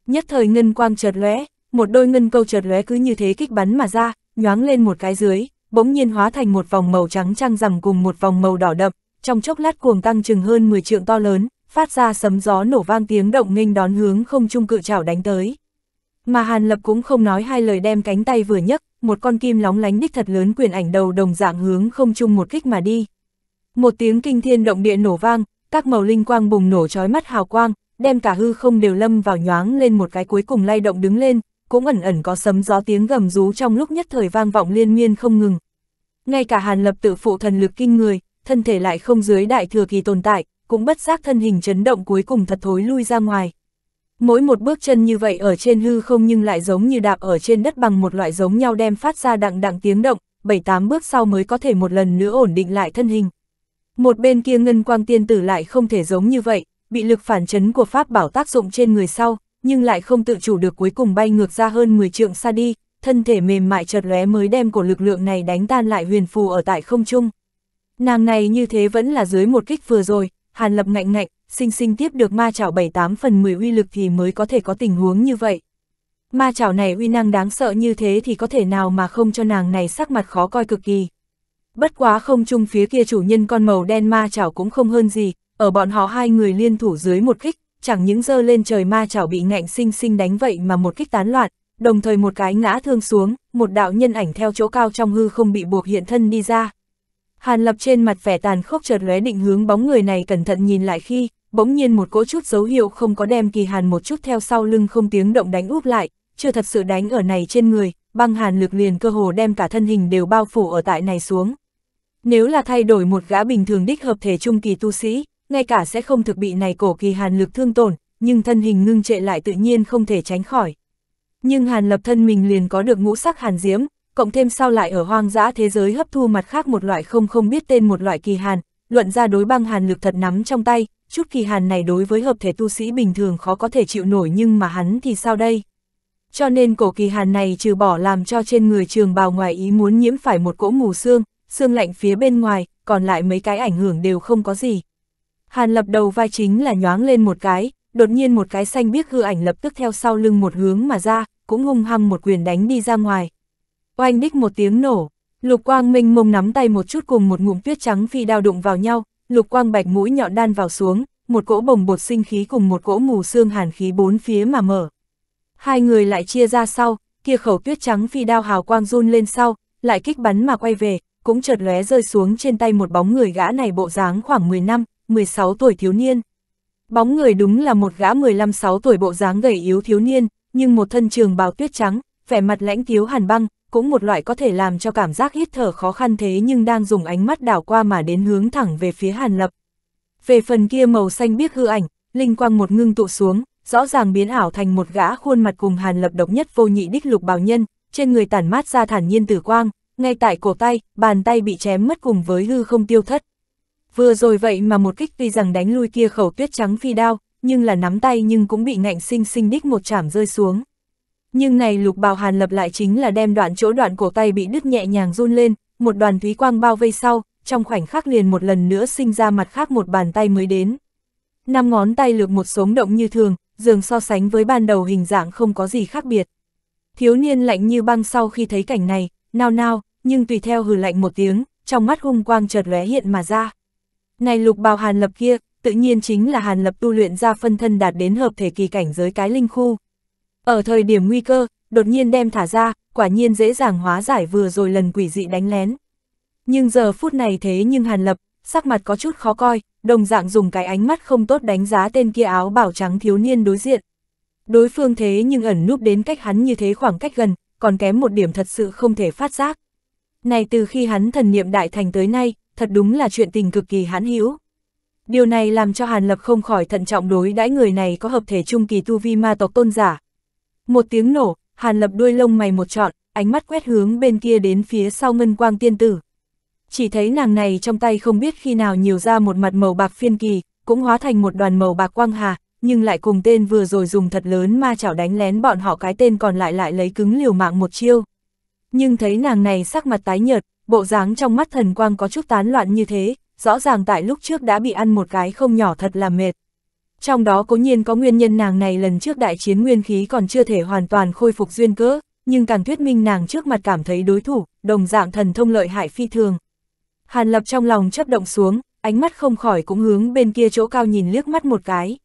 Nhất thời ngân quang chợt lóe, một đôi ngân câu chợt lóe cứ như thế kích bắn mà ra, nhoáng lên một cái dưới, bỗng nhiên hóa thành một vòng màu trắng trăng rằm cùng một vòng màu đỏ đậm, trong chốc lát cuồng tăng chừng hơn 10 trượng to lớn, phát ra sấm gió nổ vang tiếng động nghênh đón hướng không trung cự chảo đánh tới. Mà Hàn Lập cũng không nói hai lời đem cánh tay vừa nhấc, một con kim lóng lánh đích thật lớn quyền ảnh đầu đồng dạng hướng không trung một kích mà đi. Một tiếng kinh thiên động địa nổ vang, các màu linh quang bùng nổ chói mắt hào quang, đem cả hư không đều lâm vào nhoáng lên một cái cuối cùng lay động đứng lên, cũng ẩn ẩn có sấm gió tiếng gầm rú trong lúc nhất thời vang vọng liên miên không ngừng. Ngay cả Hàn Lập tự phụ thần lực kinh người, thân thể lại không dưới đại thừa kỳ tồn tại, cũng bất giác thân hình chấn động cuối cùng thật thối lui ra ngoài. Mỗi một bước chân như vậy ở trên hư không nhưng lại giống như đạp ở trên đất bằng một loại giống nhau đem phát ra đặng đặng tiếng động, 7-8 bước sau mới có thể một lần nữa ổn định lại thân hình. Một bên kia ngân quang tiên tử lại không thể giống như vậy, bị lực phản chấn của pháp bảo tác dụng trên người sau, nhưng lại không tự chủ được cuối cùng bay ngược ra hơn 10 trượng xa đi, thân thể mềm mại chợt lóe mới đem của lực lượng này đánh tan lại huyền phù ở tại không trung. Nàng này như thế vẫn là dưới một kích vừa rồi, Hàn Lập ngạnh ngạnh, sinh sinh tiếp được ma chảo 78 phần 10 uy lực thì mới có thể có tình huống như vậy. Ma chảo này uy năng đáng sợ như thế thì có thể nào mà không cho nàng này sắc mặt khó coi cực kỳ. Bất quá không chung phía kia chủ nhân con màu đen ma chảo cũng không hơn gì, ở bọn họ hai người liên thủ dưới một kích, chẳng những dơ lên trời ma chảo bị ngạnh sinh sinh đánh vậy mà một kích tán loạn, đồng thời một cái ngã thương xuống, một đạo nhân ảnh theo chỗ cao trong hư không bị buộc hiện thân đi ra, Hàn Lập trên mặt vẻ tàn khốc chợt lóe định hướng bóng người này cẩn thận nhìn lại khi, bỗng nhiên một cỗ chút dấu hiệu không có đem kỳ hàn một chút theo sau lưng không tiếng động đánh úp lại, chưa thật sự đánh ở này trên người, băng hàn lực liền cơ hồ đem cả thân hình đều bao phủ ở tại này xuống. Nếu là thay đổi một gã bình thường đích hợp thể trung kỳ tu sĩ, ngay cả sẽ không thực bị này cổ kỳ hàn lực thương tổn, nhưng thân hình ngưng trệ lại tự nhiên không thể tránh khỏi. Nhưng hàn lập thân mình liền có được ngũ sắc hàn diếm cộng thêm sau lại ở hoang dã thế giới hấp thu mặt khác một loại không không biết tên một loại kỳ hàn, luận ra đối băng hàn lực thật nắm trong tay, chút kỳ hàn này đối với hợp thể tu sĩ bình thường khó có thể chịu nổi nhưng mà hắn thì sao đây? Cho nên cổ kỳ hàn này trừ bỏ làm cho trên người trường bào ngoài ý muốn nhiễm phải một cỗ mù xương, xương lạnh phía bên ngoài, còn lại mấy cái ảnh hưởng đều không có gì. Hàn lập đầu vai chính là nhoáng lên một cái, đột nhiên một cái xanh biếc hư ảnh lập tức theo sau lưng một hướng mà ra, cũng hung hăng một quyền đánh đi ra ngoài oanh ních một tiếng nổ, lục quang minh mông nắm tay một chút cùng một ngụm tuyết trắng phi đao đụng vào nhau, lục quang bạch mũi nhọn đan vào xuống, một cỗ bồng bột sinh khí cùng một cỗ mù xương hàn khí bốn phía mà mở. Hai người lại chia ra sau, kia khẩu tuyết trắng phi đao hào quang run lên sau, lại kích bắn mà quay về, cũng chợt lóe rơi xuống trên tay một bóng người gã này bộ dáng khoảng 10 năm, 16 tuổi thiếu niên. Bóng người đúng là một gã 15-6 tuổi bộ dáng gầy yếu thiếu niên, nhưng một thân trường bào tuyết trắng, vẻ mặt lãnh thiếu hàn băng, cũng một loại có thể làm cho cảm giác hít thở khó khăn thế nhưng đang dùng ánh mắt đảo qua mà đến hướng thẳng về phía Hàn Lập. Về phần kia màu xanh biếc hư ảnh, linh quang một ngưng tụ xuống, rõ ràng biến ảo thành một gã khuôn mặt cùng Hàn Lập độc nhất vô nhị đích lục bào nhân, trên người tản mát ra thản nhiên tử quang, ngay tại cổ tay, bàn tay bị chém mất cùng với hư không tiêu thất. Vừa rồi vậy mà một kích tuy rằng đánh lui kia khẩu tuyết trắng phi đao, nhưng là nắm tay nhưng cũng bị ngạnh sinh sinh đích một chảm rơi xuống. Nhưng này lục bào hàn lập lại chính là đem đoạn chỗ đoạn cổ tay bị đứt nhẹ nhàng run lên, một đoàn thúy quang bao vây sau, trong khoảnh khắc liền một lần nữa sinh ra mặt khác một bàn tay mới đến. Năm ngón tay lược một sống động như thường, dường so sánh với ban đầu hình dạng không có gì khác biệt. Thiếu niên lạnh như băng sau khi thấy cảnh này, nao nao, nhưng tùy theo hừ lạnh một tiếng, trong mắt hung quang chợt lóe hiện mà ra. Này lục bào hàn lập kia, tự nhiên chính là hàn lập tu luyện ra phân thân đạt đến hợp thể kỳ cảnh giới cái linh khu. Ở thời điểm nguy cơ, đột nhiên đem thả ra, quả nhiên dễ dàng hóa giải vừa rồi lần quỷ dị đánh lén. Nhưng giờ phút này thế nhưng Hàn Lập, sắc mặt có chút khó coi, đồng dạng dùng cái ánh mắt không tốt đánh giá tên kia áo bảo trắng thiếu niên đối diện. Đối phương thế nhưng ẩn núp đến cách hắn như thế khoảng cách gần, còn kém một điểm thật sự không thể phát giác. Này từ khi hắn thần niệm đại thành tới nay, thật đúng là chuyện tình cực kỳ hãn hữu. Điều này làm cho Hàn Lập không khỏi thận trọng đối đãi người này có hợp thể trung kỳ tu vi ma tộc tôn giả, một tiếng nổ, Hàn Lập đuôi lông mày một trọn, ánh mắt quét hướng bên kia đến phía sau ngân quang tiên tử. Chỉ thấy nàng này trong tay không biết khi nào nhiều ra một mặt màu bạc phiên kỳ, cũng hóa thành một đoàn màu bạc quang hà, nhưng lại cùng tên vừa rồi dùng thật lớn ma chảo đánh lén bọn họ cái tên còn lại lại lấy cứng liều mạng một chiêu. Nhưng thấy nàng này sắc mặt tái nhợt, bộ dáng trong mắt thần quang có chút tán loạn như thế, rõ ràng tại lúc trước đã bị ăn một cái không nhỏ thật là mệt trong đó cố nhiên có nguyên nhân nàng này lần trước đại chiến nguyên khí còn chưa thể hoàn toàn khôi phục duyên cỡ, nhưng càng thuyết minh nàng trước mặt cảm thấy đối thủ, đồng dạng thần thông lợi hại phi thường. Hàn Lập trong lòng chấp động xuống, ánh mắt không khỏi cũng hướng bên kia chỗ cao nhìn liếc mắt một cái.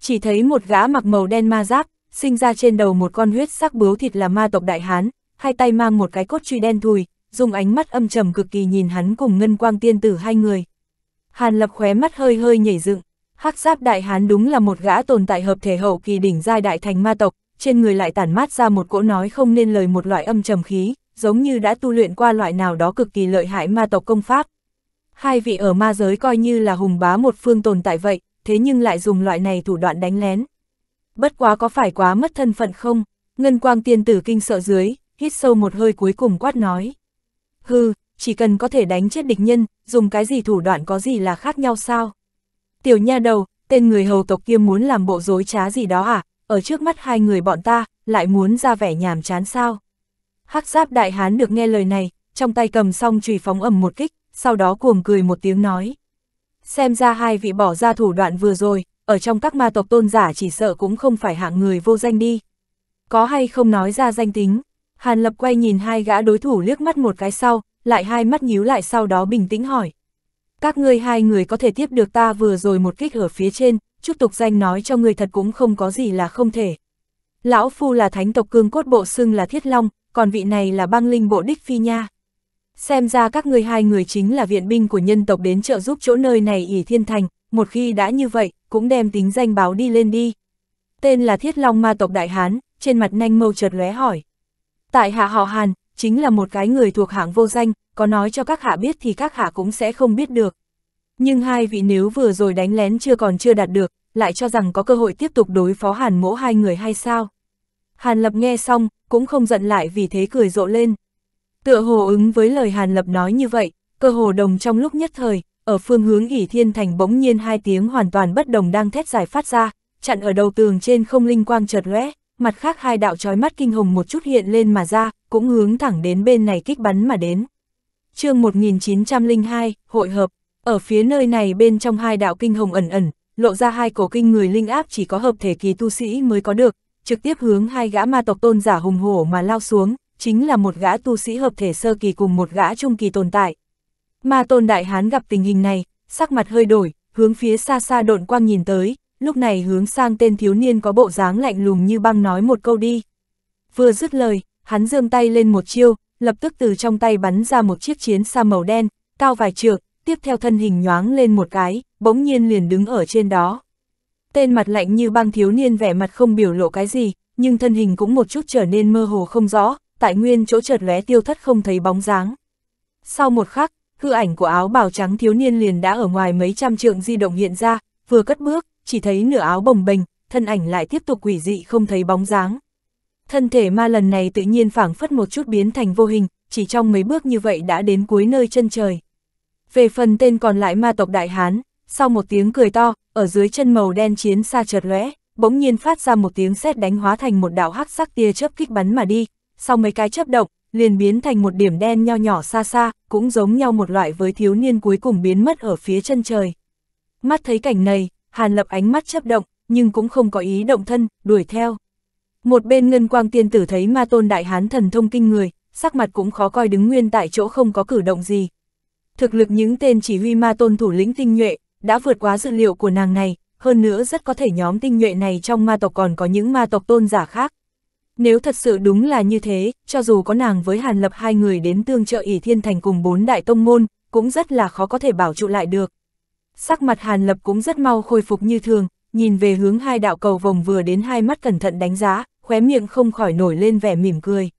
Chỉ thấy một gã mặc màu đen ma giáp, sinh ra trên đầu một con huyết sắc bướu thịt là ma tộc đại hán, hai tay mang một cái cốt truy đen thùi, dùng ánh mắt âm trầm cực kỳ nhìn hắn cùng ngân quang tiên tử hai người. Hàn Lập khóe mắt hơi hơi nhảy dựng, Hắc Giáp Đại Hán đúng là một gã tồn tại hợp thể hậu kỳ đỉnh giai đại thành ma tộc, trên người lại tản mát ra một cỗ nói không nên lời một loại âm trầm khí, giống như đã tu luyện qua loại nào đó cực kỳ lợi hại ma tộc công pháp. Hai vị ở ma giới coi như là hùng bá một phương tồn tại vậy, thế nhưng lại dùng loại này thủ đoạn đánh lén. Bất quá có phải quá mất thân phận không? Ngân quang tiên tử kinh sợ dưới, hít sâu một hơi cuối cùng quát nói. Hừ, chỉ cần có thể đánh chết địch nhân, dùng cái gì thủ đoạn có gì là khác nhau sao? Tiểu nha đầu, tên người hầu tộc kia muốn làm bộ dối trá gì đó à, ở trước mắt hai người bọn ta, lại muốn ra vẻ nhàm chán sao. Hắc giáp đại hán được nghe lời này, trong tay cầm xong chùy phóng ầm một kích, sau đó cuồng cười một tiếng nói. Xem ra hai vị bỏ ra thủ đoạn vừa rồi, ở trong các ma tộc tôn giả chỉ sợ cũng không phải hạng người vô danh đi. Có hay không nói ra danh tính, Hàn Lập quay nhìn hai gã đối thủ liếc mắt một cái sau, lại hai mắt nhíu lại sau đó bình tĩnh hỏi, các ngươi hai người có thể tiếp được ta vừa rồi một kích ở phía trên, chúc tục danh nói cho người thật cũng không có gì là không thể. Lão Phu là thánh tộc cương cốt bộ xưng là Thiết Long, còn vị này là băng linh bộ đích phi nha. Xem ra các ngươi hai người chính là viện binh của nhân tộc đến trợ giúp chỗ nơi này ỉ thiên thành, một khi đã như vậy, cũng đem tính danh báo đi lên đi. Tên là Thiết Long ma tộc Đại Hán, trên mặt nanh mâu chợt lóe hỏi. Tại hạ họ Hàn, chính là một cái người thuộc hạng vô danh, có nói cho các hạ biết thì các hạ cũng sẽ không biết được. Nhưng hai vị nếu vừa rồi đánh lén chưa còn chưa đạt được, lại cho rằng có cơ hội tiếp tục đối phó hàn mỗ hai người hay sao. Hàn lập nghe xong, cũng không giận lại vì thế cười rộ lên. Tựa hồ ứng với lời hàn lập nói như vậy, cơ hồ đồng trong lúc nhất thời, ở phương hướng ỉ thiên thành bỗng nhiên hai tiếng hoàn toàn bất đồng đang thét giải phát ra, chặn ở đầu tường trên không linh quang chợt lóe, mặt khác hai đạo trói mắt kinh hồng một chút hiện lên mà ra, cũng hướng thẳng đến bên này kích bắn mà đến chương 1902, hội hợp, ở phía nơi này bên trong hai đạo kinh hồng ẩn ẩn, lộ ra hai cổ kinh người linh áp chỉ có hợp thể kỳ tu sĩ mới có được, trực tiếp hướng hai gã ma tộc tôn giả hùng hổ mà lao xuống, chính là một gã tu sĩ hợp thể sơ kỳ cùng một gã trung kỳ tồn tại. Ma tôn đại hán gặp tình hình này, sắc mặt hơi đổi, hướng phía xa xa độn quang nhìn tới, lúc này hướng sang tên thiếu niên có bộ dáng lạnh lùng như băng nói một câu đi. Vừa dứt lời, hắn dương tay lên một chiêu, lập tức từ trong tay bắn ra một chiếc chiến xa màu đen, cao vài trượng, tiếp theo thân hình nhoáng lên một cái, bỗng nhiên liền đứng ở trên đó. Tên mặt lạnh như băng thiếu niên vẻ mặt không biểu lộ cái gì, nhưng thân hình cũng một chút trở nên mơ hồ không rõ, tại nguyên chỗ chợt lóe tiêu thất không thấy bóng dáng. Sau một khắc, hư ảnh của áo bào trắng thiếu niên liền đã ở ngoài mấy trăm trượng di động hiện ra, vừa cất bước, chỉ thấy nửa áo bồng bềnh, thân ảnh lại tiếp tục quỷ dị không thấy bóng dáng. Thân thể ma lần này tự nhiên phảng phất một chút biến thành vô hình, chỉ trong mấy bước như vậy đã đến cuối nơi chân trời. Về phần tên còn lại ma tộc Đại Hán, sau một tiếng cười to, ở dưới chân màu đen chiến xa chợt lóe, bỗng nhiên phát ra một tiếng sét đánh hóa thành một đạo hắc sắc tia chớp kích bắn mà đi, sau mấy cái chớp động, liền biến thành một điểm đen nho nhỏ xa xa, cũng giống nhau một loại với thiếu niên cuối cùng biến mất ở phía chân trời. Mắt thấy cảnh này, Hàn Lập ánh mắt chớp động, nhưng cũng không có ý động thân, đuổi theo. Một bên ngân quang tiên tử thấy ma tôn đại hán thần thông kinh người, sắc mặt cũng khó coi đứng nguyên tại chỗ không có cử động gì. Thực lực những tên chỉ huy ma tôn thủ lĩnh tinh nhuệ, đã vượt quá dự liệu của nàng này, hơn nữa rất có thể nhóm tinh nhuệ này trong ma tộc còn có những ma tộc tôn giả khác. Nếu thật sự đúng là như thế, cho dù có nàng với Hàn Lập hai người đến tương trợ ỷ thiên thành cùng bốn đại tông môn, cũng rất là khó có thể bảo trụ lại được. Sắc mặt Hàn Lập cũng rất mau khôi phục như thường, nhìn về hướng hai đạo cầu vòng vừa đến hai mắt cẩn thận đánh giá, khóe miệng không khỏi nổi lên vẻ mỉm cười.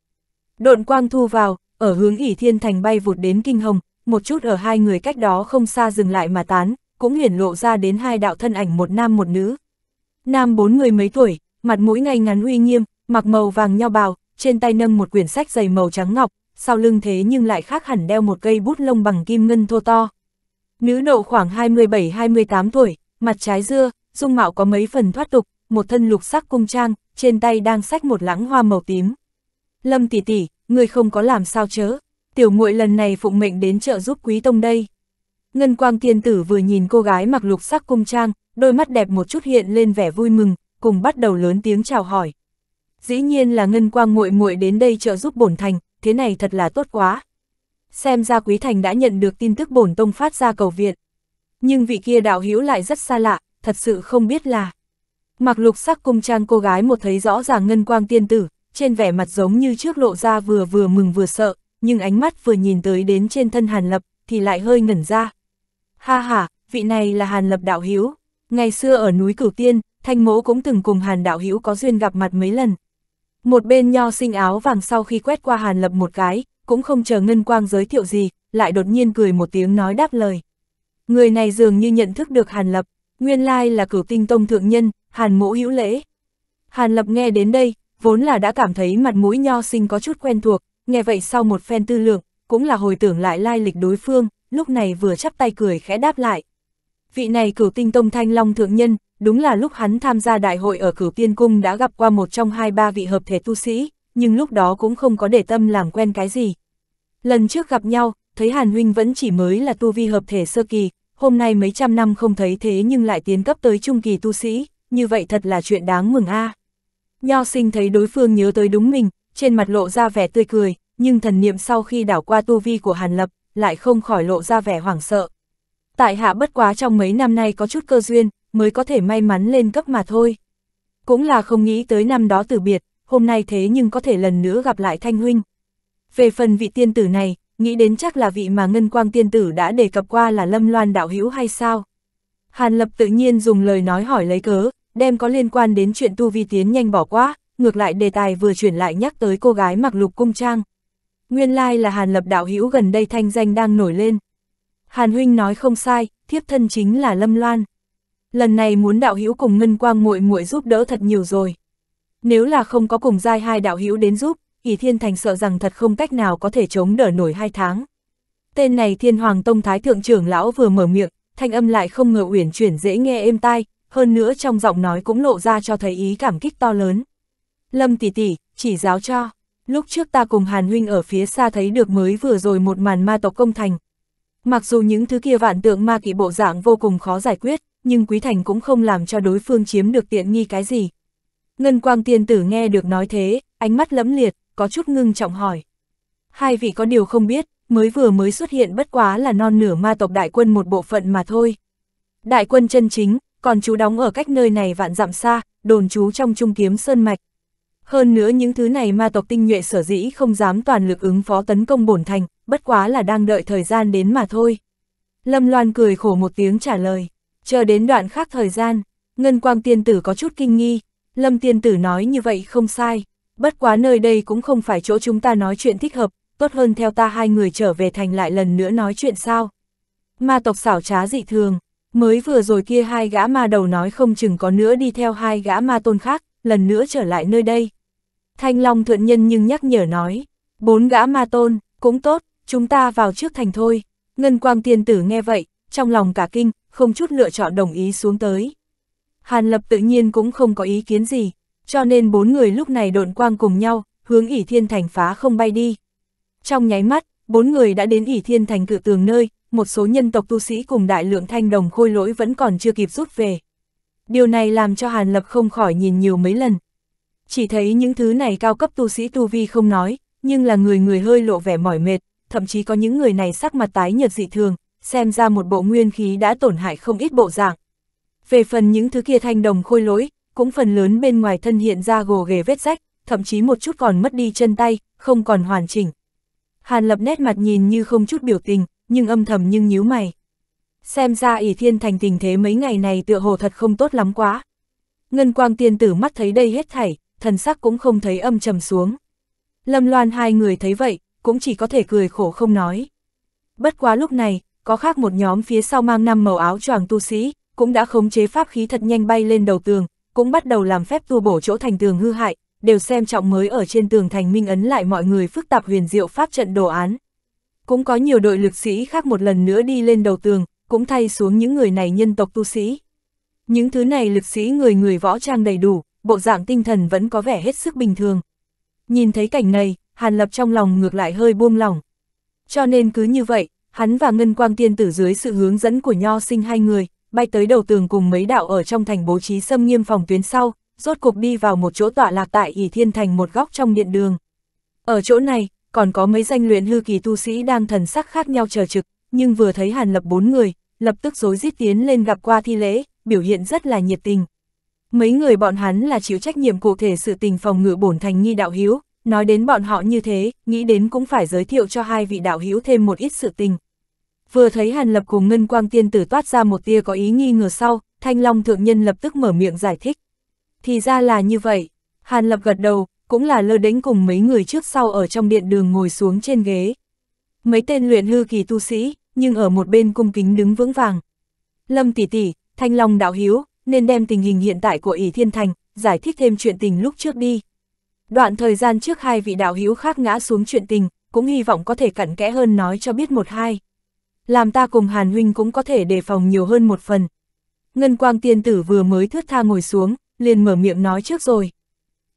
Độn quang thu vào, ở hướng ỉ thiên thành bay vụt đến kinh hồng, một chút ở hai người cách đó không xa dừng lại mà tán, cũng hiển lộ ra đến hai đạo thân ảnh một nam một nữ. Nam bốn người mấy tuổi, mặt mũi ngay ngắn uy nghiêm, mặc màu vàng nho bào, trên tay nâng một quyển sách dày màu trắng ngọc, sau lưng thế nhưng lại khác hẳn đeo một cây bút lông bằng kim ngân thô to. Nữ nộ khoảng 27-28 tuổi, mặt trái dưa, dung mạo có mấy phần thoát tục, một thân lục sắc cung trang, trên tay đang xách một lãng hoa màu tím. Lâm tỷ tỷ, người không có làm sao chớ, tiểu muội lần này phụng mệnh đến trợ giúp quý tông đây. Ngân quang tiên tử vừa nhìn cô gái mặc lục sắc cung trang, đôi mắt đẹp một chút hiện lên vẻ vui mừng, cùng bắt đầu lớn tiếng chào hỏi. Dĩ nhiên là ngân quang muội muội đến đây trợ giúp bổn thành, thế này thật là tốt quá. Xem ra quý thành đã nhận được tin tức bổn tông phát ra cầu viện. Nhưng vị kia đạo hữu lại rất xa lạ, thật sự không biết là. Mặc lục sắc cung trang cô gái một thấy rõ ràng ngân quang tiên tử, trên vẻ mặt giống như trước lộ ra vừa vừa mừng vừa sợ, nhưng ánh mắt vừa nhìn tới đến trên thân Hàn Lập, thì lại hơi ngẩn ra. Ha ha, vị này là Hàn Lập đạo hiếu. Ngày xưa ở núi Cửu Tiên, Thanh Mỗ cũng từng cùng Hàn đạo hiếu có duyên gặp mặt mấy lần. Một bên nho sinh áo vàng sau khi quét qua Hàn Lập một cái, cũng không chờ Ngân Quang giới thiệu gì, lại đột nhiên cười một tiếng nói đáp lời. Người này dường như nhận thức được Hàn Lập, nguyên lai là cửu tinh tông thượng nhân, Hàn mỗ hữu lễ. Hàn lập nghe đến đây, vốn là đã cảm thấy mặt mũi nho sinh có chút quen thuộc, nghe vậy sau một phen tư lượng, cũng là hồi tưởng lại lai lịch đối phương, lúc này vừa chắp tay cười khẽ đáp lại. Vị này cửu tinh tông thanh long thượng nhân, đúng là lúc hắn tham gia đại hội ở cửu tiên cung đã gặp qua một trong hai ba vị hợp thể tu sĩ, nhưng lúc đó cũng không có để tâm làm quen cái gì. Lần trước gặp nhau, thấy Hàn Huynh vẫn chỉ mới là tu vi hợp thể sơ kỳ, hôm nay mấy trăm năm không thấy thế nhưng lại tiến cấp tới trung kỳ tu sĩ, như vậy thật là chuyện đáng mừng a. À. Nho sinh thấy đối phương nhớ tới đúng mình, trên mặt lộ ra vẻ tươi cười, nhưng thần niệm sau khi đảo qua tu vi của Hàn Lập, lại không khỏi lộ ra vẻ hoảng sợ. Tại hạ bất quá trong mấy năm nay có chút cơ duyên, mới có thể may mắn lên cấp mà thôi. Cũng là không nghĩ tới năm đó từ biệt, hôm nay thế nhưng có thể lần nữa gặp lại Thanh Huynh. Về phần vị tiên tử này, nghĩ đến chắc là vị mà Ngân Quang Tiên Tử đã đề cập qua là Lâm Loan Đạo Hữu hay sao? Hàn Lập tự nhiên dùng lời nói hỏi lấy cớ, đem có liên quan đến chuyện tu vi tiến nhanh bỏ qua, ngược lại đề tài vừa chuyển lại nhắc tới cô gái mặc lục cung trang. Nguyên lai like là Hàn Lập Đạo Hữu gần đây thanh danh đang nổi lên. Hàn Huynh nói không sai, thiếp thân chính là Lâm Loan. Lần này muốn đạo hữu cùng Ngân Quang muội muội giúp đỡ thật nhiều rồi. Nếu là không có cùng giai hai đạo hữu đến giúp, Hỷ Thiên Thành sợ rằng thật không cách nào có thể chống đỡ nổi hai tháng. Tên này Thiên Hoàng Tông Thái Thượng trưởng lão vừa mở miệng, thanh âm lại không ngờ uyển chuyển dễ nghe êm tai, hơn nữa trong giọng nói cũng lộ ra cho thấy ý cảm kích to lớn. Lâm tỷ tỷ, chỉ giáo cho, lúc trước ta cùng Hàn Huynh ở phía xa thấy được mới vừa rồi một màn ma tộc công thành. Mặc dù những thứ kia vạn tượng ma kỵ bộ dạng vô cùng khó giải quyết, nhưng Quý Thành cũng không làm cho đối phương chiếm được tiện nghi cái gì. Ngân Quang Tiên Tử nghe được nói thế, ánh mắt lẫm liệt, có chút ngưng trọng hỏi. Hai vị có điều không biết, mới vừa mới xuất hiện bất quá là non nửa ma tộc đại quân một bộ phận mà thôi. Đại quân chân chính, còn chú đóng ở cách nơi này vạn dặm xa, đồn chú trong trung kiếm sơn mạch. Hơn nữa những thứ này ma tộc tinh nhuệ sở dĩ không dám toàn lực ứng phó tấn công bổn thành, bất quá là đang đợi thời gian đến mà thôi. Lâm Loan cười khổ một tiếng trả lời, chờ đến đoạn khác thời gian, Ngân Quang Tiên Tử có chút kinh nghi, Lâm Tiên Tử nói như vậy không sai bất quá nơi đây cũng không phải chỗ chúng ta nói chuyện thích hợp, tốt hơn theo ta hai người trở về thành lại lần nữa nói chuyện sao. Ma tộc xảo trá dị thường, mới vừa rồi kia hai gã ma đầu nói không chừng có nữa đi theo hai gã ma tôn khác, lần nữa trở lại nơi đây. Thanh Long thuận nhân nhưng nhắc nhở nói, bốn gã ma tôn, cũng tốt, chúng ta vào trước thành thôi. Ngân quang tiên tử nghe vậy, trong lòng cả kinh, không chút lựa chọn đồng ý xuống tới. Hàn Lập tự nhiên cũng không có ý kiến gì, cho nên bốn người lúc này độn quang cùng nhau, hướng ỉ thiên thành phá không bay đi. Trong nháy mắt, bốn người đã đến ỉ thiên thành cự tường nơi, một số nhân tộc tu sĩ cùng đại lượng thanh đồng khôi lỗi vẫn còn chưa kịp rút về. Điều này làm cho Hàn Lập không khỏi nhìn nhiều mấy lần. Chỉ thấy những thứ này cao cấp tu sĩ tu vi không nói, nhưng là người người hơi lộ vẻ mỏi mệt, thậm chí có những người này sắc mặt tái nhợt dị thường, xem ra một bộ nguyên khí đã tổn hại không ít bộ dạng. Về phần những thứ kia thanh đồng khôi lỗi, cũng phần lớn bên ngoài thân hiện ra gồ ghề vết rách, thậm chí một chút còn mất đi chân tay, không còn hoàn chỉnh. Hàn lập nét mặt nhìn như không chút biểu tình, nhưng âm thầm nhưng nhíu mày. Xem ra ỷ thiên thành tình thế mấy ngày này tựa hồ thật không tốt lắm quá. Ngân quang tiên tử mắt thấy đây hết thảy, thần sắc cũng không thấy âm trầm xuống. Lâm loan hai người thấy vậy, cũng chỉ có thể cười khổ không nói. Bất quá lúc này, có khác một nhóm phía sau mang năm màu áo choàng tu sĩ, cũng đã khống chế pháp khí thật nhanh bay lên đầu tường, cũng bắt đầu làm phép tu bổ chỗ thành tường hư hại, đều xem trọng mới ở trên tường thành minh ấn lại mọi người phức tạp huyền diệu pháp trận đồ án. Cũng có nhiều đội lực sĩ khác một lần nữa đi lên đầu tường, cũng thay xuống những người này nhân tộc tu sĩ. Những thứ này lực sĩ người người võ trang đầy đủ, bộ dạng tinh thần vẫn có vẻ hết sức bình thường. Nhìn thấy cảnh này, Hàn Lập trong lòng ngược lại hơi buông lòng. Cho nên cứ như vậy, hắn và Ngân Quang Tiên Tử dưới sự hướng dẫn của Nho sinh hai người, bay tới đầu tường cùng mấy đạo ở trong thành bố trí xâm nghiêm phòng tuyến sau, rốt cục đi vào một chỗ tọa lạc tại ỷ thiên thành một góc trong điện đường. Ở chỗ này, còn có mấy danh luyện hư kỳ tu sĩ đang thần sắc khác nhau chờ trực, nhưng vừa thấy Hàn Lập bốn người, lập tức dối rít tiến lên gặp qua thi lễ, biểu hiện rất là nhiệt tình. Mấy người bọn hắn là chịu trách nhiệm cụ thể sự tình phòng ngự bổn thành nghi đạo hiếu, nói đến bọn họ như thế, nghĩ đến cũng phải giới thiệu cho hai vị đạo hiếu thêm một ít sự tình, vừa thấy Hàn Lập cùng Ngân Quang Tiên Tử toát ra một tia có ý nghi ngờ sau, Thanh Long Thượng Nhân lập tức mở miệng giải thích. Thì ra là như vậy, Hàn Lập gật đầu, cũng là lơ đánh cùng mấy người trước sau ở trong điện đường ngồi xuống trên ghế. Mấy tên luyện hư kỳ tu sĩ, nhưng ở một bên cung kính đứng vững vàng. Lâm tỷ tỷ, Thanh Long đạo hiếu, nên đem tình hình hiện tại của ỷ Thiên Thành, giải thích thêm chuyện tình lúc trước đi. Đoạn thời gian trước hai vị đạo hiếu khác ngã xuống chuyện tình, cũng hy vọng có thể cặn kẽ hơn nói cho biết một hai làm ta cùng Hàn Huynh cũng có thể đề phòng nhiều hơn một phần. Ngân Quang Tiên Tử vừa mới thướt tha ngồi xuống, liền mở miệng nói trước rồi.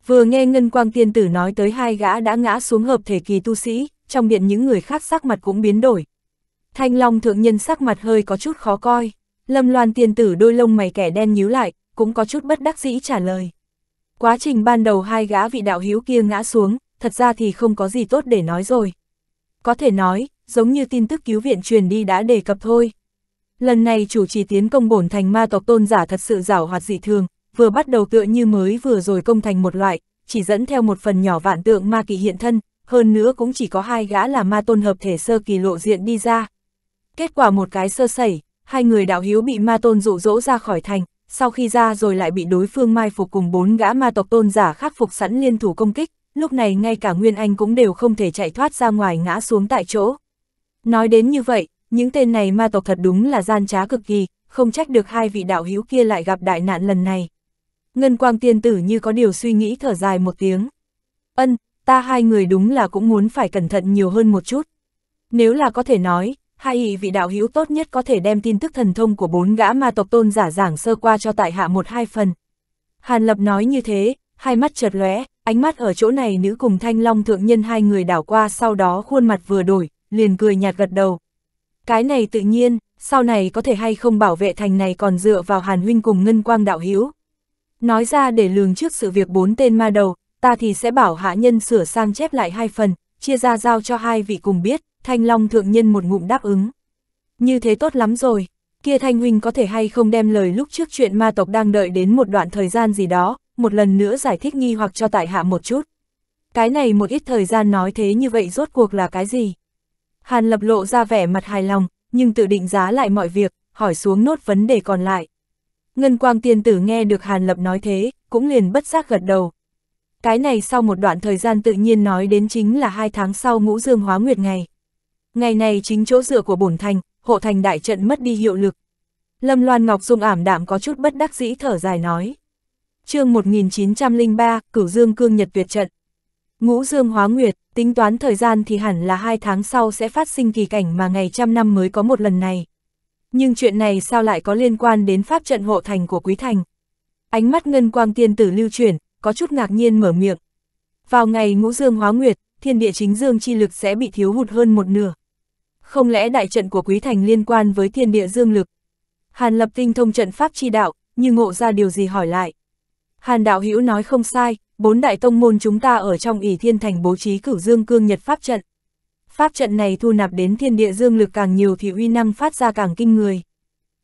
Vừa nghe Ngân Quang Tiên Tử nói tới hai gã đã ngã xuống hợp thể kỳ tu sĩ, trong điện những người khác sắc mặt cũng biến đổi. Thanh Long Thượng Nhân sắc mặt hơi có chút khó coi, Lâm Loan Tiên Tử đôi lông mày kẻ đen nhíu lại, cũng có chút bất đắc dĩ trả lời. Quá trình ban đầu hai gã vị đạo hiếu kia ngã xuống, thật ra thì không có gì tốt để nói rồi. Có thể nói, giống như tin tức cứu viện truyền đi đã đề cập thôi. Lần này chủ trì tiến công bổn thành ma tộc tôn giả thật sự rảo hoạt dị thường, vừa bắt đầu tựa như mới vừa rồi công thành một loại, chỉ dẫn theo một phần nhỏ vạn tượng ma kỳ hiện thân, hơn nữa cũng chỉ có hai gã là ma tôn hợp thể sơ kỳ lộ diện đi ra. Kết quả một cái sơ sẩy, hai người đạo hiếu bị ma tôn dụ dỗ ra khỏi thành, sau khi ra rồi lại bị đối phương mai phục cùng bốn gã ma tộc tôn giả khắc phục sẵn liên thủ công kích, lúc này ngay cả Nguyên Anh cũng đều không thể chạy thoát ra ngoài ngã xuống tại chỗ. Nói đến như vậy, những tên này ma tộc thật đúng là gian trá cực kỳ, không trách được hai vị đạo hữu kia lại gặp đại nạn lần này. Ngân quang tiên tử như có điều suy nghĩ thở dài một tiếng. Ân, ta hai người đúng là cũng muốn phải cẩn thận nhiều hơn một chút. Nếu là có thể nói, hai vị đạo hữu tốt nhất có thể đem tin tức thần thông của bốn gã ma tộc tôn giả giảng sơ qua cho tại hạ một hai phần. Hàn Lập nói như thế, hai mắt chợt lóe, ánh mắt ở chỗ này nữ cùng Thanh Long thượng nhân hai người đảo qua sau đó khuôn mặt vừa đổi, liền cười nhạt gật đầu. Cái này tự nhiên, sau này có thể hay không bảo vệ thành này còn dựa vào Hàn Huynh cùng Ngân Quang Đạo Hiếu. Nói ra để lường trước sự việc bốn tên ma đầu, ta thì sẽ bảo hạ nhân sửa sang chép lại hai phần, chia ra giao cho hai vị cùng biết, Thanh Long Thượng Nhân một ngụm đáp ứng. Như thế tốt lắm rồi, kia Thanh Huynh có thể hay không đem lời lúc trước chuyện ma tộc đang đợi đến một đoạn thời gian gì đó, một lần nữa giải thích nghi hoặc cho tại hạ một chút. Cái này một ít thời gian nói thế như vậy rốt cuộc là cái gì? Hàn Lập lộ ra vẻ mặt hài lòng, nhưng tự định giá lại mọi việc, hỏi xuống nốt vấn đề còn lại. Ngân Quang Tiên Tử nghe được Hàn Lập nói thế, cũng liền bất giác gật đầu. Cái này sau một đoạn thời gian tự nhiên nói đến chính là hai tháng sau ngũ dương hóa nguyệt ngày. Ngày này chính chỗ dựa của bổn thành, hộ thành đại trận mất đi hiệu lực. Lâm Loan Ngọc Dung ảm đạm có chút bất đắc dĩ thở dài nói. chương 1903, Cửu Dương Cương Nhật Tuyệt Trận. Ngũ Dương Hóa Nguyệt, tính toán thời gian thì hẳn là hai tháng sau sẽ phát sinh kỳ cảnh mà ngày trăm năm mới có một lần này. Nhưng chuyện này sao lại có liên quan đến pháp trận hộ thành của Quý Thành? Ánh mắt ngân quang tiên tử lưu chuyển, có chút ngạc nhiên mở miệng. Vào ngày ngũ dương hóa nguyệt, thiên địa chính dương chi lực sẽ bị thiếu hụt hơn một nửa. Không lẽ đại trận của Quý Thành liên quan với thiên địa dương lực? Hàn lập tinh thông trận pháp chi đạo, như ngộ ra điều gì hỏi lại. Hàn đạo hữu nói không sai, bốn đại tông môn chúng ta ở trong ỷ thiên thành bố trí cửu dương cương nhật pháp trận. Pháp trận này thu nạp đến thiên địa dương lực càng nhiều thì uy năng phát ra càng kinh người.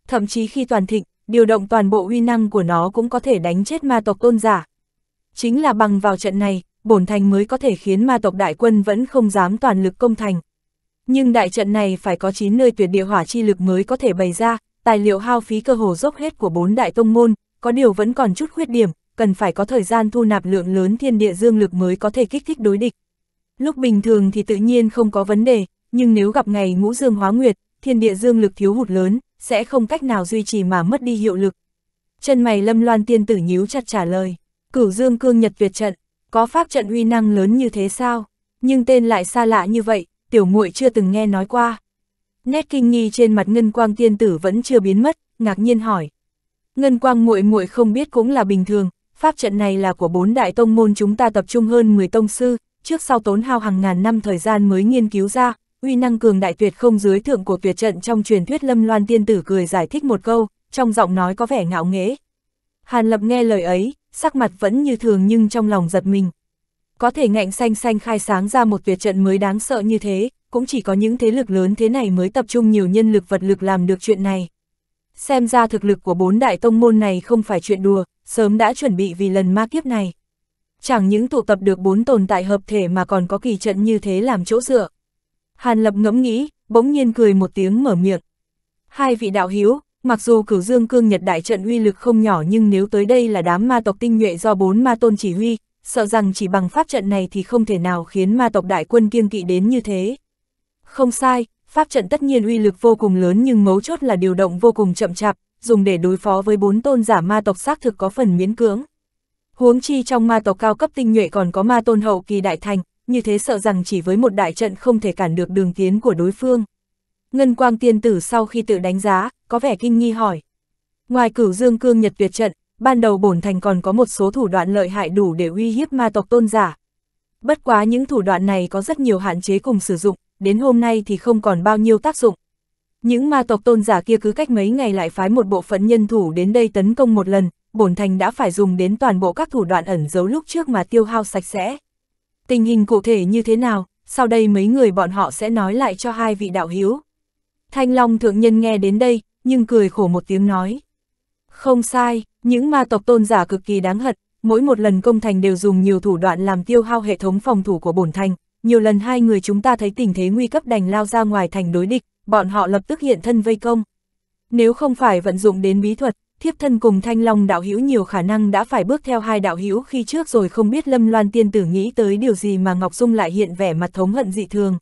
Thậm chí khi toàn thịnh, điều động toàn bộ uy năng của nó cũng có thể đánh chết ma tộc tôn giả. Chính là bằng vào trận này, bổn thành mới có thể khiến ma tộc đại quân vẫn không dám toàn lực công thành. Nhưng đại trận này phải có 9 nơi tuyệt địa hỏa chi lực mới có thể bày ra, tài liệu hao phí cơ hồ dốc hết của bốn đại tông môn, có điều vẫn còn chút khuyết điểm, cần phải có thời gian thu nạp lượng lớn thiên địa dương lực mới có thể kích thích đối địch. Lúc bình thường thì tự nhiên không có vấn đề, nhưng nếu gặp ngày ngũ dương hóa nguyệt, thiên địa dương lực thiếu hụt lớn, sẽ không cách nào duy trì mà mất đi hiệu lực. Chân mày lâm loan tiên tử nhíu chặt trả lời, cửu dương cương nhật tuyệt trận, có pháp trận uy năng lớn như thế sao? Nhưng tên lại xa lạ như vậy, tiểu muội chưa từng nghe nói qua. Nét kinh nghi trên mặt ngân quang tiên tử vẫn chưa biến mất, ngạc nhiên hỏi. Ngân quang muội muội không biết cũng là bình thường, pháp trận này là của bốn đại tông môn chúng ta tập trung hơn 10 tông sư, trước sau tốn hao hàng ngàn năm thời gian mới nghiên cứu ra, uy năng cường đại tuyệt không dưới thượng của tuyệt trận trong truyền thuyết Lâm Loan tiên tử cười giải thích một câu, trong giọng nói có vẻ ngạo nghễ. Hàn Lập nghe lời ấy, sắc mặt vẫn như thường nhưng trong lòng giật mình. Có thể ngạnh xanh xanh khai sáng ra một tuyệt trận mới đáng sợ như thế, cũng chỉ có những thế lực lớn thế này mới tập trung nhiều nhân lực vật lực làm được chuyện này. Xem ra thực lực của bốn đại tông môn này không phải chuyện đùa, sớm đã chuẩn bị vì lần ma kiếp này. Chẳng những tụ tập được bốn tồn tại hợp thể mà còn có kỳ trận như thế làm chỗ dựa. Hàn Lập ngẫm nghĩ, bỗng nhiên cười một tiếng mở miệng. Hai vị đạo hiếu, mặc dù cửu dương cương nhật đại trận uy lực không nhỏ nhưng nếu tới đây là đám ma tộc tinh nhuệ do bốn ma tôn chỉ huy, sợ rằng chỉ bằng pháp trận này thì không thể nào khiến ma tộc đại quân kiêng kỵ đến như thế. Không sai, pháp trận tất nhiên uy lực vô cùng lớn nhưng mấu chốt là điều động vô cùng chậm chạp, dùng để đối phó với bốn tôn giả ma tộc xác thực có phần miễn cưỡng. Huống chi trong ma tộc cao cấp tinh nhuệ còn có ma tôn hậu kỳ đại thành, như thế sợ rằng chỉ với một đại trận không thể cản được đường tiến của đối phương. Ngân quang tiên tử sau khi tự đánh giá, có vẻ kinh nghi hỏi. Ngoài cửu dương cương nhật tuyệt trận, ban đầu bổn thành còn có một số thủ đoạn lợi hại đủ để uy hiếp ma tộc tôn giả. Bất quá những thủ đoạn này có rất nhiều hạn chế cùng sử dụng, đến hôm nay thì không còn bao nhiêu tác dụng. Những ma tộc tôn giả kia cứ cách mấy ngày lại phái một bộ phận nhân thủ đến đây tấn công một lần, bổn thành đã phải dùng đến toàn bộ các thủ đoạn ẩn giấu lúc trước mà tiêu hao sạch sẽ. Tình hình cụ thể như thế nào, sau đây mấy người bọn họ sẽ nói lại cho hai vị đạo hiếu. Thanh Long thượng nhân nghe đến đây, nhưng cười khổ một tiếng nói. Không sai, những ma tộc tôn giả cực kỳ đáng hận, mỗi một lần công thành đều dùng nhiều thủ đoạn làm tiêu hao hệ thống phòng thủ của bổn thành, nhiều lần hai người chúng ta thấy tình thế nguy cấp đành lao ra ngoài thành đối địch, bọn họ lập tức hiện thân vây công. Nếu không phải vận dụng đến bí thuật, thiếp thân cùng thanh long đạo hữu nhiều khả năng đã phải bước theo hai đạo hữu khi trước rồi không biết lâm loan tiên tử nghĩ tới điều gì mà Ngọc Dung lại hiện vẻ mặt thống hận dị thường.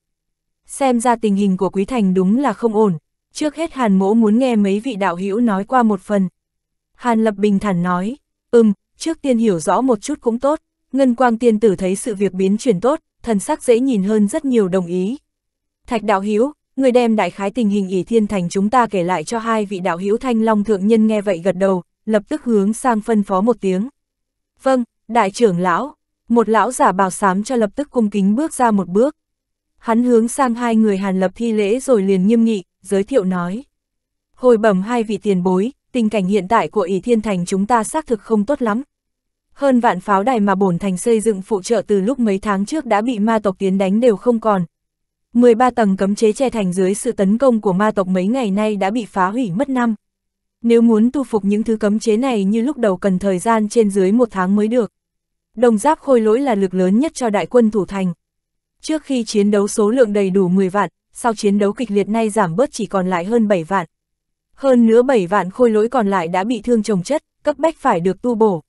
Xem ra tình hình của Quý Thành đúng là không ổn, trước hết Hàn Mỗ muốn nghe mấy vị đạo hữu nói qua một phần. Hàn Lập bình thản nói, ừm, trước tiên hiểu rõ một chút cũng tốt, Ngân Quang tiên tử thấy sự việc biến chuyển tốt, thần sắc dễ nhìn hơn rất nhiều đồng ý. Thạch đạo Hiếu, người đem đại khái tình hình ỷ thiên thành chúng ta kể lại cho hai vị đạo Hiếu thanh long thượng nhân nghe vậy gật đầu, lập tức hướng sang phân phó một tiếng. Vâng, đại trưởng lão, một lão giả bào xám cho lập tức cung kính bước ra một bước. Hắn hướng sang hai người hàn lập thi lễ rồi liền nghiêm nghị, giới thiệu nói. Hồi bẩm hai vị tiền bối, tình cảnh hiện tại của ỷ thiên thành chúng ta xác thực không tốt lắm, hơn vạn pháo đài mà bổn thành xây dựng phụ trợ từ lúc mấy tháng trước đã bị ma tộc tiến đánh đều không còn. 13 tầng cấm chế che thành dưới sự tấn công của ma tộc mấy ngày nay đã bị phá hủy mất năm. Nếu muốn tu phục những thứ cấm chế này như lúc đầu cần thời gian trên dưới một tháng mới được. Đồng giáp khôi lỗi là lực lớn nhất cho đại quân thủ thành. Trước khi chiến đấu số lượng đầy đủ 10 vạn, sau chiến đấu kịch liệt nay giảm bớt chỉ còn lại hơn 7 vạn. Hơn nữa 7 vạn khôi lỗi còn lại đã bị thương trồng chất, cấp bách phải được tu bổ.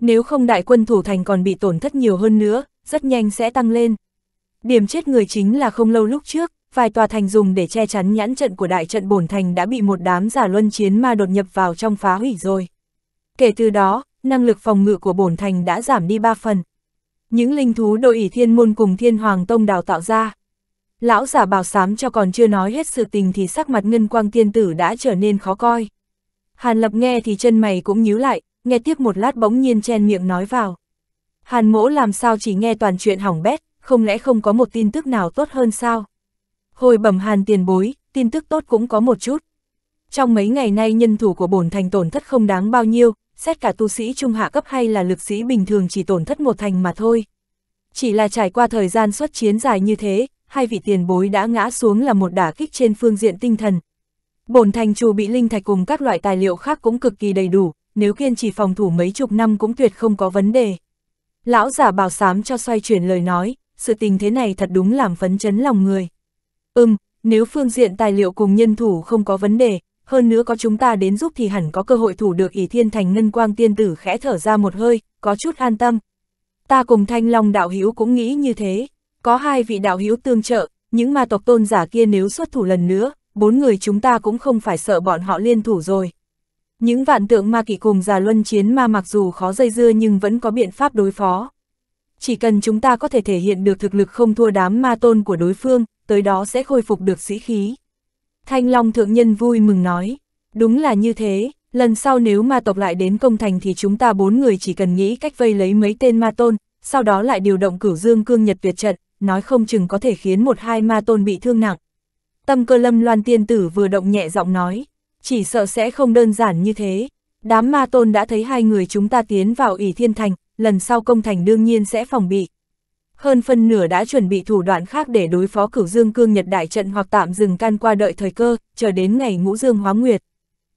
Nếu không đại quân thủ thành còn bị tổn thất nhiều hơn nữa, rất nhanh sẽ tăng lên. Điểm chết người chính là không lâu lúc trước, vài tòa thành dùng để che chắn nhãn trận của đại trận bổn thành đã bị một đám giả luân chiến ma đột nhập vào trong phá hủy rồi. Kể từ đó, năng lực phòng ngự của bổn thành đã giảm đi ba phần. Những linh thú đội ỷ thiên môn cùng thiên hoàng tông đào tạo ra. Lão giả bào xám cho còn chưa nói hết sự tình thì sắc mặt ngân quang tiên tử đã trở nên khó coi. Hàn lập nghe thì chân mày cũng nhíu lại, nghe tiếp một lát bỗng nhiên chen miệng nói vào. Hàn mỗ làm sao chỉ nghe toàn chuyện hỏng bét, không lẽ không có một tin tức nào tốt hơn sao? Hồi bẩm hàn tiền bối, tin tức tốt cũng có một chút. Trong mấy ngày nay nhân thủ của bổn thành tổn thất không đáng bao nhiêu, xét cả tu sĩ trung hạ cấp hay là lực sĩ bình thường chỉ tổn thất một thành mà thôi. Chỉ là trải qua thời gian xuất chiến dài như thế, hai vị tiền bối đã ngã xuống là một đả kích trên phương diện tinh thần. Bổn thành chủ bị linh thạch cùng các loại tài liệu khác cũng cực kỳ đầy đủ, nếu kiên trì phòng thủ mấy chục năm cũng tuyệt không có vấn đề. Lão giả bảo sám cho xoay chuyển lời nói, sự tình thế này thật đúng làm phấn chấn lòng người. Ừm, nếu phương diện tài liệu cùng nhân thủ không có vấn đề, hơn nữa có chúng ta đến giúp thì hẳn có cơ hội thủ được ỷ thiên thành ngân quang tiên tử khẽ thở ra một hơi, có chút an tâm. Ta cùng thanh long đạo hữu cũng nghĩ như thế, có hai vị đạo hữu tương trợ, những ma tộc tôn giả kia nếu xuất thủ lần nữa, bốn người chúng ta cũng không phải sợ bọn họ liên thủ rồi. Những vạn tượng ma kỵ cùng già luân chiến ma mặc dù khó dây dưa nhưng vẫn có biện pháp đối phó. Chỉ cần chúng ta có thể thể hiện được thực lực không thua đám ma tôn của đối phương, tới đó sẽ khôi phục được sĩ khí. Thanh Long Thượng Nhân vui mừng nói, đúng là như thế, lần sau nếu ma tộc lại đến công thành thì chúng ta bốn người chỉ cần nghĩ cách vây lấy mấy tên ma tôn, sau đó lại điều động cửu dương cương nhật tuyệt trận, nói không chừng có thể khiến một hai ma tôn bị thương nặng. Tâm cơ lâm loan tiên tử vừa động nhẹ giọng nói, chỉ sợ sẽ không đơn giản như thế. Đám ma tôn đã thấy hai người chúng ta tiến vào ỷ thiên thành, lần sau công thành đương nhiên sẽ phòng bị. Hơn phân nửa đã chuẩn bị thủ đoạn khác để đối phó cửu dương cương nhật đại trận hoặc tạm dừng can qua đợi thời cơ, chờ đến ngày ngũ dương hóa nguyệt.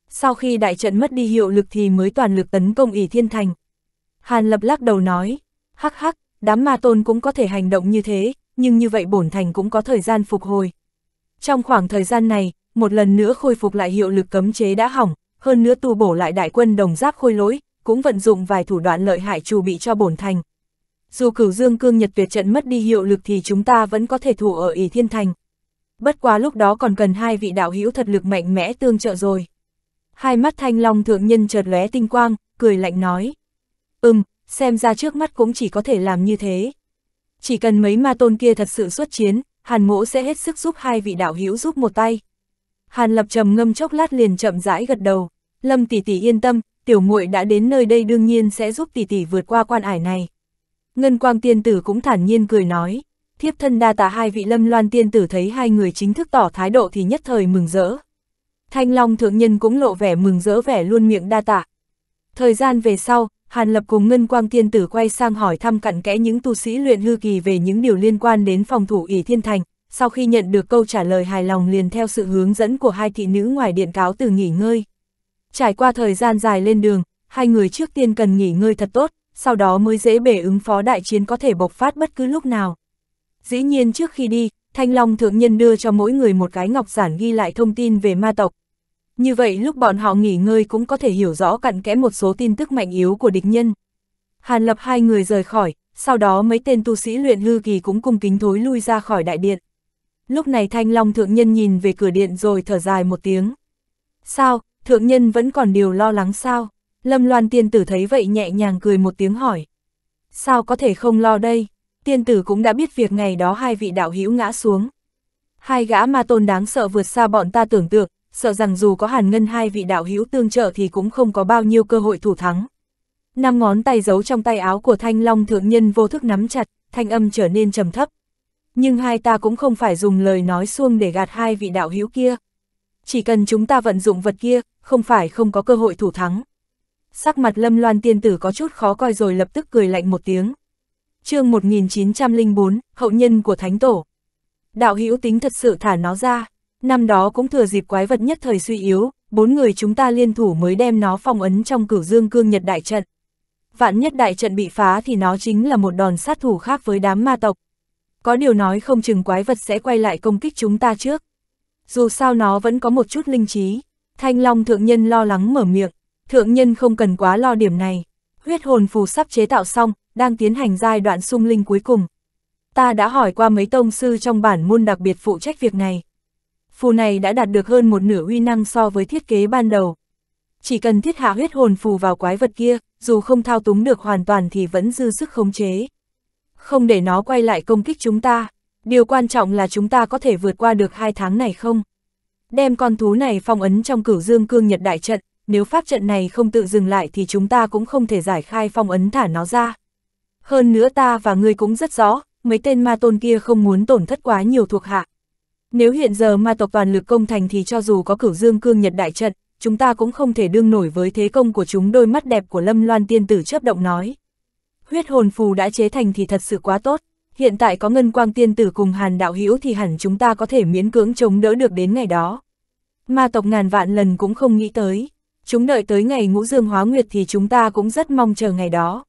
Sau khi đại trận mất đi hiệu lực thì mới toàn lực tấn công ỷ thiên thành. Hàn lập lắc đầu nói, hắc hắc, đám ma tôn cũng có thể hành động như thế, nhưng như vậy bổn thành cũng có thời gian phục hồi. Trong khoảng thời gian này, một lần nữa khôi phục lại hiệu lực cấm chế đã hỏng, hơn nữa tu bổ lại đại quân đồng giáp khôi lỗi, cũng vận dụng vài thủ đoạn lợi hại trù bị cho bổn thành. Dù cửu dương cương nhật tuyệt trận mất đi hiệu lực thì chúng ta vẫn có thể thủ ở ỷ thiên thành. Bất quá lúc đó còn cần hai vị đạo hữu thật lực mạnh mẽ tương trợ rồi. Hai mắt thanh long thượng nhân chợt lóe tinh quang, cười lạnh nói. Ừm, xem ra trước mắt cũng chỉ có thể làm như thế. Chỉ cần mấy ma tôn kia thật sự xuất chiến, hàn mỗ sẽ hết sức giúp hai vị đạo hữu giúp một tay. Hàn Lập trầm ngâm chốc lát liền chậm rãi gật đầu, Lâm tỷ tỷ yên tâm, tiểu muội đã đến nơi đây đương nhiên sẽ giúp tỷ tỷ vượt qua quan ải này. Ngân Quang tiên tử cũng thản nhiên cười nói, thiếp thân đa tạ hai vị Lâm Loan tiên tử thấy hai người chính thức tỏ thái độ thì nhất thời mừng rỡ. Thanh Long thượng nhân cũng lộ vẻ mừng rỡ vẻ luôn miệng đa tạ. Thời gian về sau, Hàn Lập cùng Ngân Quang tiên tử quay sang hỏi thăm cặn kẽ những tu sĩ luyện hư kỳ về những điều liên quan đến phòng thủ ỷ thiên thành, sau khi nhận được câu trả lời hài lòng liền theo sự hướng dẫn của hai thị nữ ngoài điện cáo từ nghỉ ngơi. Trải qua thời gian dài lên đường, hai người trước tiên cần nghỉ ngơi thật tốt, sau đó mới dễ bể ứng phó đại chiến có thể bộc phát bất cứ lúc nào. Dĩ nhiên trước khi đi, Thanh Long Thượng Nhân đưa cho mỗi người một cái ngọc giản ghi lại thông tin về ma tộc. Như vậy lúc bọn họ nghỉ ngơi cũng có thể hiểu rõ cặn kẽ một số tin tức mạnh yếu của địch nhân. Hàn lập hai người rời khỏi, sau đó mấy tên tu sĩ luyện hư kỳ cũng cung kính thối lui ra khỏi đại điện. Lúc này Thanh Long Thượng Nhân nhìn về cửa điện rồi thở dài một tiếng. Sao, Thượng Nhân vẫn còn điều lo lắng sao? Lâm Loan tiên tử thấy vậy nhẹ nhàng cười một tiếng hỏi. Sao có thể không lo đây? Tiên tử cũng đã biết việc ngày đó hai vị đạo hữu ngã xuống. Hai gã ma tôn đáng sợ vượt xa bọn ta tưởng tượng, sợ rằng dù có hàn ngân hai vị đạo hữu tương trợ thì cũng không có bao nhiêu cơ hội thủ thắng. Năm ngón tay giấu trong tay áo của thanh long thượng nhân vô thức nắm chặt, thanh âm trở nên trầm thấp nhưng hai ta cũng không phải dùng lời nói xuông để gạt hai vị đạo hữu kia. Chỉ cần chúng ta vận dụng vật kia, không phải không có cơ hội thủ thắng. Sắc mặt lâm loan tiên tử có chút khó coi rồi lập tức cười lạnh một tiếng. chương 1904, hậu nhân của Thánh Tổ. Đạo hữu tính thật sự thả nó ra, năm đó cũng thừa dịp quái vật nhất thời suy yếu, bốn người chúng ta liên thủ mới đem nó phong ấn trong cửu dương cương nhật đại trận. Vạn nhất đại trận bị phá thì nó chính là một đòn sát thủ khác với đám ma tộc, có điều nói không chừng quái vật sẽ quay lại công kích chúng ta trước. Dù sao nó vẫn có một chút linh trí, thanh long thượng nhân lo lắng mở miệng, thượng nhân không cần quá lo điểm này, huyết hồn phù sắp chế tạo xong, đang tiến hành giai đoạn sung linh cuối cùng. Ta đã hỏi qua mấy tông sư trong bản môn đặc biệt phụ trách việc này. Phù này đã đạt được hơn một nửa uy năng so với thiết kế ban đầu. Chỉ cần thiết hạ huyết hồn phù vào quái vật kia, dù không thao túng được hoàn toàn thì vẫn dư sức khống chế không để nó quay lại công kích chúng ta. Điều quan trọng là chúng ta có thể vượt qua được hai tháng này không? Đem con thú này phong ấn trong cửu dương cương nhật đại trận, nếu pháp trận này không tự dừng lại thì chúng ta cũng không thể giải khai phong ấn thả nó ra. Hơn nữa ta và ngươi cũng rất rõ, mấy tên ma tôn kia không muốn tổn thất quá nhiều thuộc hạ. Nếu hiện giờ ma tộc toàn lực công thành thì cho dù có cửu dương cương nhật đại trận, chúng ta cũng không thể đương nổi với thế công của chúng đôi mắt đẹp của lâm loan tiên tử chớp động nói huyết hồn phù đã chế thành thì thật sự quá tốt, hiện tại có ngân quang tiên tử cùng hàn đạo hữu thì hẳn chúng ta có thể miễn cưỡng chống đỡ được đến ngày đó. Ma tộc ngàn vạn lần cũng không nghĩ tới, chúng đợi tới ngày ngũ dương hóa nguyệt thì chúng ta cũng rất mong chờ ngày đó.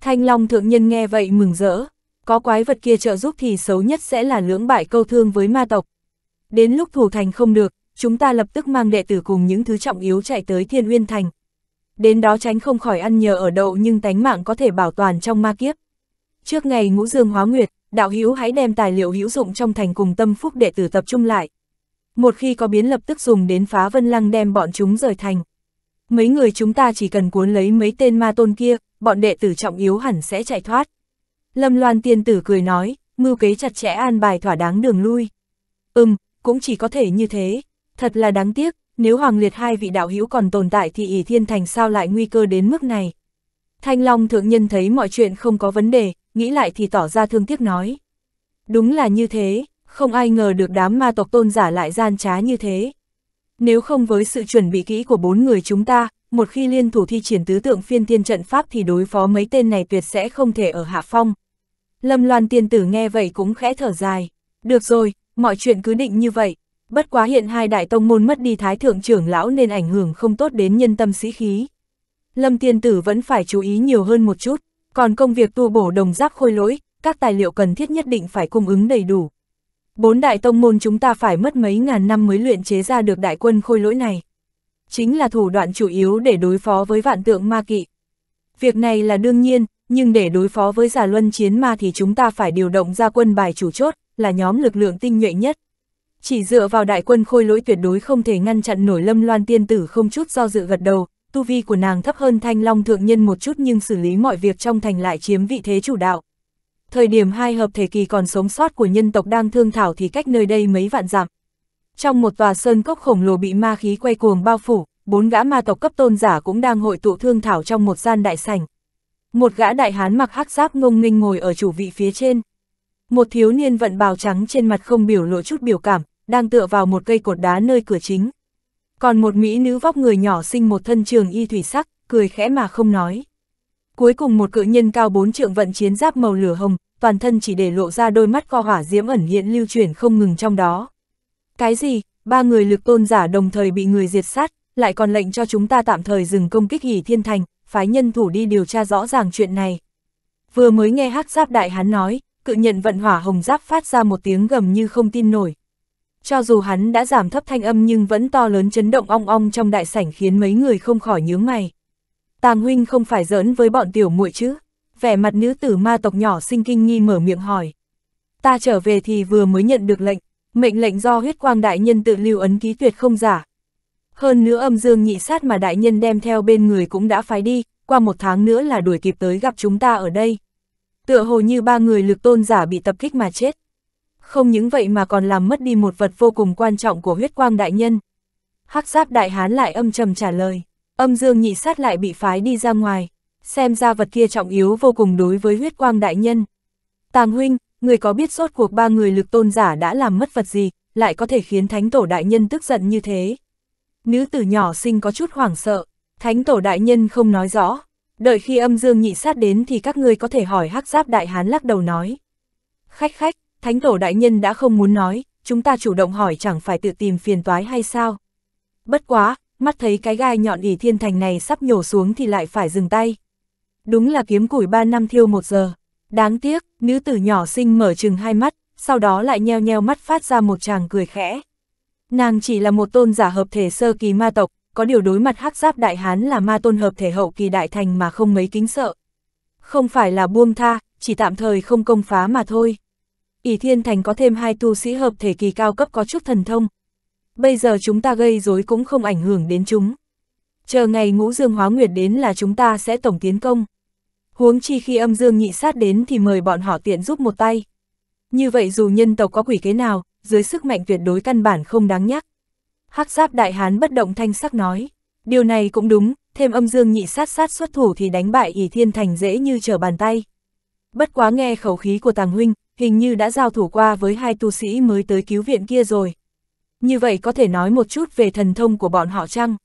Thanh Long thượng nhân nghe vậy mừng rỡ, có quái vật kia trợ giúp thì xấu nhất sẽ là lưỡng bại câu thương với ma tộc. Đến lúc thủ thành không được, chúng ta lập tức mang đệ tử cùng những thứ trọng yếu chạy tới Thiên Uyên Thành, đến đó tránh không khỏi ăn nhờ ở đậu nhưng tánh mạng có thể bảo toàn trong ma kiếp. Trước ngày ngũ dương hóa nguyệt, đạo hữu hãy đem tài liệu hữu dụng trong thành cùng tâm phúc đệ tử tập trung lại. Một khi có biến lập tức dùng đến phá vân lăng đem bọn chúng rời thành. Mấy người chúng ta chỉ cần cuốn lấy mấy tên ma tôn kia, bọn đệ tử trọng yếu hẳn sẽ chạy thoát. Lâm Loan tiên tử cười nói, mưu kế chặt chẽ an bài thỏa đáng đường lui. Ừm, cũng chỉ có thể như thế. Thật là đáng tiếc, nếu Hoàng Liệt hai vị đạo hữu còn tồn tại thì ỷ thiên thành sao lại nguy cơ đến mức này. Thanh Long thượng nhân thấy mọi chuyện không có vấn đề, nghĩ lại thì tỏ ra thương tiếc nói. Đúng là như thế, không ai ngờ được đám ma tộc tôn giả lại gian trá như thế. Nếu không với sự chuẩn bị kỹ của bốn người chúng ta, một khi liên thủ thi triển tứ tượng phiên tiên trận pháp thì đối phó mấy tên này tuyệt sẽ không thể ở hạ phong. Lâm Loan tiên tử nghe vậy cũng khẽ thở dài. Được rồi, mọi chuyện cứ định như vậy, Bất quá hiện hai đại tông môn mất đi thái thượng trưởng lão nên ảnh hưởng không tốt đến nhân tâm sĩ khí. Lâm tiên tử vẫn phải chú ý nhiều hơn một chút, còn công việc tu bổ đồng giác khôi lỗi, các tài liệu cần thiết nhất định phải cung ứng đầy đủ. Bốn đại tông môn chúng ta phải mất mấy ngàn năm mới luyện chế ra được đại quân khôi lỗi này. Chính là thủ đoạn chủ yếu để đối phó với vạn tượng ma kỵ. Việc này là đương nhiên, nhưng để đối phó với giả luân chiến ma thì chúng ta phải điều động ra quân bài chủ chốt, là nhóm lực lượng tinh nhuệ nhất. Chỉ dựa vào đại quân khôi lỗi tuyệt đối không thể ngăn chặn nổi lâm loan tiên tử không chút do dự gật đầu, tu vi của nàng thấp hơn thanh long thượng nhân một chút nhưng xử lý mọi việc trong thành lại chiếm vị thế chủ đạo. Thời điểm hai hợp thể kỳ còn sống sót của nhân tộc đang thương thảo thì cách nơi đây mấy vạn dặm. Trong một tòa sơn cốc khổng lồ bị ma khí quay cuồng bao phủ, bốn gã ma tộc cấp tôn giả cũng đang hội tụ thương thảo trong một gian đại sảnh. Một gã đại hán mặc hắc giáp ngông nghênh ngồi ở chủ vị phía trên. Một thiếu niên vận bào trắng trên mặt không biểu lộ chút biểu cảm, đang tựa vào một cây cột đá nơi cửa chính. Còn một mỹ nữ vóc người nhỏ sinh một thân trường y thủy sắc, cười khẽ mà không nói. Cuối cùng một cự nhân cao bốn trượng vận chiến giáp màu lửa hồng, toàn thân chỉ để lộ ra đôi mắt co hỏa diễm ẩn hiện lưu chuyển không ngừng trong đó. Cái gì, ba người lực tôn giả đồng thời bị người diệt sát, lại còn lệnh cho chúng ta tạm thời dừng công kích hỉ thiên thành, phái nhân thủ đi điều tra rõ ràng chuyện này. Vừa mới nghe hắc giáp đại hán nói, cự nhận vận hỏa hồng giáp phát ra một tiếng gầm như không tin nổi, cho dù hắn đã giảm thấp thanh âm nhưng vẫn to lớn chấn động ong ong trong đại sảnh khiến mấy người không khỏi nhướng mày. Tàng huynh không phải giỡn với bọn tiểu muội chứ? Vẻ mặt nữ tử ma tộc nhỏ sinh kinh nghi mở miệng hỏi. Ta trở về thì vừa mới nhận được lệnh, mệnh lệnh do huyết quang đại nhân tự lưu ấn ký tuyệt không giả. Hơn nữa âm dương nhị sát mà đại nhân đem theo bên người cũng đã phái đi, qua một tháng nữa là đuổi kịp tới gặp chúng ta ở đây. Tựa hồ như ba người lực tôn giả bị tập kích mà chết, không những vậy mà còn làm mất đi một vật vô cùng quan trọng của huyết quang đại nhân. Hắc giáp đại hán lại âm trầm trả lời, âm dương nhị sát lại bị phái đi ra ngoài, xem ra vật kia trọng yếu vô cùng đối với huyết quang đại nhân. Tàng huynh, người có biết sốt cuộc ba người lực tôn giả đã làm mất vật gì, lại có thể khiến thánh tổ đại nhân tức giận như thế. Nữ tử nhỏ sinh có chút hoảng sợ, thánh tổ đại nhân không nói rõ, đợi khi âm dương nhị sát đến thì các ngươi có thể hỏi hắc giáp đại hán lắc đầu nói. Khách khách, Thánh tổ đại nhân đã không muốn nói, chúng ta chủ động hỏi chẳng phải tự tìm phiền toái hay sao. Bất quá, mắt thấy cái gai nhọn ỉ thiên thành này sắp nhổ xuống thì lại phải dừng tay. Đúng là kiếm củi ba năm thiêu một giờ. Đáng tiếc, nữ tử nhỏ sinh mở chừng hai mắt, sau đó lại nheo nheo mắt phát ra một chàng cười khẽ. Nàng chỉ là một tôn giả hợp thể sơ kỳ ma tộc, có điều đối mặt hắc giáp đại hán là ma tôn hợp thể hậu kỳ đại thành mà không mấy kính sợ. Không phải là buông tha, chỉ tạm thời không công phá mà thôi ỷ thiên thành có thêm hai tu sĩ hợp thể kỳ cao cấp có chút thần thông. Bây giờ chúng ta gây rối cũng không ảnh hưởng đến chúng. Chờ ngày ngũ dương hóa nguyệt đến là chúng ta sẽ tổng tiến công. Huống chi khi âm dương nhị sát đến thì mời bọn họ tiện giúp một tay. Như vậy dù nhân tộc có quỷ kế nào, dưới sức mạnh tuyệt đối căn bản không đáng nhắc. hắc giáp đại hán bất động thanh sắc nói. Điều này cũng đúng, thêm âm dương nhị sát sát xuất thủ thì đánh bại ỷ thiên thành dễ như trở bàn tay. Bất quá nghe khẩu khí của Tàng Huynh, hình như đã giao thủ qua với hai tu sĩ mới tới cứu viện kia rồi. Như vậy có thể nói một chút về thần thông của bọn họ chăng?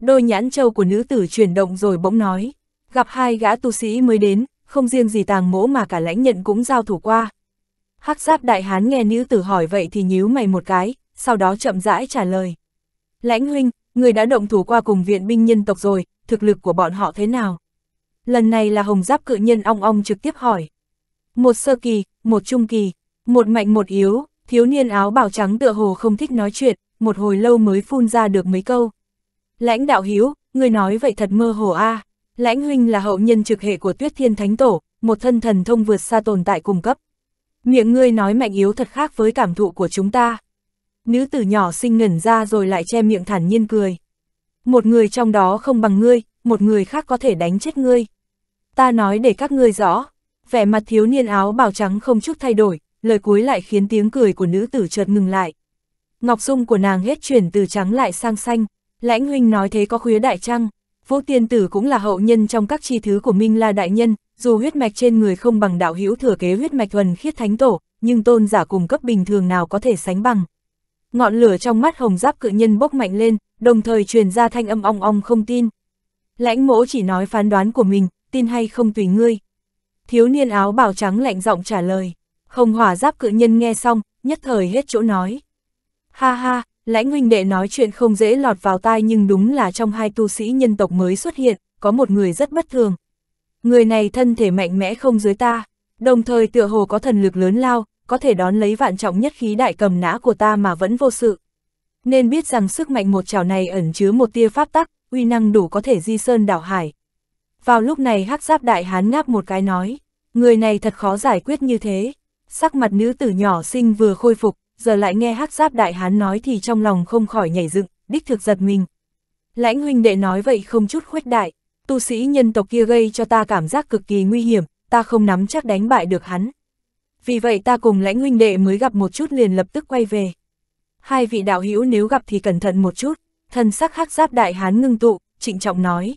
Đôi nhãn châu của nữ tử chuyển động rồi bỗng nói, gặp hai gã tu sĩ mới đến, không riêng gì tàng mỗ mà cả lãnh nhận cũng giao thủ qua. Hắc giáp đại hán nghe nữ tử hỏi vậy thì nhíu mày một cái, sau đó chậm rãi trả lời. Lãnh huynh, người đã động thủ qua cùng viện binh nhân tộc rồi, thực lực của bọn họ thế nào? Lần này là hồng giáp cự nhân ong ong trực tiếp hỏi một sơ kỳ, một trung kỳ, một mạnh một yếu, thiếu niên áo bảo trắng tựa hồ không thích nói chuyện, một hồi lâu mới phun ra được mấy câu. Lãnh đạo hiếu, người nói vậy thật mơ hồ a à. Lãnh huynh là hậu nhân trực hệ của tuyết thiên thánh tổ, một thân thần thông vượt xa tồn tại cung cấp. Miệng ngươi nói mạnh yếu thật khác với cảm thụ của chúng ta. Nữ tử nhỏ sinh ngẩn ra rồi lại che miệng thản nhiên cười. Một người trong đó không bằng ngươi, một người khác có thể đánh chết ngươi. Ta nói để các ngươi rõ, vẻ mặt thiếu niên áo bào trắng không chút thay đổi, lời cuối lại khiến tiếng cười của nữ tử chợt ngừng lại. Ngọc Dung của nàng hết chuyển từ trắng lại sang xanh, lãnh huynh nói thế có khuya đại trăng, vô tiên tử cũng là hậu nhân trong các chi thứ của Minh La Đại Nhân, dù huyết mạch trên người không bằng đạo hữu thừa kế huyết mạch thuần khiết thánh tổ, nhưng tôn giả cùng cấp bình thường nào có thể sánh bằng. Ngọn lửa trong mắt hồng giáp cự nhân bốc mạnh lên, đồng thời truyền ra thanh âm ong ong không tin. Lãnh mỗ chỉ nói phán đoán của mình, tin hay không tùy ngươi. Thiếu niên áo bào trắng lạnh giọng trả lời. Hồng hỏa giáp cự nhân nghe xong, nhất thời hết chỗ nói. Ha ha, lãnh huynh đệ nói chuyện không dễ lọt vào tai nhưng đúng là trong hai tu sĩ nhân tộc mới xuất hiện, có một người rất bất thường. Người này thân thể mạnh mẽ không dưới ta, đồng thời tựa hồ có thần lực lớn lao, có thể đón lấy vạn trọng nhất khí đại cầm nã của ta mà vẫn vô sự. Nên biết rằng sức mạnh một chảo này ẩn chứa một tia pháp tắc, uy năng đủ có thể di sơn đảo hải, vào lúc này hắc giáp đại hán ngáp một cái nói, người này thật khó giải quyết như thế. Sắc mặt nữ tử nhỏ xinh vừa khôi phục, giờ lại nghe hắc giáp đại hán nói thì trong lòng không khỏi nhảy dựng, đích thực giật mình. Lãnh huynh đệ nói vậy không chút khuếch đại, tu sĩ nhân tộc kia gây cho ta cảm giác cực kỳ nguy hiểm, ta không nắm chắc đánh bại được hắn. Vì vậy ta cùng lãnh huynh đệ mới gặp một chút liền lập tức quay về. Hai vị đạo hữu nếu gặp thì cẩn thận một chút, thần sắc hắc giáp đại hán ngưng tụ, trịnh trọng nói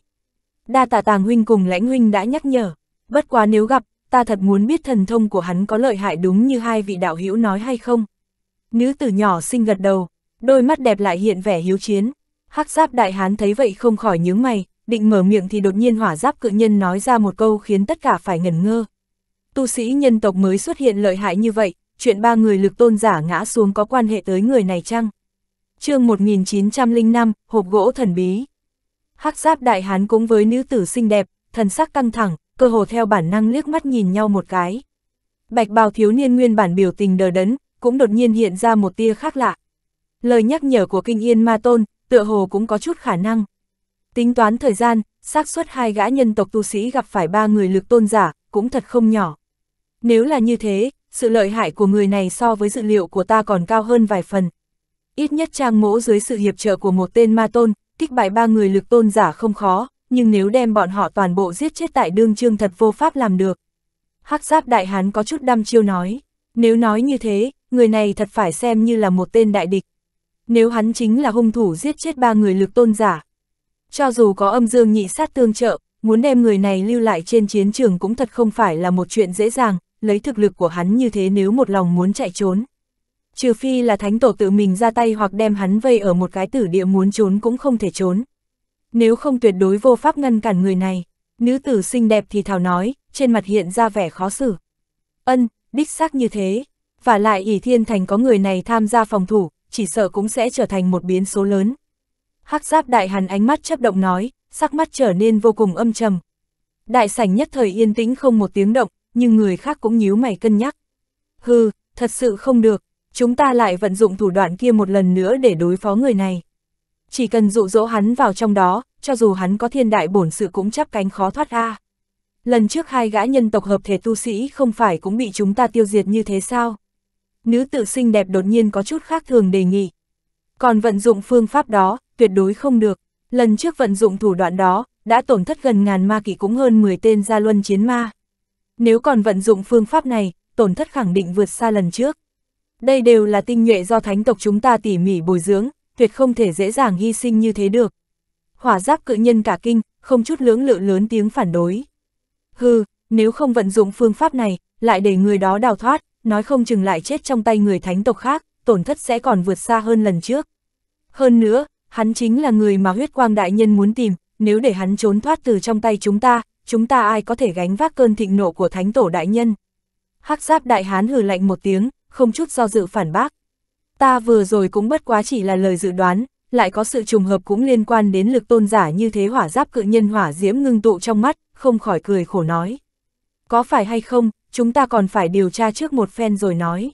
đa tạ tàng huynh cùng lãnh huynh đã nhắc nhở, bất quá nếu gặp, ta thật muốn biết thần thông của hắn có lợi hại đúng như hai vị đạo hữu nói hay không. Nữ tử nhỏ xinh gật đầu, đôi mắt đẹp lại hiện vẻ hiếu chiến, hắc giáp đại hán thấy vậy không khỏi nhướng mày, định mở miệng thì đột nhiên hỏa giáp cự nhân nói ra một câu khiến tất cả phải ngẩn ngơ. Tu sĩ nhân tộc mới xuất hiện lợi hại như vậy, chuyện ba người lực tôn giả ngã xuống có quan hệ tới người này chăng? chương 1905, hộp gỗ thần bí hắc giáp đại hán cũng với nữ tử xinh đẹp, thần sắc căng thẳng, cơ hồ theo bản năng liếc mắt nhìn nhau một cái. Bạch bào thiếu niên nguyên bản biểu tình đờ đẫn, cũng đột nhiên hiện ra một tia khác lạ. Lời nhắc nhở của kinh yên ma tôn, tựa hồ cũng có chút khả năng. Tính toán thời gian, xác suất hai gã nhân tộc tu sĩ gặp phải ba người lực tôn giả, cũng thật không nhỏ. Nếu là như thế, sự lợi hại của người này so với dự liệu của ta còn cao hơn vài phần. Ít nhất trang mỗ dưới sự hiệp trợ của một tên ma tôn, kích bại ba người lực tôn giả không khó, nhưng nếu đem bọn họ toàn bộ giết chết tại đương trương thật vô pháp làm được. Hắc giáp đại hán có chút đăm chiêu nói, nếu nói như thế, người này thật phải xem như là một tên đại địch. Nếu hắn chính là hung thủ giết chết ba người lực tôn giả. Cho dù có âm dương nhị sát tương trợ, muốn đem người này lưu lại trên chiến trường cũng thật không phải là một chuyện dễ dàng, lấy thực lực của hắn như thế nếu một lòng muốn chạy trốn trừ phi là thánh tổ tự mình ra tay hoặc đem hắn vây ở một cái tử địa muốn trốn cũng không thể trốn. Nếu không tuyệt đối vô pháp ngăn cản người này, nữ tử xinh đẹp thì thảo nói, trên mặt hiện ra vẻ khó xử. Ân, đích xác như thế, và lại ỷ thiên thành có người này tham gia phòng thủ, chỉ sợ cũng sẽ trở thành một biến số lớn. hắc giáp đại hàn ánh mắt chấp động nói, sắc mắt trở nên vô cùng âm trầm. Đại sảnh nhất thời yên tĩnh không một tiếng động, nhưng người khác cũng nhíu mày cân nhắc. Hừ, thật sự không được, chúng ta lại vận dụng thủ đoạn kia một lần nữa để đối phó người này. Chỉ cần dụ dỗ hắn vào trong đó, cho dù hắn có thiên đại bổn sự cũng chắp cánh khó thoát ra. Lần trước hai gã nhân tộc hợp thể tu sĩ không phải cũng bị chúng ta tiêu diệt như thế sao? Nữ tự sinh đẹp đột nhiên có chút khác thường đề nghị. Còn vận dụng phương pháp đó, tuyệt đối không được. Lần trước vận dụng thủ đoạn đó, đã tổn thất gần ngàn ma kỷ cũng hơn 10 tên gia luân chiến ma. Nếu còn vận dụng phương pháp này, tổn thất khẳng định vượt xa lần trước đây đều là tinh nhuệ do thánh tộc chúng ta tỉ mỉ bồi dưỡng, tuyệt không thể dễ dàng hy sinh như thế được. Hỏa giáp cự nhân cả kinh, không chút lưỡng lự lớn tiếng phản đối. Hừ, nếu không vận dụng phương pháp này, lại để người đó đào thoát, nói không chừng lại chết trong tay người thánh tộc khác, tổn thất sẽ còn vượt xa hơn lần trước. Hơn nữa, hắn chính là người mà huyết quang đại nhân muốn tìm, nếu để hắn trốn thoát từ trong tay chúng ta, chúng ta ai có thể gánh vác cơn thịnh nộ của thánh tổ đại nhân. Hắc giáp đại hán hừ lạnh một tiếng, không chút do dự phản bác. Ta vừa rồi cũng bất quá chỉ là lời dự đoán, lại có sự trùng hợp cũng liên quan đến lực tôn giả như thế hỏa giáp cự nhân hỏa diễm ngưng tụ trong mắt, không khỏi cười khổ nói. Có phải hay không, chúng ta còn phải điều tra trước một phen rồi nói.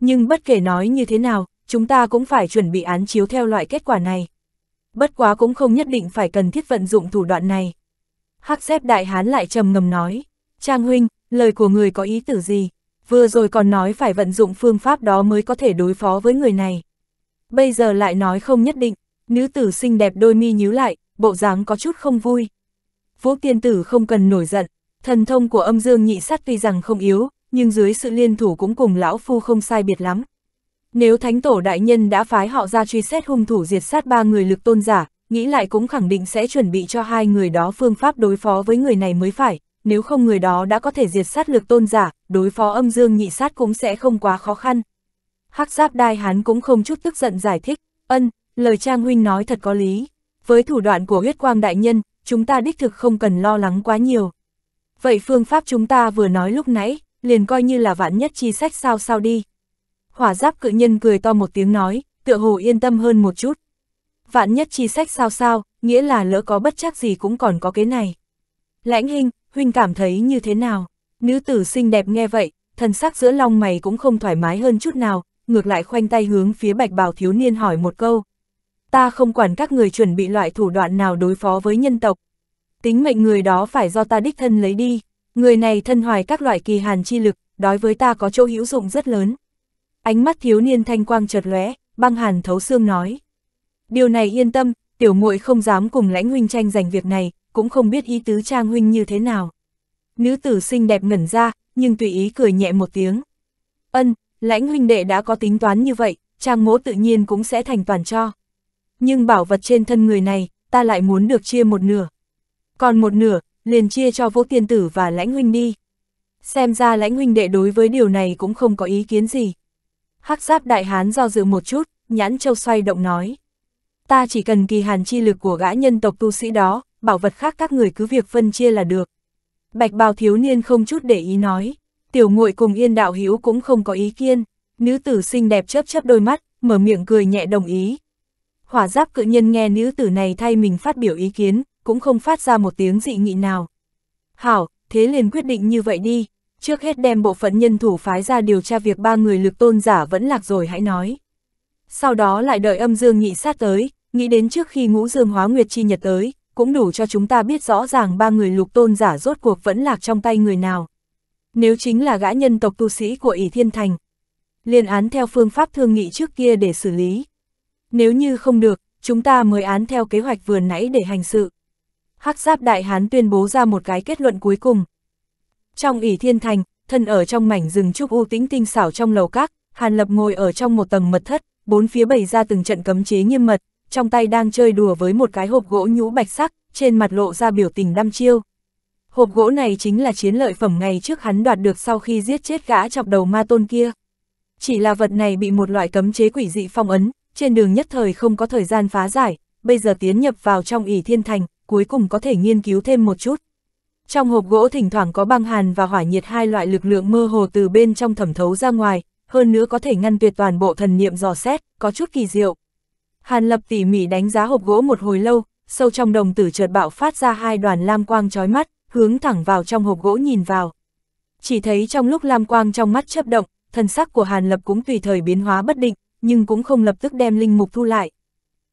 Nhưng bất kể nói như thế nào, chúng ta cũng phải chuẩn bị án chiếu theo loại kết quả này. Bất quá cũng không nhất định phải cần thiết vận dụng thủ đoạn này. Hắc xếp đại hán lại trầm ngầm nói, Trang huynh, lời của người có ý tử gì? vừa rồi còn nói phải vận dụng phương pháp đó mới có thể đối phó với người này. Bây giờ lại nói không nhất định, nữ tử xinh đẹp đôi mi nhíu lại, bộ dáng có chút không vui. Vũ tiên tử không cần nổi giận, thần thông của âm dương nhị sát tuy rằng không yếu, nhưng dưới sự liên thủ cũng cùng lão phu không sai biệt lắm. Nếu thánh tổ đại nhân đã phái họ ra truy xét hung thủ diệt sát ba người lực tôn giả, nghĩ lại cũng khẳng định sẽ chuẩn bị cho hai người đó phương pháp đối phó với người này mới phải nếu không người đó đã có thể diệt sát lực tôn giả, đối phó âm dương nhị sát cũng sẽ không quá khó khăn. Hắc giáp đai hắn cũng không chút tức giận giải thích, ân, lời Trang Huynh nói thật có lý. Với thủ đoạn của huyết quang đại nhân, chúng ta đích thực không cần lo lắng quá nhiều. Vậy phương pháp chúng ta vừa nói lúc nãy, liền coi như là vạn nhất chi sách sao sao đi. Hỏa giáp cự nhân cười to một tiếng nói, tựa hồ yên tâm hơn một chút. Vạn nhất chi sách sao sao, nghĩa là lỡ có bất chắc gì cũng còn có cái này. Lãnh hình, huynh cảm thấy như thế nào? Nữ tử xinh đẹp nghe vậy, thần sắc giữa long mày cũng không thoải mái hơn chút nào, ngược lại khoanh tay hướng phía bạch bào thiếu niên hỏi một câu. Ta không quản các người chuẩn bị loại thủ đoạn nào đối phó với nhân tộc. Tính mệnh người đó phải do ta đích thân lấy đi, người này thân hoài các loại kỳ hàn chi lực, đối với ta có chỗ hữu dụng rất lớn. Ánh mắt thiếu niên thanh quang chợt lóe, băng hàn thấu xương nói. Điều này yên tâm, tiểu muội không dám cùng lãnh huynh tranh giành việc này, cũng không biết ý tứ Trang Huynh như thế nào. Nữ tử xinh đẹp ngẩn ra, nhưng tùy ý cười nhẹ một tiếng. Ân, lãnh huynh đệ đã có tính toán như vậy, Trang mỗ tự nhiên cũng sẽ thành toàn cho. Nhưng bảo vật trên thân người này, ta lại muốn được chia một nửa. Còn một nửa, liền chia cho vô tiên tử và lãnh huynh đi. Xem ra lãnh huynh đệ đối với điều này cũng không có ý kiến gì. Hắc giáp đại hán do dự một chút, nhãn châu xoay động nói. Ta chỉ cần kỳ hàn chi lực của gã nhân tộc tu sĩ đó, bảo vật khác các người cứ việc phân chia là được. Bạch bào thiếu niên không chút để ý nói, tiểu ngụy cùng yên đạo hiếu cũng không có ý kiên, nữ tử xinh đẹp chớp chớp đôi mắt, mở miệng cười nhẹ đồng ý. Hỏa giáp cự nhân nghe nữ tử này thay mình phát biểu ý kiến, cũng không phát ra một tiếng dị nghị nào. Hảo, thế liền quyết định như vậy đi, trước hết đem bộ phận nhân thủ phái ra điều tra việc ba người lực tôn giả vẫn lạc rồi hãy nói. Sau đó lại đợi âm dương nhị sát tới, nghĩ đến trước khi ngũ dương hóa nguyệt chi nhật tới, cũng đủ cho chúng ta biết rõ ràng ba người lục tôn giả rốt cuộc vẫn lạc trong tay người nào. Nếu chính là gã nhân tộc tu sĩ của ỷ Thiên Thành, liền án theo phương pháp thương nghị trước kia để xử lý. Nếu như không được, chúng ta mới án theo kế hoạch vừa nãy để hành sự. Hắc Giáp Đại Hán tuyên bố ra một cái kết luận cuối cùng. Trong ỷ Thiên Thành, thân ở trong mảnh rừng trúc u tĩnh tinh xảo trong lầu các, Hàn Lập ngồi ở trong một tầng mật thất, bốn phía bày ra từng trận cấm chế nghiêm mật, trong tay đang chơi đùa với một cái hộp gỗ nhũ bạch sắc, trên mặt lộ ra biểu tình đăm chiêu. Hộp gỗ này chính là chiến lợi phẩm ngày trước hắn đoạt được sau khi giết chết gã chọc đầu ma tôn kia. Chỉ là vật này bị một loại cấm chế quỷ dị phong ấn, trên đường nhất thời không có thời gian phá giải, bây giờ tiến nhập vào trong ỉ thiên thành, cuối cùng có thể nghiên cứu thêm một chút. Trong hộp gỗ thỉnh thoảng có băng hàn và hỏa nhiệt hai loại lực lượng mơ hồ từ bên trong thẩm thấu ra ngoài, hơn nữa có thể ngăn tuyệt toàn bộ thần niệm dò xét, có chút kỳ diệu. Hàn Lập tỉ mỉ đánh giá hộp gỗ một hồi lâu, sâu trong đồng tử chợt bạo phát ra hai đoàn lam quang chói mắt, hướng thẳng vào trong hộp gỗ nhìn vào. Chỉ thấy trong lúc lam quang trong mắt chớp động, thần sắc của Hàn Lập cũng tùy thời biến hóa bất định, nhưng cũng không lập tức đem linh mục thu lại.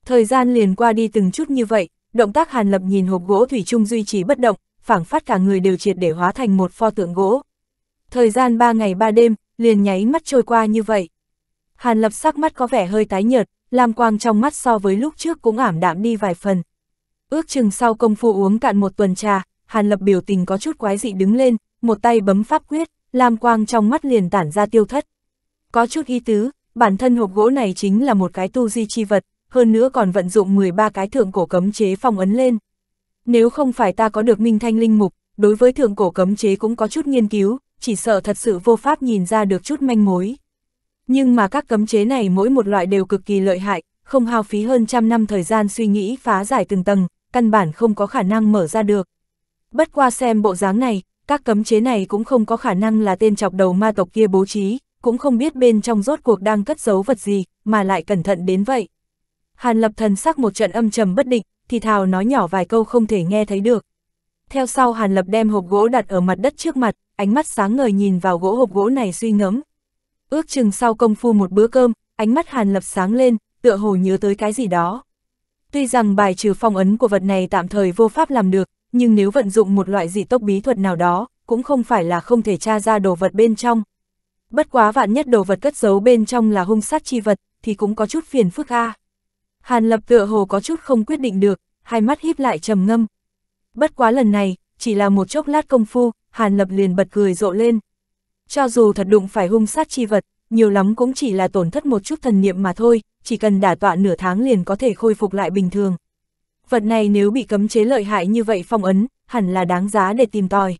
Thời gian liền qua đi từng chút như vậy, động tác Hàn Lập nhìn hộp gỗ thủy chung duy trì bất động, phảng phát cả người đều triệt để hóa thành một pho tượng gỗ. Thời gian ba ngày ba đêm, liền nháy mắt trôi qua như vậy. Hàn Lập sắc mắt có vẻ hơi tái nhợt, Lam quang trong mắt so với lúc trước cũng ảm đạm đi vài phần. Ước chừng sau công phu uống cạn một tuần trà, Hàn Lập biểu tình có chút quái dị đứng lên, một tay bấm pháp quyết, Lam quang trong mắt liền tản ra tiêu thất. Có chút ý tứ, bản thân hộp gỗ này chính là một cái tu di chi vật, hơn nữa còn vận dụng 13 cái thượng cổ cấm chế phong ấn lên. Nếu không phải ta có được minh thanh linh mục, đối với thượng cổ cấm chế cũng có chút nghiên cứu, chỉ sợ thật sự vô pháp nhìn ra được chút manh mối. Nhưng mà các cấm chế này mỗi một loại đều cực kỳ lợi hại, không hao phí hơn trăm năm thời gian suy nghĩ phá giải từng tầng, căn bản không có khả năng mở ra được. Bất qua xem bộ dáng này, các cấm chế này cũng không có khả năng là tên chọc đầu ma tộc kia bố trí, cũng không biết bên trong rốt cuộc đang cất giấu vật gì, mà lại cẩn thận đến vậy. Hàn lập thần sắc một trận âm trầm bất định, thì thào nói nhỏ vài câu không thể nghe thấy được. Theo sau Hàn lập đem hộp gỗ đặt ở mặt đất trước mặt, ánh mắt sáng ngời nhìn vào gỗ hộp gỗ này suy ngẫm, Ước chừng sau công phu một bữa cơm, ánh mắt Hàn Lập sáng lên, tựa hồ nhớ tới cái gì đó. Tuy rằng bài trừ phong ấn của vật này tạm thời vô pháp làm được, nhưng nếu vận dụng một loại dị tốc bí thuật nào đó, cũng không phải là không thể tra ra đồ vật bên trong. Bất quá vạn nhất đồ vật cất giấu bên trong là hung sát chi vật, thì cũng có chút phiền phức a. Hàn Lập tựa hồ có chút không quyết định được, hai mắt híp lại trầm ngâm. Bất quá lần này, chỉ là một chốc lát công phu, Hàn Lập liền bật cười rộ lên cho dù thật đụng phải hung sát chi vật, nhiều lắm cũng chỉ là tổn thất một chút thần niệm mà thôi, chỉ cần đả tọa nửa tháng liền có thể khôi phục lại bình thường. Vật này nếu bị cấm chế lợi hại như vậy phong ấn, hẳn là đáng giá để tìm tòi.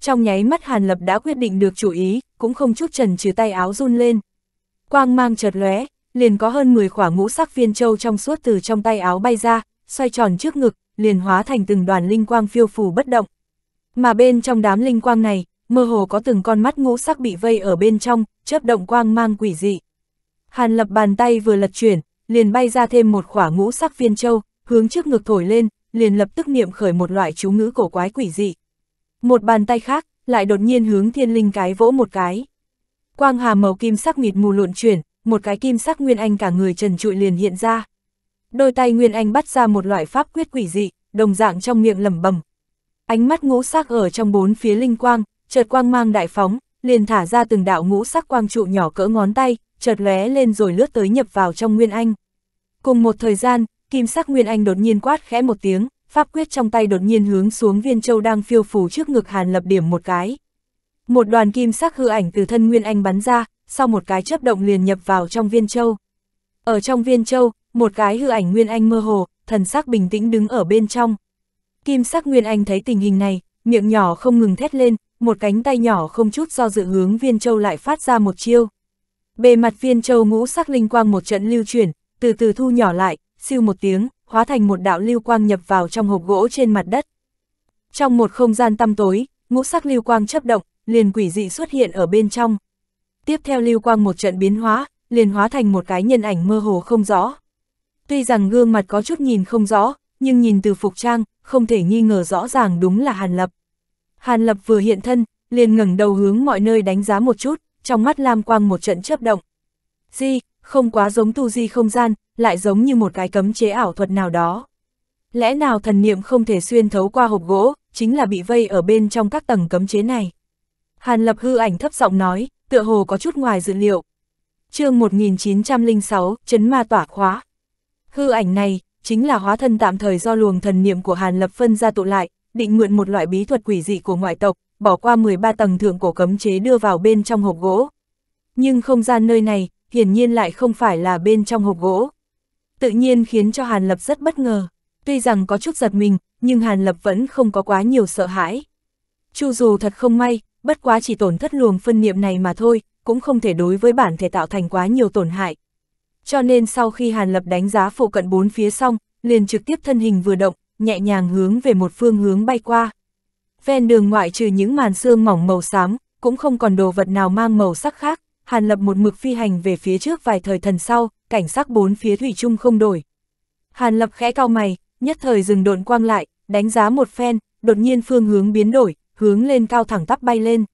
Trong nháy mắt Hàn Lập đã quyết định được chủ ý, cũng không chút trần trừ tay áo run lên. Quang mang chợt lóe, liền có hơn 10 quả ngũ sắc viên châu trong suốt từ trong tay áo bay ra, xoay tròn trước ngực, liền hóa thành từng đoàn linh quang phiêu phù bất động. Mà bên trong đám linh quang này, mơ hồ có từng con mắt ngũ sắc bị vây ở bên trong, chớp động quang mang quỷ dị. Hàn lập bàn tay vừa lật chuyển, liền bay ra thêm một khỏa ngũ sắc viên châu, hướng trước ngực thổi lên, liền lập tức niệm khởi một loại chú ngữ cổ quái quỷ dị. Một bàn tay khác, lại đột nhiên hướng thiên linh cái vỗ một cái. Quang hà màu kim sắc mịt mù luộn chuyển, một cái kim sắc nguyên anh cả người trần trụi liền hiện ra. Đôi tay nguyên anh bắt ra một loại pháp quyết quỷ dị, đồng dạng trong miệng lẩm bẩm. Ánh mắt ngũ sắc ở trong bốn phía linh quang, chợt quang mang đại phóng, liền thả ra từng đạo ngũ sắc quang trụ nhỏ cỡ ngón tay, chợt lóe lên rồi lướt tới nhập vào trong Nguyên Anh. Cùng một thời gian, kim sắc Nguyên Anh đột nhiên quát khẽ một tiếng, pháp quyết trong tay đột nhiên hướng xuống viên châu đang phiêu phù trước ngực Hàn Lập điểm một cái. Một đoàn kim sắc hư ảnh từ thân Nguyên Anh bắn ra, sau một cái chớp động liền nhập vào trong viên châu. Ở trong viên châu, một cái hư ảnh Nguyên Anh mơ hồ, thần sắc bình tĩnh đứng ở bên trong. Kim sắc Nguyên Anh thấy tình hình này, miệng nhỏ không ngừng thét lên, một cánh tay nhỏ không chút do dự hướng viên châu lại phát ra một chiêu. Bề mặt viên châu ngũ sắc linh quang một trận lưu chuyển, từ từ thu nhỏ lại, siêu một tiếng, hóa thành một đạo lưu quang nhập vào trong hộp gỗ trên mặt đất. Trong một không gian tăm tối, ngũ sắc lưu quang chấp động, liền quỷ dị xuất hiện ở bên trong. Tiếp theo lưu quang một trận biến hóa, liền hóa thành một cái nhân ảnh mơ hồ không rõ. Tuy rằng gương mặt có chút nhìn không rõ, nhưng nhìn từ phục trang, không thể nghi ngờ rõ ràng đúng là Hàn Lập. Hàn Lập vừa hiện thân, liền ngẩng đầu hướng mọi nơi đánh giá một chút, trong mắt lam quang một trận chớp động. Di, không quá giống tu di không gian, lại giống như một cái cấm chế ảo thuật nào đó. Lẽ nào thần niệm không thể xuyên thấu qua hộp gỗ, chính là bị vây ở bên trong các tầng cấm chế này. Hàn Lập hư ảnh thấp giọng nói, tựa hồ có chút ngoài dự liệu. chương 1906, chấn ma tỏa khóa. Hư ảnh này, chính là hóa thân tạm thời do luồng thần niệm của Hàn Lập phân ra tụ lại, định mượn một loại bí thuật quỷ dị của ngoại tộc, bỏ qua 13 tầng thượng cổ cấm chế đưa vào bên trong hộp gỗ. Nhưng không gian nơi này, hiển nhiên lại không phải là bên trong hộp gỗ. Tự nhiên khiến cho Hàn Lập rất bất ngờ, tuy rằng có chút giật mình, nhưng Hàn Lập vẫn không có quá nhiều sợ hãi. Chu dù thật không may, bất quá chỉ tổn thất luồng phân niệm này mà thôi, cũng không thể đối với bản thể tạo thành quá nhiều tổn hại. Cho nên sau khi Hàn Lập đánh giá phụ cận bốn phía xong, liền trực tiếp thân hình vừa động, nhẹ nhàng hướng về một phương hướng bay qua. Ven đường ngoại trừ những màn sương mỏng màu xám, cũng không còn đồ vật nào mang màu sắc khác, Hàn Lập một mực phi hành về phía trước vài thời thần sau, cảnh sắc bốn phía thủy chung không đổi. Hàn Lập khẽ cao mày, nhất thời dừng độn quang lại, đánh giá một phen, đột nhiên phương hướng biến đổi, hướng lên cao thẳng tắp bay lên.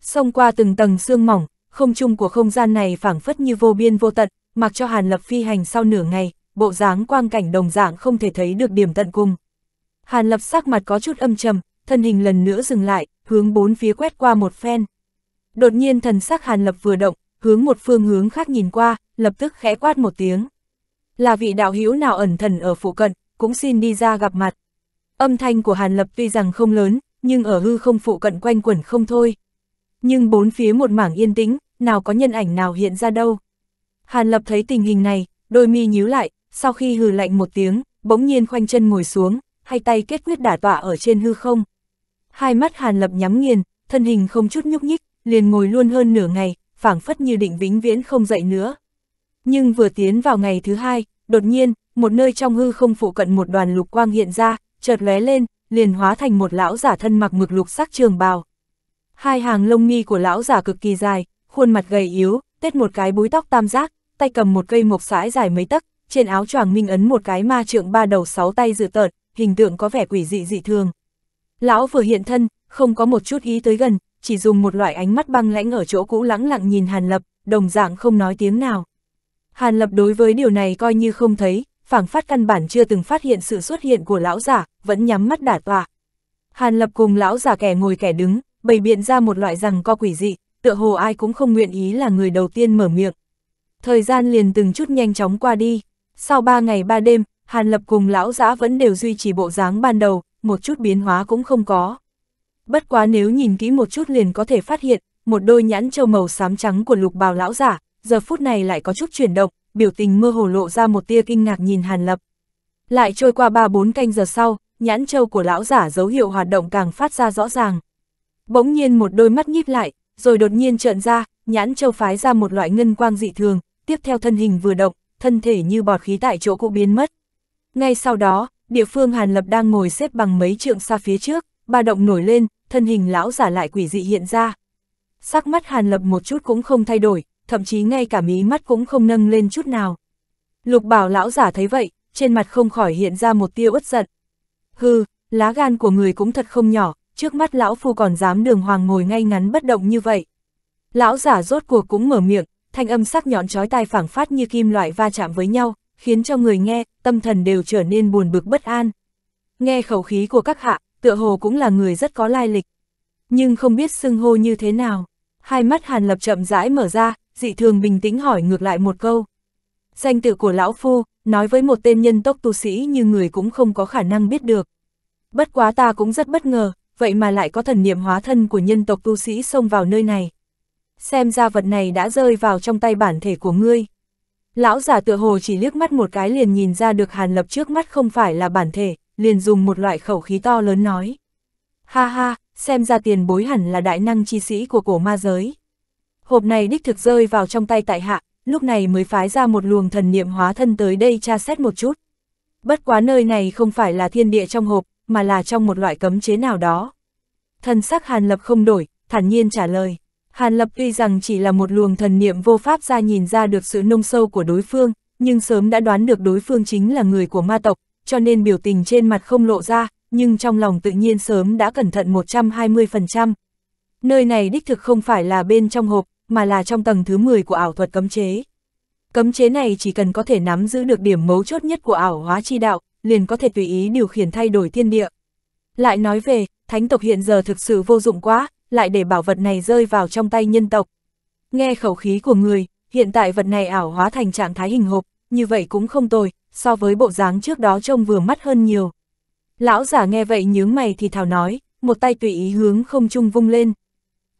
Xông qua từng tầng sương mỏng, không trung của không gian này phảng phất như vô biên vô tận, mặc cho Hàn Lập phi hành sau nửa ngày, bộ dáng quang cảnh đồng dạng không thể thấy được điểm tận cùng. Hàn lập sắc mặt có chút âm trầm, thân hình lần nữa dừng lại, hướng bốn phía quét qua một phen. Đột nhiên thần sắc hàn lập vừa động, hướng một phương hướng khác nhìn qua, lập tức khẽ quát một tiếng. Là vị đạo hữu nào ẩn thần ở phụ cận, cũng xin đi ra gặp mặt. Âm thanh của hàn lập tuy rằng không lớn, nhưng ở hư không phụ cận quanh quẩn không thôi. Nhưng bốn phía một mảng yên tĩnh, nào có nhân ảnh nào hiện ra đâu. Hàn lập thấy tình hình này, đôi mi nhíu lại, sau khi hừ lạnh một tiếng, bỗng nhiên khoanh chân ngồi xuống, hai tay kết quyết đả tọa ở trên hư không. Hai mắt Hàn Lập nhắm nghiền, thân hình không chút nhúc nhích, liền ngồi luôn hơn nửa ngày, phảng phất như định vĩnh viễn không dậy nữa. Nhưng vừa tiến vào ngày thứ hai, đột nhiên, một nơi trong hư không phụ cận một đoàn lục quang hiện ra, chợt lóe lên, liền hóa thành một lão giả thân mặc mực lục sắc trường bào. Hai hàng lông mi của lão giả cực kỳ dài, khuôn mặt gầy yếu, tết một cái búi tóc tam giác, tay cầm một cây mộc sải dài mấy tấc, trên áo choàng minh ấn một cái ma trượng ba đầu sáu tay dự tợt, hình tượng có vẻ quỷ dị dị thường. Lão vừa hiện thân, không có một chút ý tới gần, chỉ dùng một loại ánh mắt băng lãnh ở chỗ cũ lắng lặng nhìn Hàn Lập, đồng dạng không nói tiếng nào. Hàn Lập đối với điều này coi như không thấy, phảng phát căn bản chưa từng phát hiện sự xuất hiện của lão giả, vẫn nhắm mắt đả tọa. Hàn Lập cùng lão giả kẻ ngồi kẻ đứng, bày biện ra một loại rằng co quỷ dị, tựa hồ ai cũng không nguyện ý là người đầu tiên mở miệng. Thời gian liền từng chút nhanh chóng qua đi, sau 3 ngày 3 đêm, Hàn Lập cùng lão giã vẫn đều duy trì bộ dáng ban đầu, một chút biến hóa cũng không có. Bất quá nếu nhìn kỹ một chút liền có thể phát hiện, một đôi nhãn trâu màu xám trắng của lục bào lão giả, giờ phút này lại có chút chuyển động, biểu tình mơ hồ lộ ra một tia kinh ngạc nhìn Hàn Lập. Lại trôi qua 3-4 canh giờ sau, nhãn trâu của lão giả dấu hiệu hoạt động càng phát ra rõ ràng. Bỗng nhiên một đôi mắt nhíp lại, rồi đột nhiên trợn ra, nhãn châu phái ra một loại ngân quang dị thường, tiếp theo thân hình vừa động, thân thể như bọt khí tại chỗ cũng biến mất. Ngay sau đó, địa phương Hàn Lập đang ngồi xếp bằng mấy trượng xa phía trước, ba động nổi lên, thân hình lão giả lại quỷ dị hiện ra. Sắc mắt Hàn Lập một chút cũng không thay đổi, thậm chí ngay cả mí mắt cũng không nâng lên chút nào. Lục bảo lão giả thấy vậy, trên mặt không khỏi hiện ra một tia uất giận. Hừ, lá gan của người cũng thật không nhỏ, trước mắt lão phu còn dám đường hoàng ngồi ngay ngắn bất động như vậy. Lão giả rốt cuộc cũng mở miệng, thanh âm sắc nhọn chói tai phảng phát như kim loại va chạm với nhau, khiến cho người nghe, tâm thần đều trở nên buồn bực bất an. Nghe khẩu khí của các hạ, tựa hồ cũng là người rất có lai lịch. Nhưng không biết xưng hô như thế nào. Hai mắt Hàn Lập chậm rãi mở ra, dị thường bình tĩnh hỏi ngược lại một câu. Danh tự của Lão Phu, nói với một tên nhân tốc tu sĩ như người cũng không có khả năng biết được. Bất quá ta cũng rất bất ngờ, vậy mà lại có thần niệm hóa thân của nhân tộc tu sĩ xông vào nơi này xem ra vật này đã rơi vào trong tay bản thể của ngươi. Lão giả tựa hồ chỉ liếc mắt một cái liền nhìn ra được Hàn Lập trước mắt không phải là bản thể, liền dùng một loại khẩu khí to lớn nói. Ha ha, xem ra tiền bối hẳn là đại năng chi sĩ của cổ ma giới. Hộp này đích thực rơi vào trong tay tại hạ, lúc này mới phái ra một luồng thần niệm hóa thân tới đây tra xét một chút. Bất quá nơi này không phải là thiên địa trong hộp, mà là trong một loại cấm chế nào đó. Thần sắc Hàn Lập không đổi, thản nhiên trả lời. Hàn Lập tuy rằng chỉ là một luồng thần niệm vô pháp ra nhìn ra được sự nông sâu của đối phương, nhưng sớm đã đoán được đối phương chính là người của ma tộc, cho nên biểu tình trên mặt không lộ ra, nhưng trong lòng tự nhiên sớm đã cẩn thận 120%. Nơi này đích thực không phải là bên trong hộp, mà là trong tầng thứ 10 của ảo thuật cấm chế. Cấm chế này chỉ cần có thể nắm giữ được điểm mấu chốt nhất của ảo hóa chi đạo, liền có thể tùy ý điều khiển thay đổi thiên địa. Lại nói về, thánh tộc hiện giờ thực sự vô dụng quá, lại để bảo vật này rơi vào trong tay nhân tộc. Nghe khẩu khí của người, hiện tại vật này ảo hóa thành trạng thái hình hộp, như vậy cũng không tồi, so với bộ dáng trước đó trông vừa mắt hơn nhiều. Lão giả nghe vậy nhướng mày thì thào nói, một tay tùy ý hướng không trung vung lên.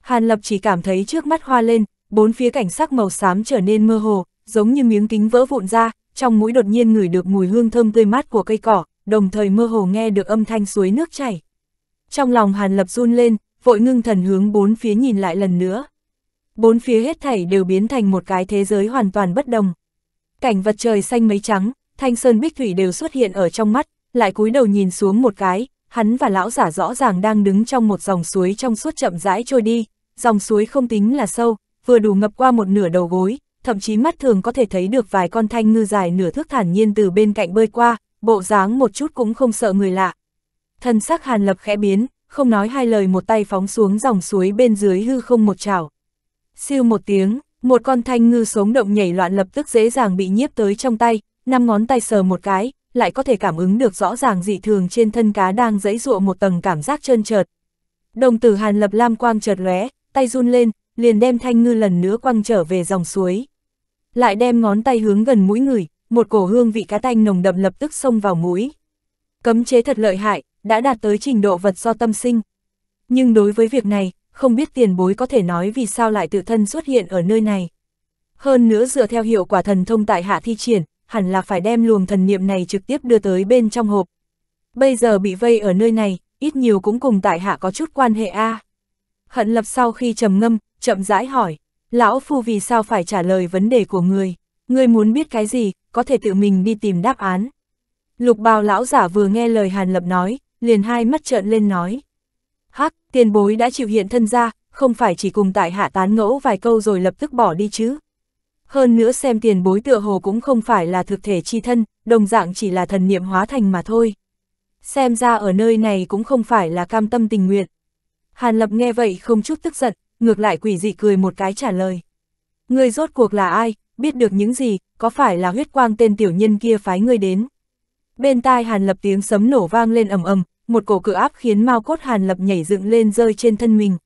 Hàn Lập chỉ cảm thấy trước mắt hoa lên, bốn phía cảnh sắc màu xám trở nên mơ hồ, giống như miếng kính vỡ vụn ra, trong mũi đột nhiên ngửi được mùi hương thơm tươi mát của cây cỏ, đồng thời mơ hồ nghe được âm thanh suối nước chảy. Trong lòng Hàn Lập run lên, vội ngưng thần hướng bốn phía nhìn lại lần nữa. Bốn phía hết thảy đều biến thành một cái thế giới hoàn toàn bất đồng. Cảnh vật trời xanh mấy trắng, thanh sơn bích thủy đều xuất hiện ở trong mắt, lại cúi đầu nhìn xuống một cái, hắn và lão giả rõ ràng đang đứng trong một dòng suối trong suốt chậm rãi trôi đi, dòng suối không tính là sâu, vừa đủ ngập qua một nửa đầu gối, thậm chí mắt thường có thể thấy được vài con thanh ngư dài nửa thước thản nhiên từ bên cạnh bơi qua, bộ dáng một chút cũng không sợ người lạ. Thân sắc Hàn Lập khẽ biến, không nói hai lời một tay phóng xuống dòng suối bên dưới hư không một chảo. Siêu một tiếng, một con thanh ngư sống động nhảy loạn lập tức dễ dàng bị nhiếp tới trong tay, năm ngón tay sờ một cái, lại có thể cảm ứng được rõ ràng dị thường trên thân cá đang dẫy dụa một tầng cảm giác trơn trợt. Đồng tử Hàn Lập Lam quang chợt lóe, tay run lên, liền đem thanh ngư lần nữa quăng trở về dòng suối. Lại đem ngón tay hướng gần mũi người, một cổ hương vị cá tanh nồng đậm lập tức xông vào mũi. Cấm chế thật lợi hại, đã đạt tới trình độ vật do tâm sinh. Nhưng đối với việc này, không biết tiền bối có thể nói vì sao lại tự thân xuất hiện ở nơi này. Hơn nữa dựa theo hiệu quả thần thông tại hạ thi triển, hẳn là phải đem luồng thần niệm này trực tiếp đưa tới bên trong hộp. Bây giờ bị vây ở nơi này, ít nhiều cũng cùng tại hạ có chút quan hệ a. À. Hận lập sau khi trầm ngâm, chậm rãi hỏi, lão phu vì sao phải trả lời vấn đề của người, người muốn biết cái gì, có thể tự mình đi tìm đáp án. Lục bào lão giả vừa nghe lời hàn lập nói, liền hai mắt trợn lên nói. Hắc, tiền bối đã chịu hiện thân ra, không phải chỉ cùng tại hạ tán ngẫu vài câu rồi lập tức bỏ đi chứ. Hơn nữa xem tiền bối tựa hồ cũng không phải là thực thể chi thân, đồng dạng chỉ là thần niệm hóa thành mà thôi. Xem ra ở nơi này cũng không phải là cam tâm tình nguyện. Hàn Lập nghe vậy không chút tức giận, ngược lại quỷ dị cười một cái trả lời. người rốt cuộc là ai, biết được những gì, có phải là huyết quang tên tiểu nhân kia phái ngươi đến? Bên tai Hàn Lập tiếng sấm nổ vang lên ầm ầm, một cổ cự áp khiến Mao Cốt Hàn Lập nhảy dựng lên rơi trên thân mình.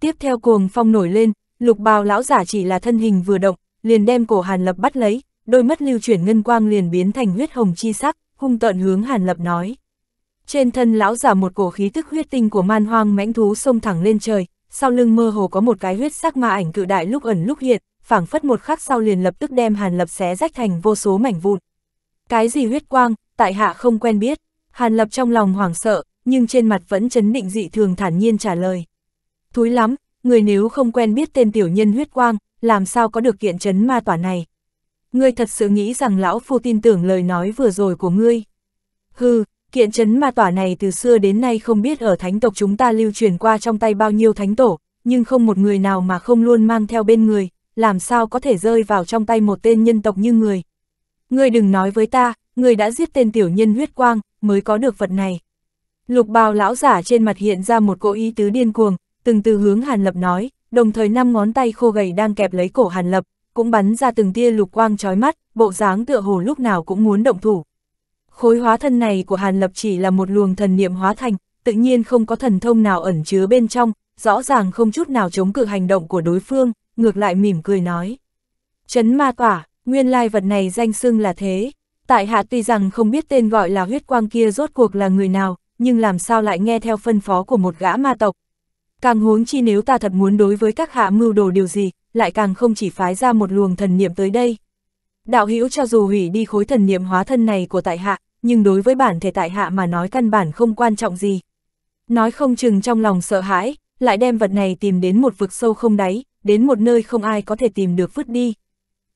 Tiếp theo cuồng phong nổi lên, lục bào lão giả chỉ là thân hình vừa động, liền đem cổ Hàn Lập bắt lấy, đôi mắt lưu chuyển ngân quang liền biến thành huyết hồng chi sắc, hung tợn hướng Hàn Lập nói. Trên thân lão giả một cổ khí tức huyết tinh của man hoang mãnh thú xông thẳng lên trời, sau lưng mơ hồ có một cái huyết sắc ma ảnh cự đại lúc ẩn lúc hiện, phảng phất một khắc sau liền lập tức đem Hàn Lập xé rách thành vô số mảnh vụn. Cái gì huyết quang, tại hạ không quen biết. Hàn Lập trong lòng hoảng sợ, nhưng trên mặt vẫn chấn định dị thường thản nhiên trả lời. Thúi lắm, người nếu không quen biết tên tiểu nhân huyết quang, làm sao có được kiện chấn ma tỏa này. Ngươi thật sự nghĩ rằng lão phu tin tưởng lời nói vừa rồi của ngươi. Hừ, kiện chấn ma tỏa này từ xưa đến nay không biết ở thánh tộc chúng ta lưu truyền qua trong tay bao nhiêu thánh tổ, nhưng không một người nào mà không luôn mang theo bên người, làm sao có thể rơi vào trong tay một tên nhân tộc như người. Ngươi đừng nói với ta, ngươi đã giết tên tiểu nhân huyết quang, mới có được vật này. Lục bào lão giả trên mặt hiện ra một cỗ ý tứ điên cuồng, từng từ hướng Hàn Lập nói, đồng thời năm ngón tay khô gầy đang kẹp lấy cổ Hàn Lập, cũng bắn ra từng tia lục quang trói mắt, bộ dáng tựa hồ lúc nào cũng muốn động thủ. Khối hóa thân này của Hàn Lập chỉ là một luồng thần niệm hóa thành, tự nhiên không có thần thông nào ẩn chứa bên trong, rõ ràng không chút nào chống cự hành động của đối phương, ngược lại mỉm cười nói. Chấn ma tỏa, nguyên lai vật này danh xưng là thế, Tại hạ tuy rằng không biết tên gọi là huyết quang kia rốt cuộc là người nào, nhưng làm sao lại nghe theo phân phó của một gã ma tộc. Càng huống chi nếu ta thật muốn đối với các hạ mưu đồ điều gì, lại càng không chỉ phái ra một luồng thần niệm tới đây. Đạo hữu cho dù hủy đi khối thần niệm hóa thân này của tại hạ, nhưng đối với bản thể tại hạ mà nói căn bản không quan trọng gì. Nói không chừng trong lòng sợ hãi, lại đem vật này tìm đến một vực sâu không đáy, đến một nơi không ai có thể tìm được vứt đi.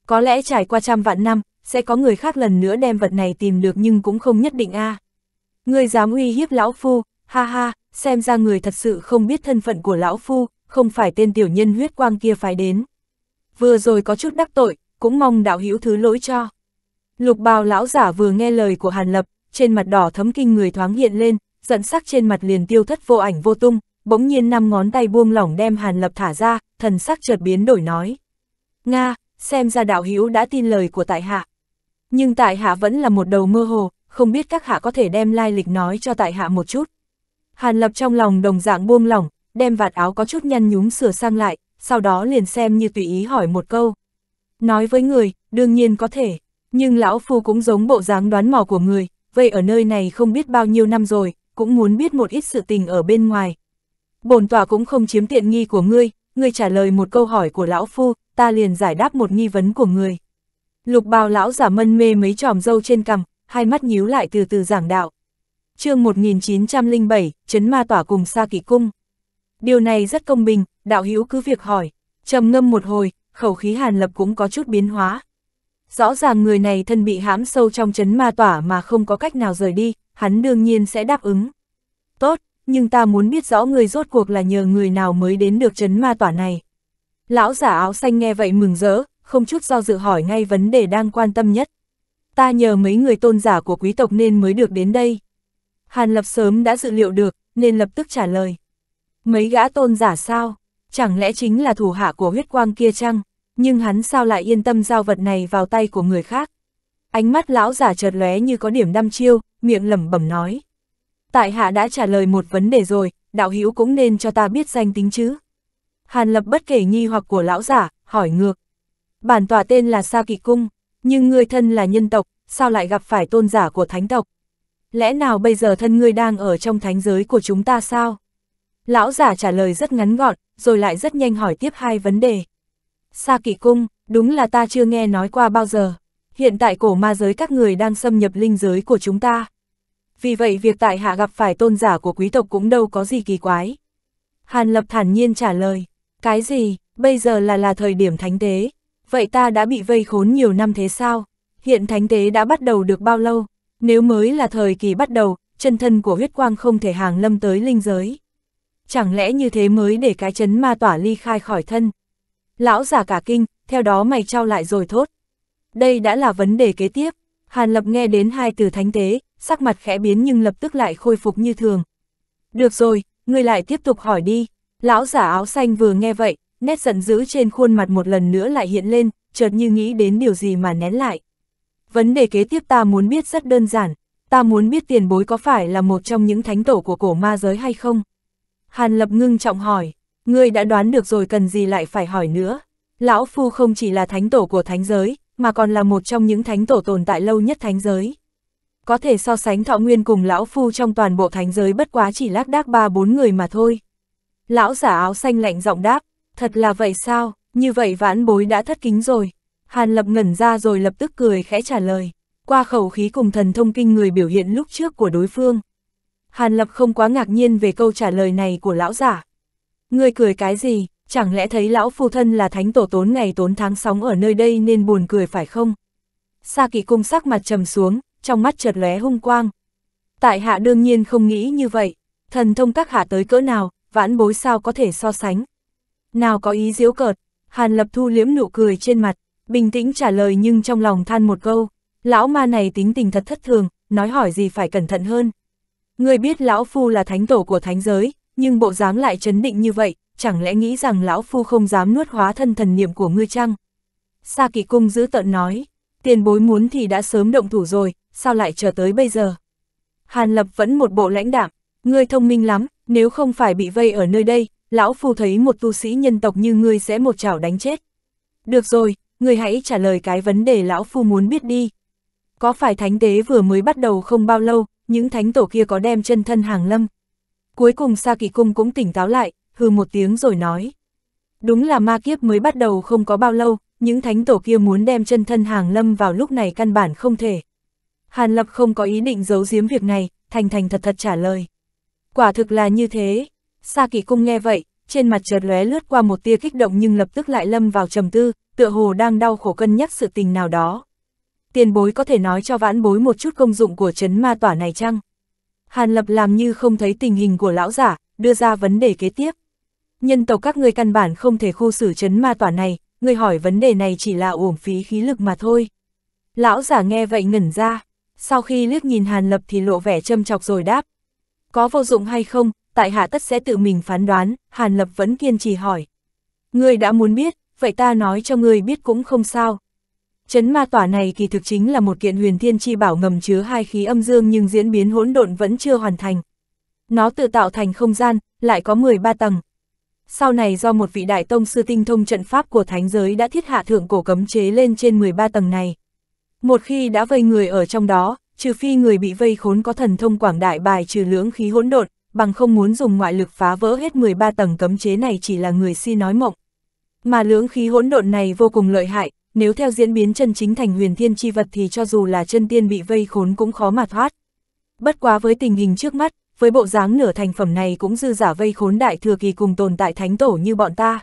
Có lẽ trải qua trăm vạn năm, sẽ có người khác lần nữa đem vật này tìm được nhưng cũng không nhất định a. À. Người dám uy hiếp lão phu, ha ha, xem ra người thật sự không biết thân phận của lão phu, không phải tên tiểu nhân huyết quang kia phải đến. Vừa rồi có chút đắc tội, cũng mong đạo hữu thứ lỗi cho. Lục bào lão giả vừa nghe lời của Hàn Lập, trên mặt đỏ thấm kinh người thoáng hiện lên, giận sắc trên mặt liền tiêu thất vô ảnh vô tung, bỗng nhiên năm ngón tay buông lỏng đem Hàn Lập thả ra, thần sắc chợt biến đổi nói. Nga, xem ra đạo hữu đã tin lời của tại hạ, nhưng tại hạ vẫn là một đầu mơ hồ, không biết các hạ có thể đem lai lịch nói cho tại hạ một chút. Hàn lập trong lòng đồng dạng buông lỏng, đem vạt áo có chút nhăn nhúm sửa sang lại, sau đó liền xem như tùy ý hỏi một câu. Nói với người, đương nhiên có thể, nhưng lão phu cũng giống bộ dáng đoán mò của người, vậy ở nơi này không biết bao nhiêu năm rồi, cũng muốn biết một ít sự tình ở bên ngoài. Bổn tòa cũng không chiếm tiện nghi của ngươi, ngươi trả lời một câu hỏi của lão phu, ta liền giải đáp một nghi vấn của ngươi. Lục bào lão giả mân mê mấy tròm dâu trên cằm, hai mắt nhíu lại từ từ giảng đạo. chương 1907, chấn ma tỏa cùng xa kỳ cung. Điều này rất công bình, đạo hữu cứ việc hỏi, trầm ngâm một hồi, khẩu khí hàn lập cũng có chút biến hóa. Rõ ràng người này thân bị hãm sâu trong chấn ma tỏa mà không có cách nào rời đi, hắn đương nhiên sẽ đáp ứng. Tốt, nhưng ta muốn biết rõ người rốt cuộc là nhờ người nào mới đến được chấn ma tỏa này. Lão giả áo xanh nghe vậy mừng rỡ, không chút do dự hỏi ngay vấn đề đang quan tâm nhất. Ta nhờ mấy người tôn giả của quý tộc nên mới được đến đây. Hàn Lập sớm đã dự liệu được, nên lập tức trả lời. Mấy gã tôn giả sao? Chẳng lẽ chính là thủ hạ của huyết quang kia chăng? Nhưng hắn sao lại yên tâm giao vật này vào tay của người khác? Ánh mắt lão giả chợt lóe như có điểm đăm chiêu, miệng lẩm bẩm nói. Tại hạ đã trả lời một vấn đề rồi, đạo hữu cũng nên cho ta biết danh tính chứ. Hàn Lập bất kể nghi hoặc của lão giả, hỏi ngược. Bản tọa tên là Sa Kỳ Cung, nhưng ngươi thân là nhân tộc, sao lại gặp phải tôn giả của thánh tộc? Lẽ nào bây giờ thân ngươi đang ở trong thánh giới của chúng ta sao? Lão giả trả lời rất ngắn gọn, rồi lại rất nhanh hỏi tiếp hai vấn đề. Sa Kỳ Cung, đúng là ta chưa nghe nói qua bao giờ. Hiện tại cổ ma giới các người đang xâm nhập linh giới của chúng ta. Vì vậy việc tại hạ gặp phải tôn giả của quý tộc cũng đâu có gì kỳ quái. Hàn Lập thản nhiên trả lời, cái gì, bây giờ là là thời điểm thánh tế, vậy ta đã bị vây khốn nhiều năm thế sao? Hiện thánh tế đã bắt đầu được bao lâu? Nếu mới là thời kỳ bắt đầu, chân thân của huyết quang không thể hàng lâm tới linh giới. Chẳng lẽ như thế mới để cái chấn ma tỏa ly khai khỏi thân? Lão giả cả kinh, theo đó mày trao lại rồi thốt. Đây đã là vấn đề kế tiếp. Hàn Lập nghe đến hai từ thánh tế, sắc mặt khẽ biến nhưng lập tức lại khôi phục như thường. Được rồi, ngươi lại tiếp tục hỏi đi. Lão giả áo xanh vừa nghe vậy, nét giận dữ trên khuôn mặt một lần nữa lại hiện lên, chợt như nghĩ đến điều gì mà nén lại. Vấn đề kế tiếp ta muốn biết rất đơn giản, ta muốn biết tiền bối có phải là một trong những thánh tổ của cổ ma giới hay không? Hàn Lập ngưng trọng hỏi, ngươi đã đoán được rồi cần gì lại phải hỏi nữa? Lão Phu không chỉ là thánh tổ của thánh giới, mà còn là một trong những thánh tổ tồn tại lâu nhất thánh giới. Có thể so sánh thọ nguyên cùng Lão Phu trong toàn bộ thánh giới bất quá chỉ lác đác ba bốn người mà thôi. Lão giả áo xanh lạnh giọng đáp, Thật là vậy sao, như vậy vãn bối đã thất kính rồi. Hàn Lập ngẩn ra rồi lập tức cười khẽ trả lời, qua khẩu khí cùng thần thông kinh người biểu hiện lúc trước của đối phương. Hàn Lập không quá ngạc nhiên về câu trả lời này của lão giả. Ngươi cười cái gì, chẳng lẽ thấy lão phu thân là thánh tổ tốn ngày tốn tháng sóng ở nơi đây nên buồn cười phải không? Sa kỳ cung sắc mặt trầm xuống, trong mắt chợt lóe hung quang. Tại hạ đương nhiên không nghĩ như vậy, thần thông các hạ tới cỡ nào, vãn bối sao có thể so sánh. Nào có ý diễu cợt, Hàn Lập thu liếm nụ cười trên mặt, bình tĩnh trả lời nhưng trong lòng than một câu, lão ma này tính tình thật thất thường, nói hỏi gì phải cẩn thận hơn. Người biết lão phu là thánh tổ của thánh giới, nhưng bộ dáng lại chấn định như vậy, chẳng lẽ nghĩ rằng lão phu không dám nuốt hóa thân thần niệm của ngươi chăng? Sa kỳ cung giữ tận nói, tiền bối muốn thì đã sớm động thủ rồi, sao lại chờ tới bây giờ? Hàn Lập vẫn một bộ lãnh đạm, ngươi thông minh lắm, nếu không phải bị vây ở nơi đây, lão phu thấy một tu sĩ nhân tộc như ngươi sẽ một chảo đánh chết. Được rồi, ngươi hãy trả lời cái vấn đề lão phu muốn biết đi. Có phải thánh tế vừa mới bắt đầu không bao lâu, những thánh tổ kia có đem chân thân hàng lâm. Cuối cùng Sa Kỳ Cung cũng tỉnh táo lại, hừ một tiếng rồi nói. Đúng là ma kiếp mới bắt đầu không có bao lâu, những thánh tổ kia muốn đem chân thân hàng lâm vào lúc này căn bản không thể. Hàn Lập không có ý định giấu giếm việc này, thành thành thật thật trả lời. Quả thực là như thế, Sa Kỳ Cung nghe vậy, trên mặt chợt lóe lướt qua một tia kích động nhưng lập tức lại lâm vào trầm tư, tựa hồ đang đau khổ cân nhắc sự tình nào đó. Tiền bối có thể nói cho vãn bối một chút công dụng của chấn ma tỏa này chăng? Hàn Lập làm như không thấy tình hình của lão giả, đưa ra vấn đề kế tiếp. Nhân tộc các ngươi căn bản không thể khu xử chấn ma tỏa này, ngươi hỏi vấn đề này chỉ là uổng phí khí lực mà thôi. Lão giả nghe vậy ngẩn ra, sau khi liếc nhìn Hàn Lập thì lộ vẻ châm chọc rồi đáp. Có vô dụng hay không, tại hạ tất sẽ tự mình phán đoán, Hàn Lập vẫn kiên trì hỏi. Ngươi đã muốn biết, vậy ta nói cho ngươi biết cũng không sao. Chấn ma tỏa này kỳ thực chính là một kiện huyền thiên chi bảo ngầm chứa hai khí âm dương nhưng diễn biến hỗn độn vẫn chưa hoàn thành. Nó tự tạo thành không gian, lại có 13 tầng. Sau này do một vị đại tông sư tinh thông trận pháp của thánh giới đã thiết hạ thượng cổ cấm chế lên trên 13 tầng này. Một khi đã vây người ở trong đó, trừ phi người bị vây khốn có thần thông quảng đại bài trừ lưỡng khí hỗn độn, bằng không muốn dùng ngoại lực phá vỡ hết 13 tầng cấm chế này chỉ là người si nói mộng. Mà lưỡng khí hỗn độn này vô cùng lợi hại, nếu theo diễn biến chân chính thành huyền thiên chi vật thì cho dù là chân tiên bị vây khốn cũng khó mà thoát. Bất quá với tình hình trước mắt, với bộ dáng nửa thành phẩm này cũng dư giả vây khốn đại thừa kỳ cùng tồn tại thánh tổ như bọn ta.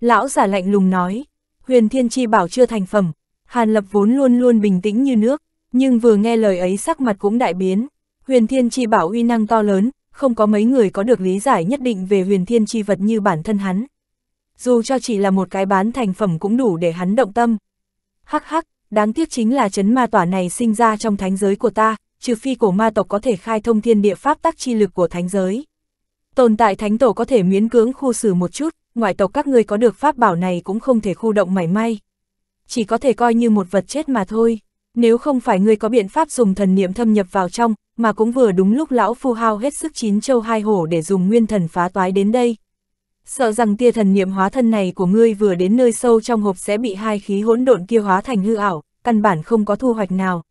Lão giả lạnh lùng nói, huyền thiên chi bảo chưa thành phẩm, Hàn Lập vốn luôn luôn bình tĩnh như nước, nhưng vừa nghe lời ấy sắc mặt cũng đại biến. Huyền thiên chi bảo uy năng to lớn, không có mấy người có được lý giải nhất định về huyền thiên chi vật như bản thân hắn. Dù cho chỉ là một cái bán thành phẩm cũng đủ để hắn động tâm. Hắc hắc, đáng tiếc chính là chấn ma tỏa này sinh ra trong thánh giới của ta, trừ phi cổ ma tộc có thể khai thông thiên địa pháp tác chi lực của thánh giới. Tồn tại thánh tổ có thể miễn cưỡng khu xử một chút, ngoại tộc các ngươi có được pháp bảo này cũng không thể khu động mảy may. Chỉ có thể coi như một vật chết mà thôi. Nếu không phải ngươi có biện pháp dùng thần niệm thâm nhập vào trong, mà cũng vừa đúng lúc lão phu hao hết sức chín châu hai hổ để dùng nguyên thần phá toái đến đây. Sợ rằng tia thần niệm hóa thân này của ngươi vừa đến nơi sâu trong hộp sẽ bị hai khí hỗn độn kia hóa thành hư ảo, căn bản không có thu hoạch nào.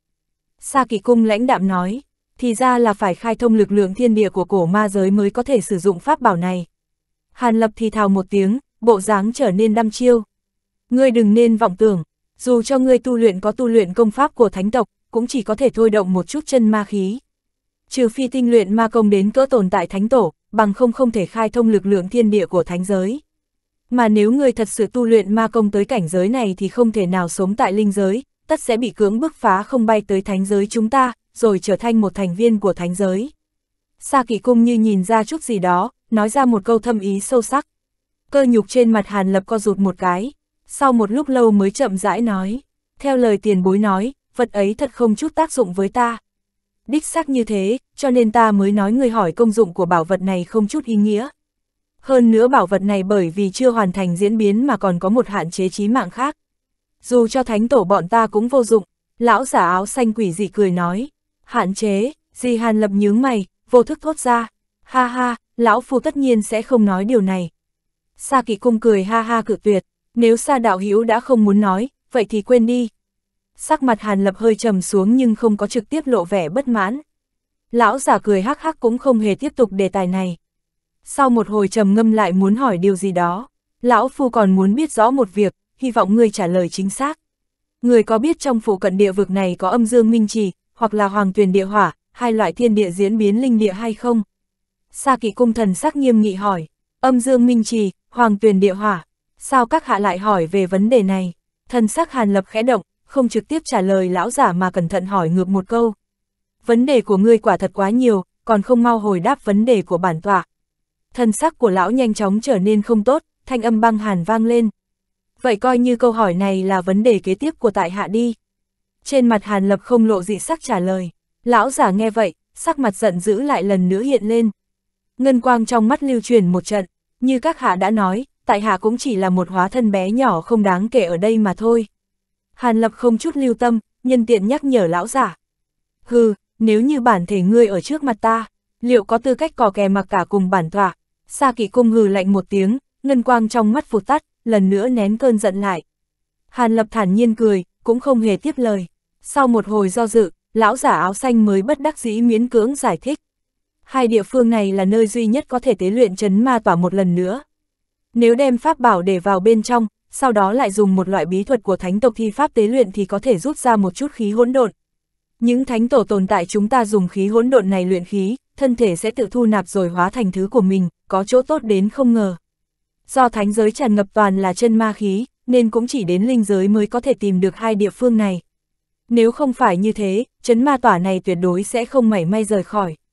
Sa kỳ cung lãnh đạm nói, thì ra là phải khai thông lực lượng thiên địa của cổ ma giới mới có thể sử dụng pháp bảo này. Hàn lập thì thào một tiếng, bộ dáng trở nên đăm chiêu. Ngươi đừng nên vọng tưởng, dù cho ngươi tu luyện có tu luyện công pháp của thánh tộc, cũng chỉ có thể thôi động một chút chân ma khí. Trừ phi tinh luyện ma công đến cỡ tồn tại thánh tổ, bằng không không thể khai thông lực lượng thiên địa của thánh giới. Mà nếu người thật sự tu luyện ma công tới cảnh giới này thì không thể nào sống tại linh giới, tất sẽ bị cưỡng bức phá không bay tới thánh giới chúng ta, rồi trở thành một thành viên của thánh giới. Sa kỳ cung như nhìn ra chút gì đó, nói ra một câu thâm ý sâu sắc. Cơ nhục trên mặt Hàn Lập co rụt một cái sau một lúc lâu mới chậm rãi nói, theo lời tiền bối nói, vật ấy thật không chút tác dụng với ta. Đích xác như thế, cho nên ta mới nói người hỏi công dụng của bảo vật này không chút ý nghĩa. Hơn nữa bảo vật này bởi vì chưa hoàn thành diễn biến mà còn có một hạn chế chí mạng khác. Dù cho thánh tổ bọn ta cũng vô dụng, lão giả áo xanh quỷ dị cười nói. Hạn chế, gì hàn lập nhướng mày, vô thức thốt ra. Ha ha, lão phu tất nhiên sẽ không nói điều này. Sa kỵ cung cười ha ha cự tuyệt, nếu xa đạo hữu đã không muốn nói, vậy thì quên đi. Sắc mặt Hàn Lập hơi trầm xuống nhưng không có trực tiếp lộ vẻ bất mãn. Lão giả cười hắc hắc cũng không hề tiếp tục đề tài này. Sau một hồi trầm ngâm lại muốn hỏi điều gì đó, lão phu còn muốn biết rõ một việc, hy vọng ngươi trả lời chính xác. Người có biết trong phụ cận địa vực này có âm dương minh trì, hoặc là hoàng tuyền địa hỏa, hai loại thiên địa diễn biến linh địa hay không? Sa kỵ cung thần sắc nghiêm nghị hỏi, âm dương minh trì, hoàng tuyền địa hỏa, sao các hạ lại hỏi về vấn đề này? Thần sắc Hàn Lập khẽ động, không trực tiếp trả lời lão giả mà cẩn thận hỏi ngược một câu. Vấn đề của ngươi quả thật quá nhiều, còn không mau hồi đáp vấn đề của bản tọa. Thần sắc của lão nhanh chóng trở nên không tốt, thanh âm băng hàn vang lên. Vậy coi như câu hỏi này là vấn đề kế tiếp của tại hạ đi. Trên mặt Hàn Lập không lộ dị sắc trả lời. Lão giả nghe vậy, sắc mặt giận dữ lại lần nữa hiện lên. Ngân quang trong mắt lưu truyền một trận, như các hạ đã nói, tại hạ cũng chỉ là một hóa thân bé nhỏ không đáng kể ở đây mà thôi. Hàn Lập không chút lưu tâm, nhân tiện nhắc nhở lão giả. Hừ, nếu như bản thể ngươi ở trước mặt ta, liệu có tư cách cò kè mặc cả cùng bản thỏa? Sa kỵ cung hừ lạnh một tiếng, ngân quang trong mắt phụt tắt, lần nữa nén cơn giận lại. Hàn Lập thản nhiên cười, cũng không hề tiếp lời. Sau một hồi do dự, lão giả áo xanh mới bất đắc dĩ miễn cưỡng giải thích. Hai địa phương này là nơi duy nhất có thể tế luyện chấn ma tỏa một lần nữa. Nếu đem pháp bảo để vào bên trong, sau đó lại dùng một loại bí thuật của thánh tộc thi pháp tế luyện thì có thể rút ra một chút khí hỗn độn. Những thánh tổ tồn tại chúng ta dùng khí hỗn độn này luyện khí, thân thể sẽ tự thu nạp rồi hóa thành thứ của mình, có chỗ tốt đến không ngờ. Do thánh giới tràn ngập toàn là chân ma khí, nên cũng chỉ đến linh giới mới có thể tìm được hai địa phương này. Nếu không phải như thế, chấn ma tỏa này tuyệt đối sẽ không mảy may rời khỏi.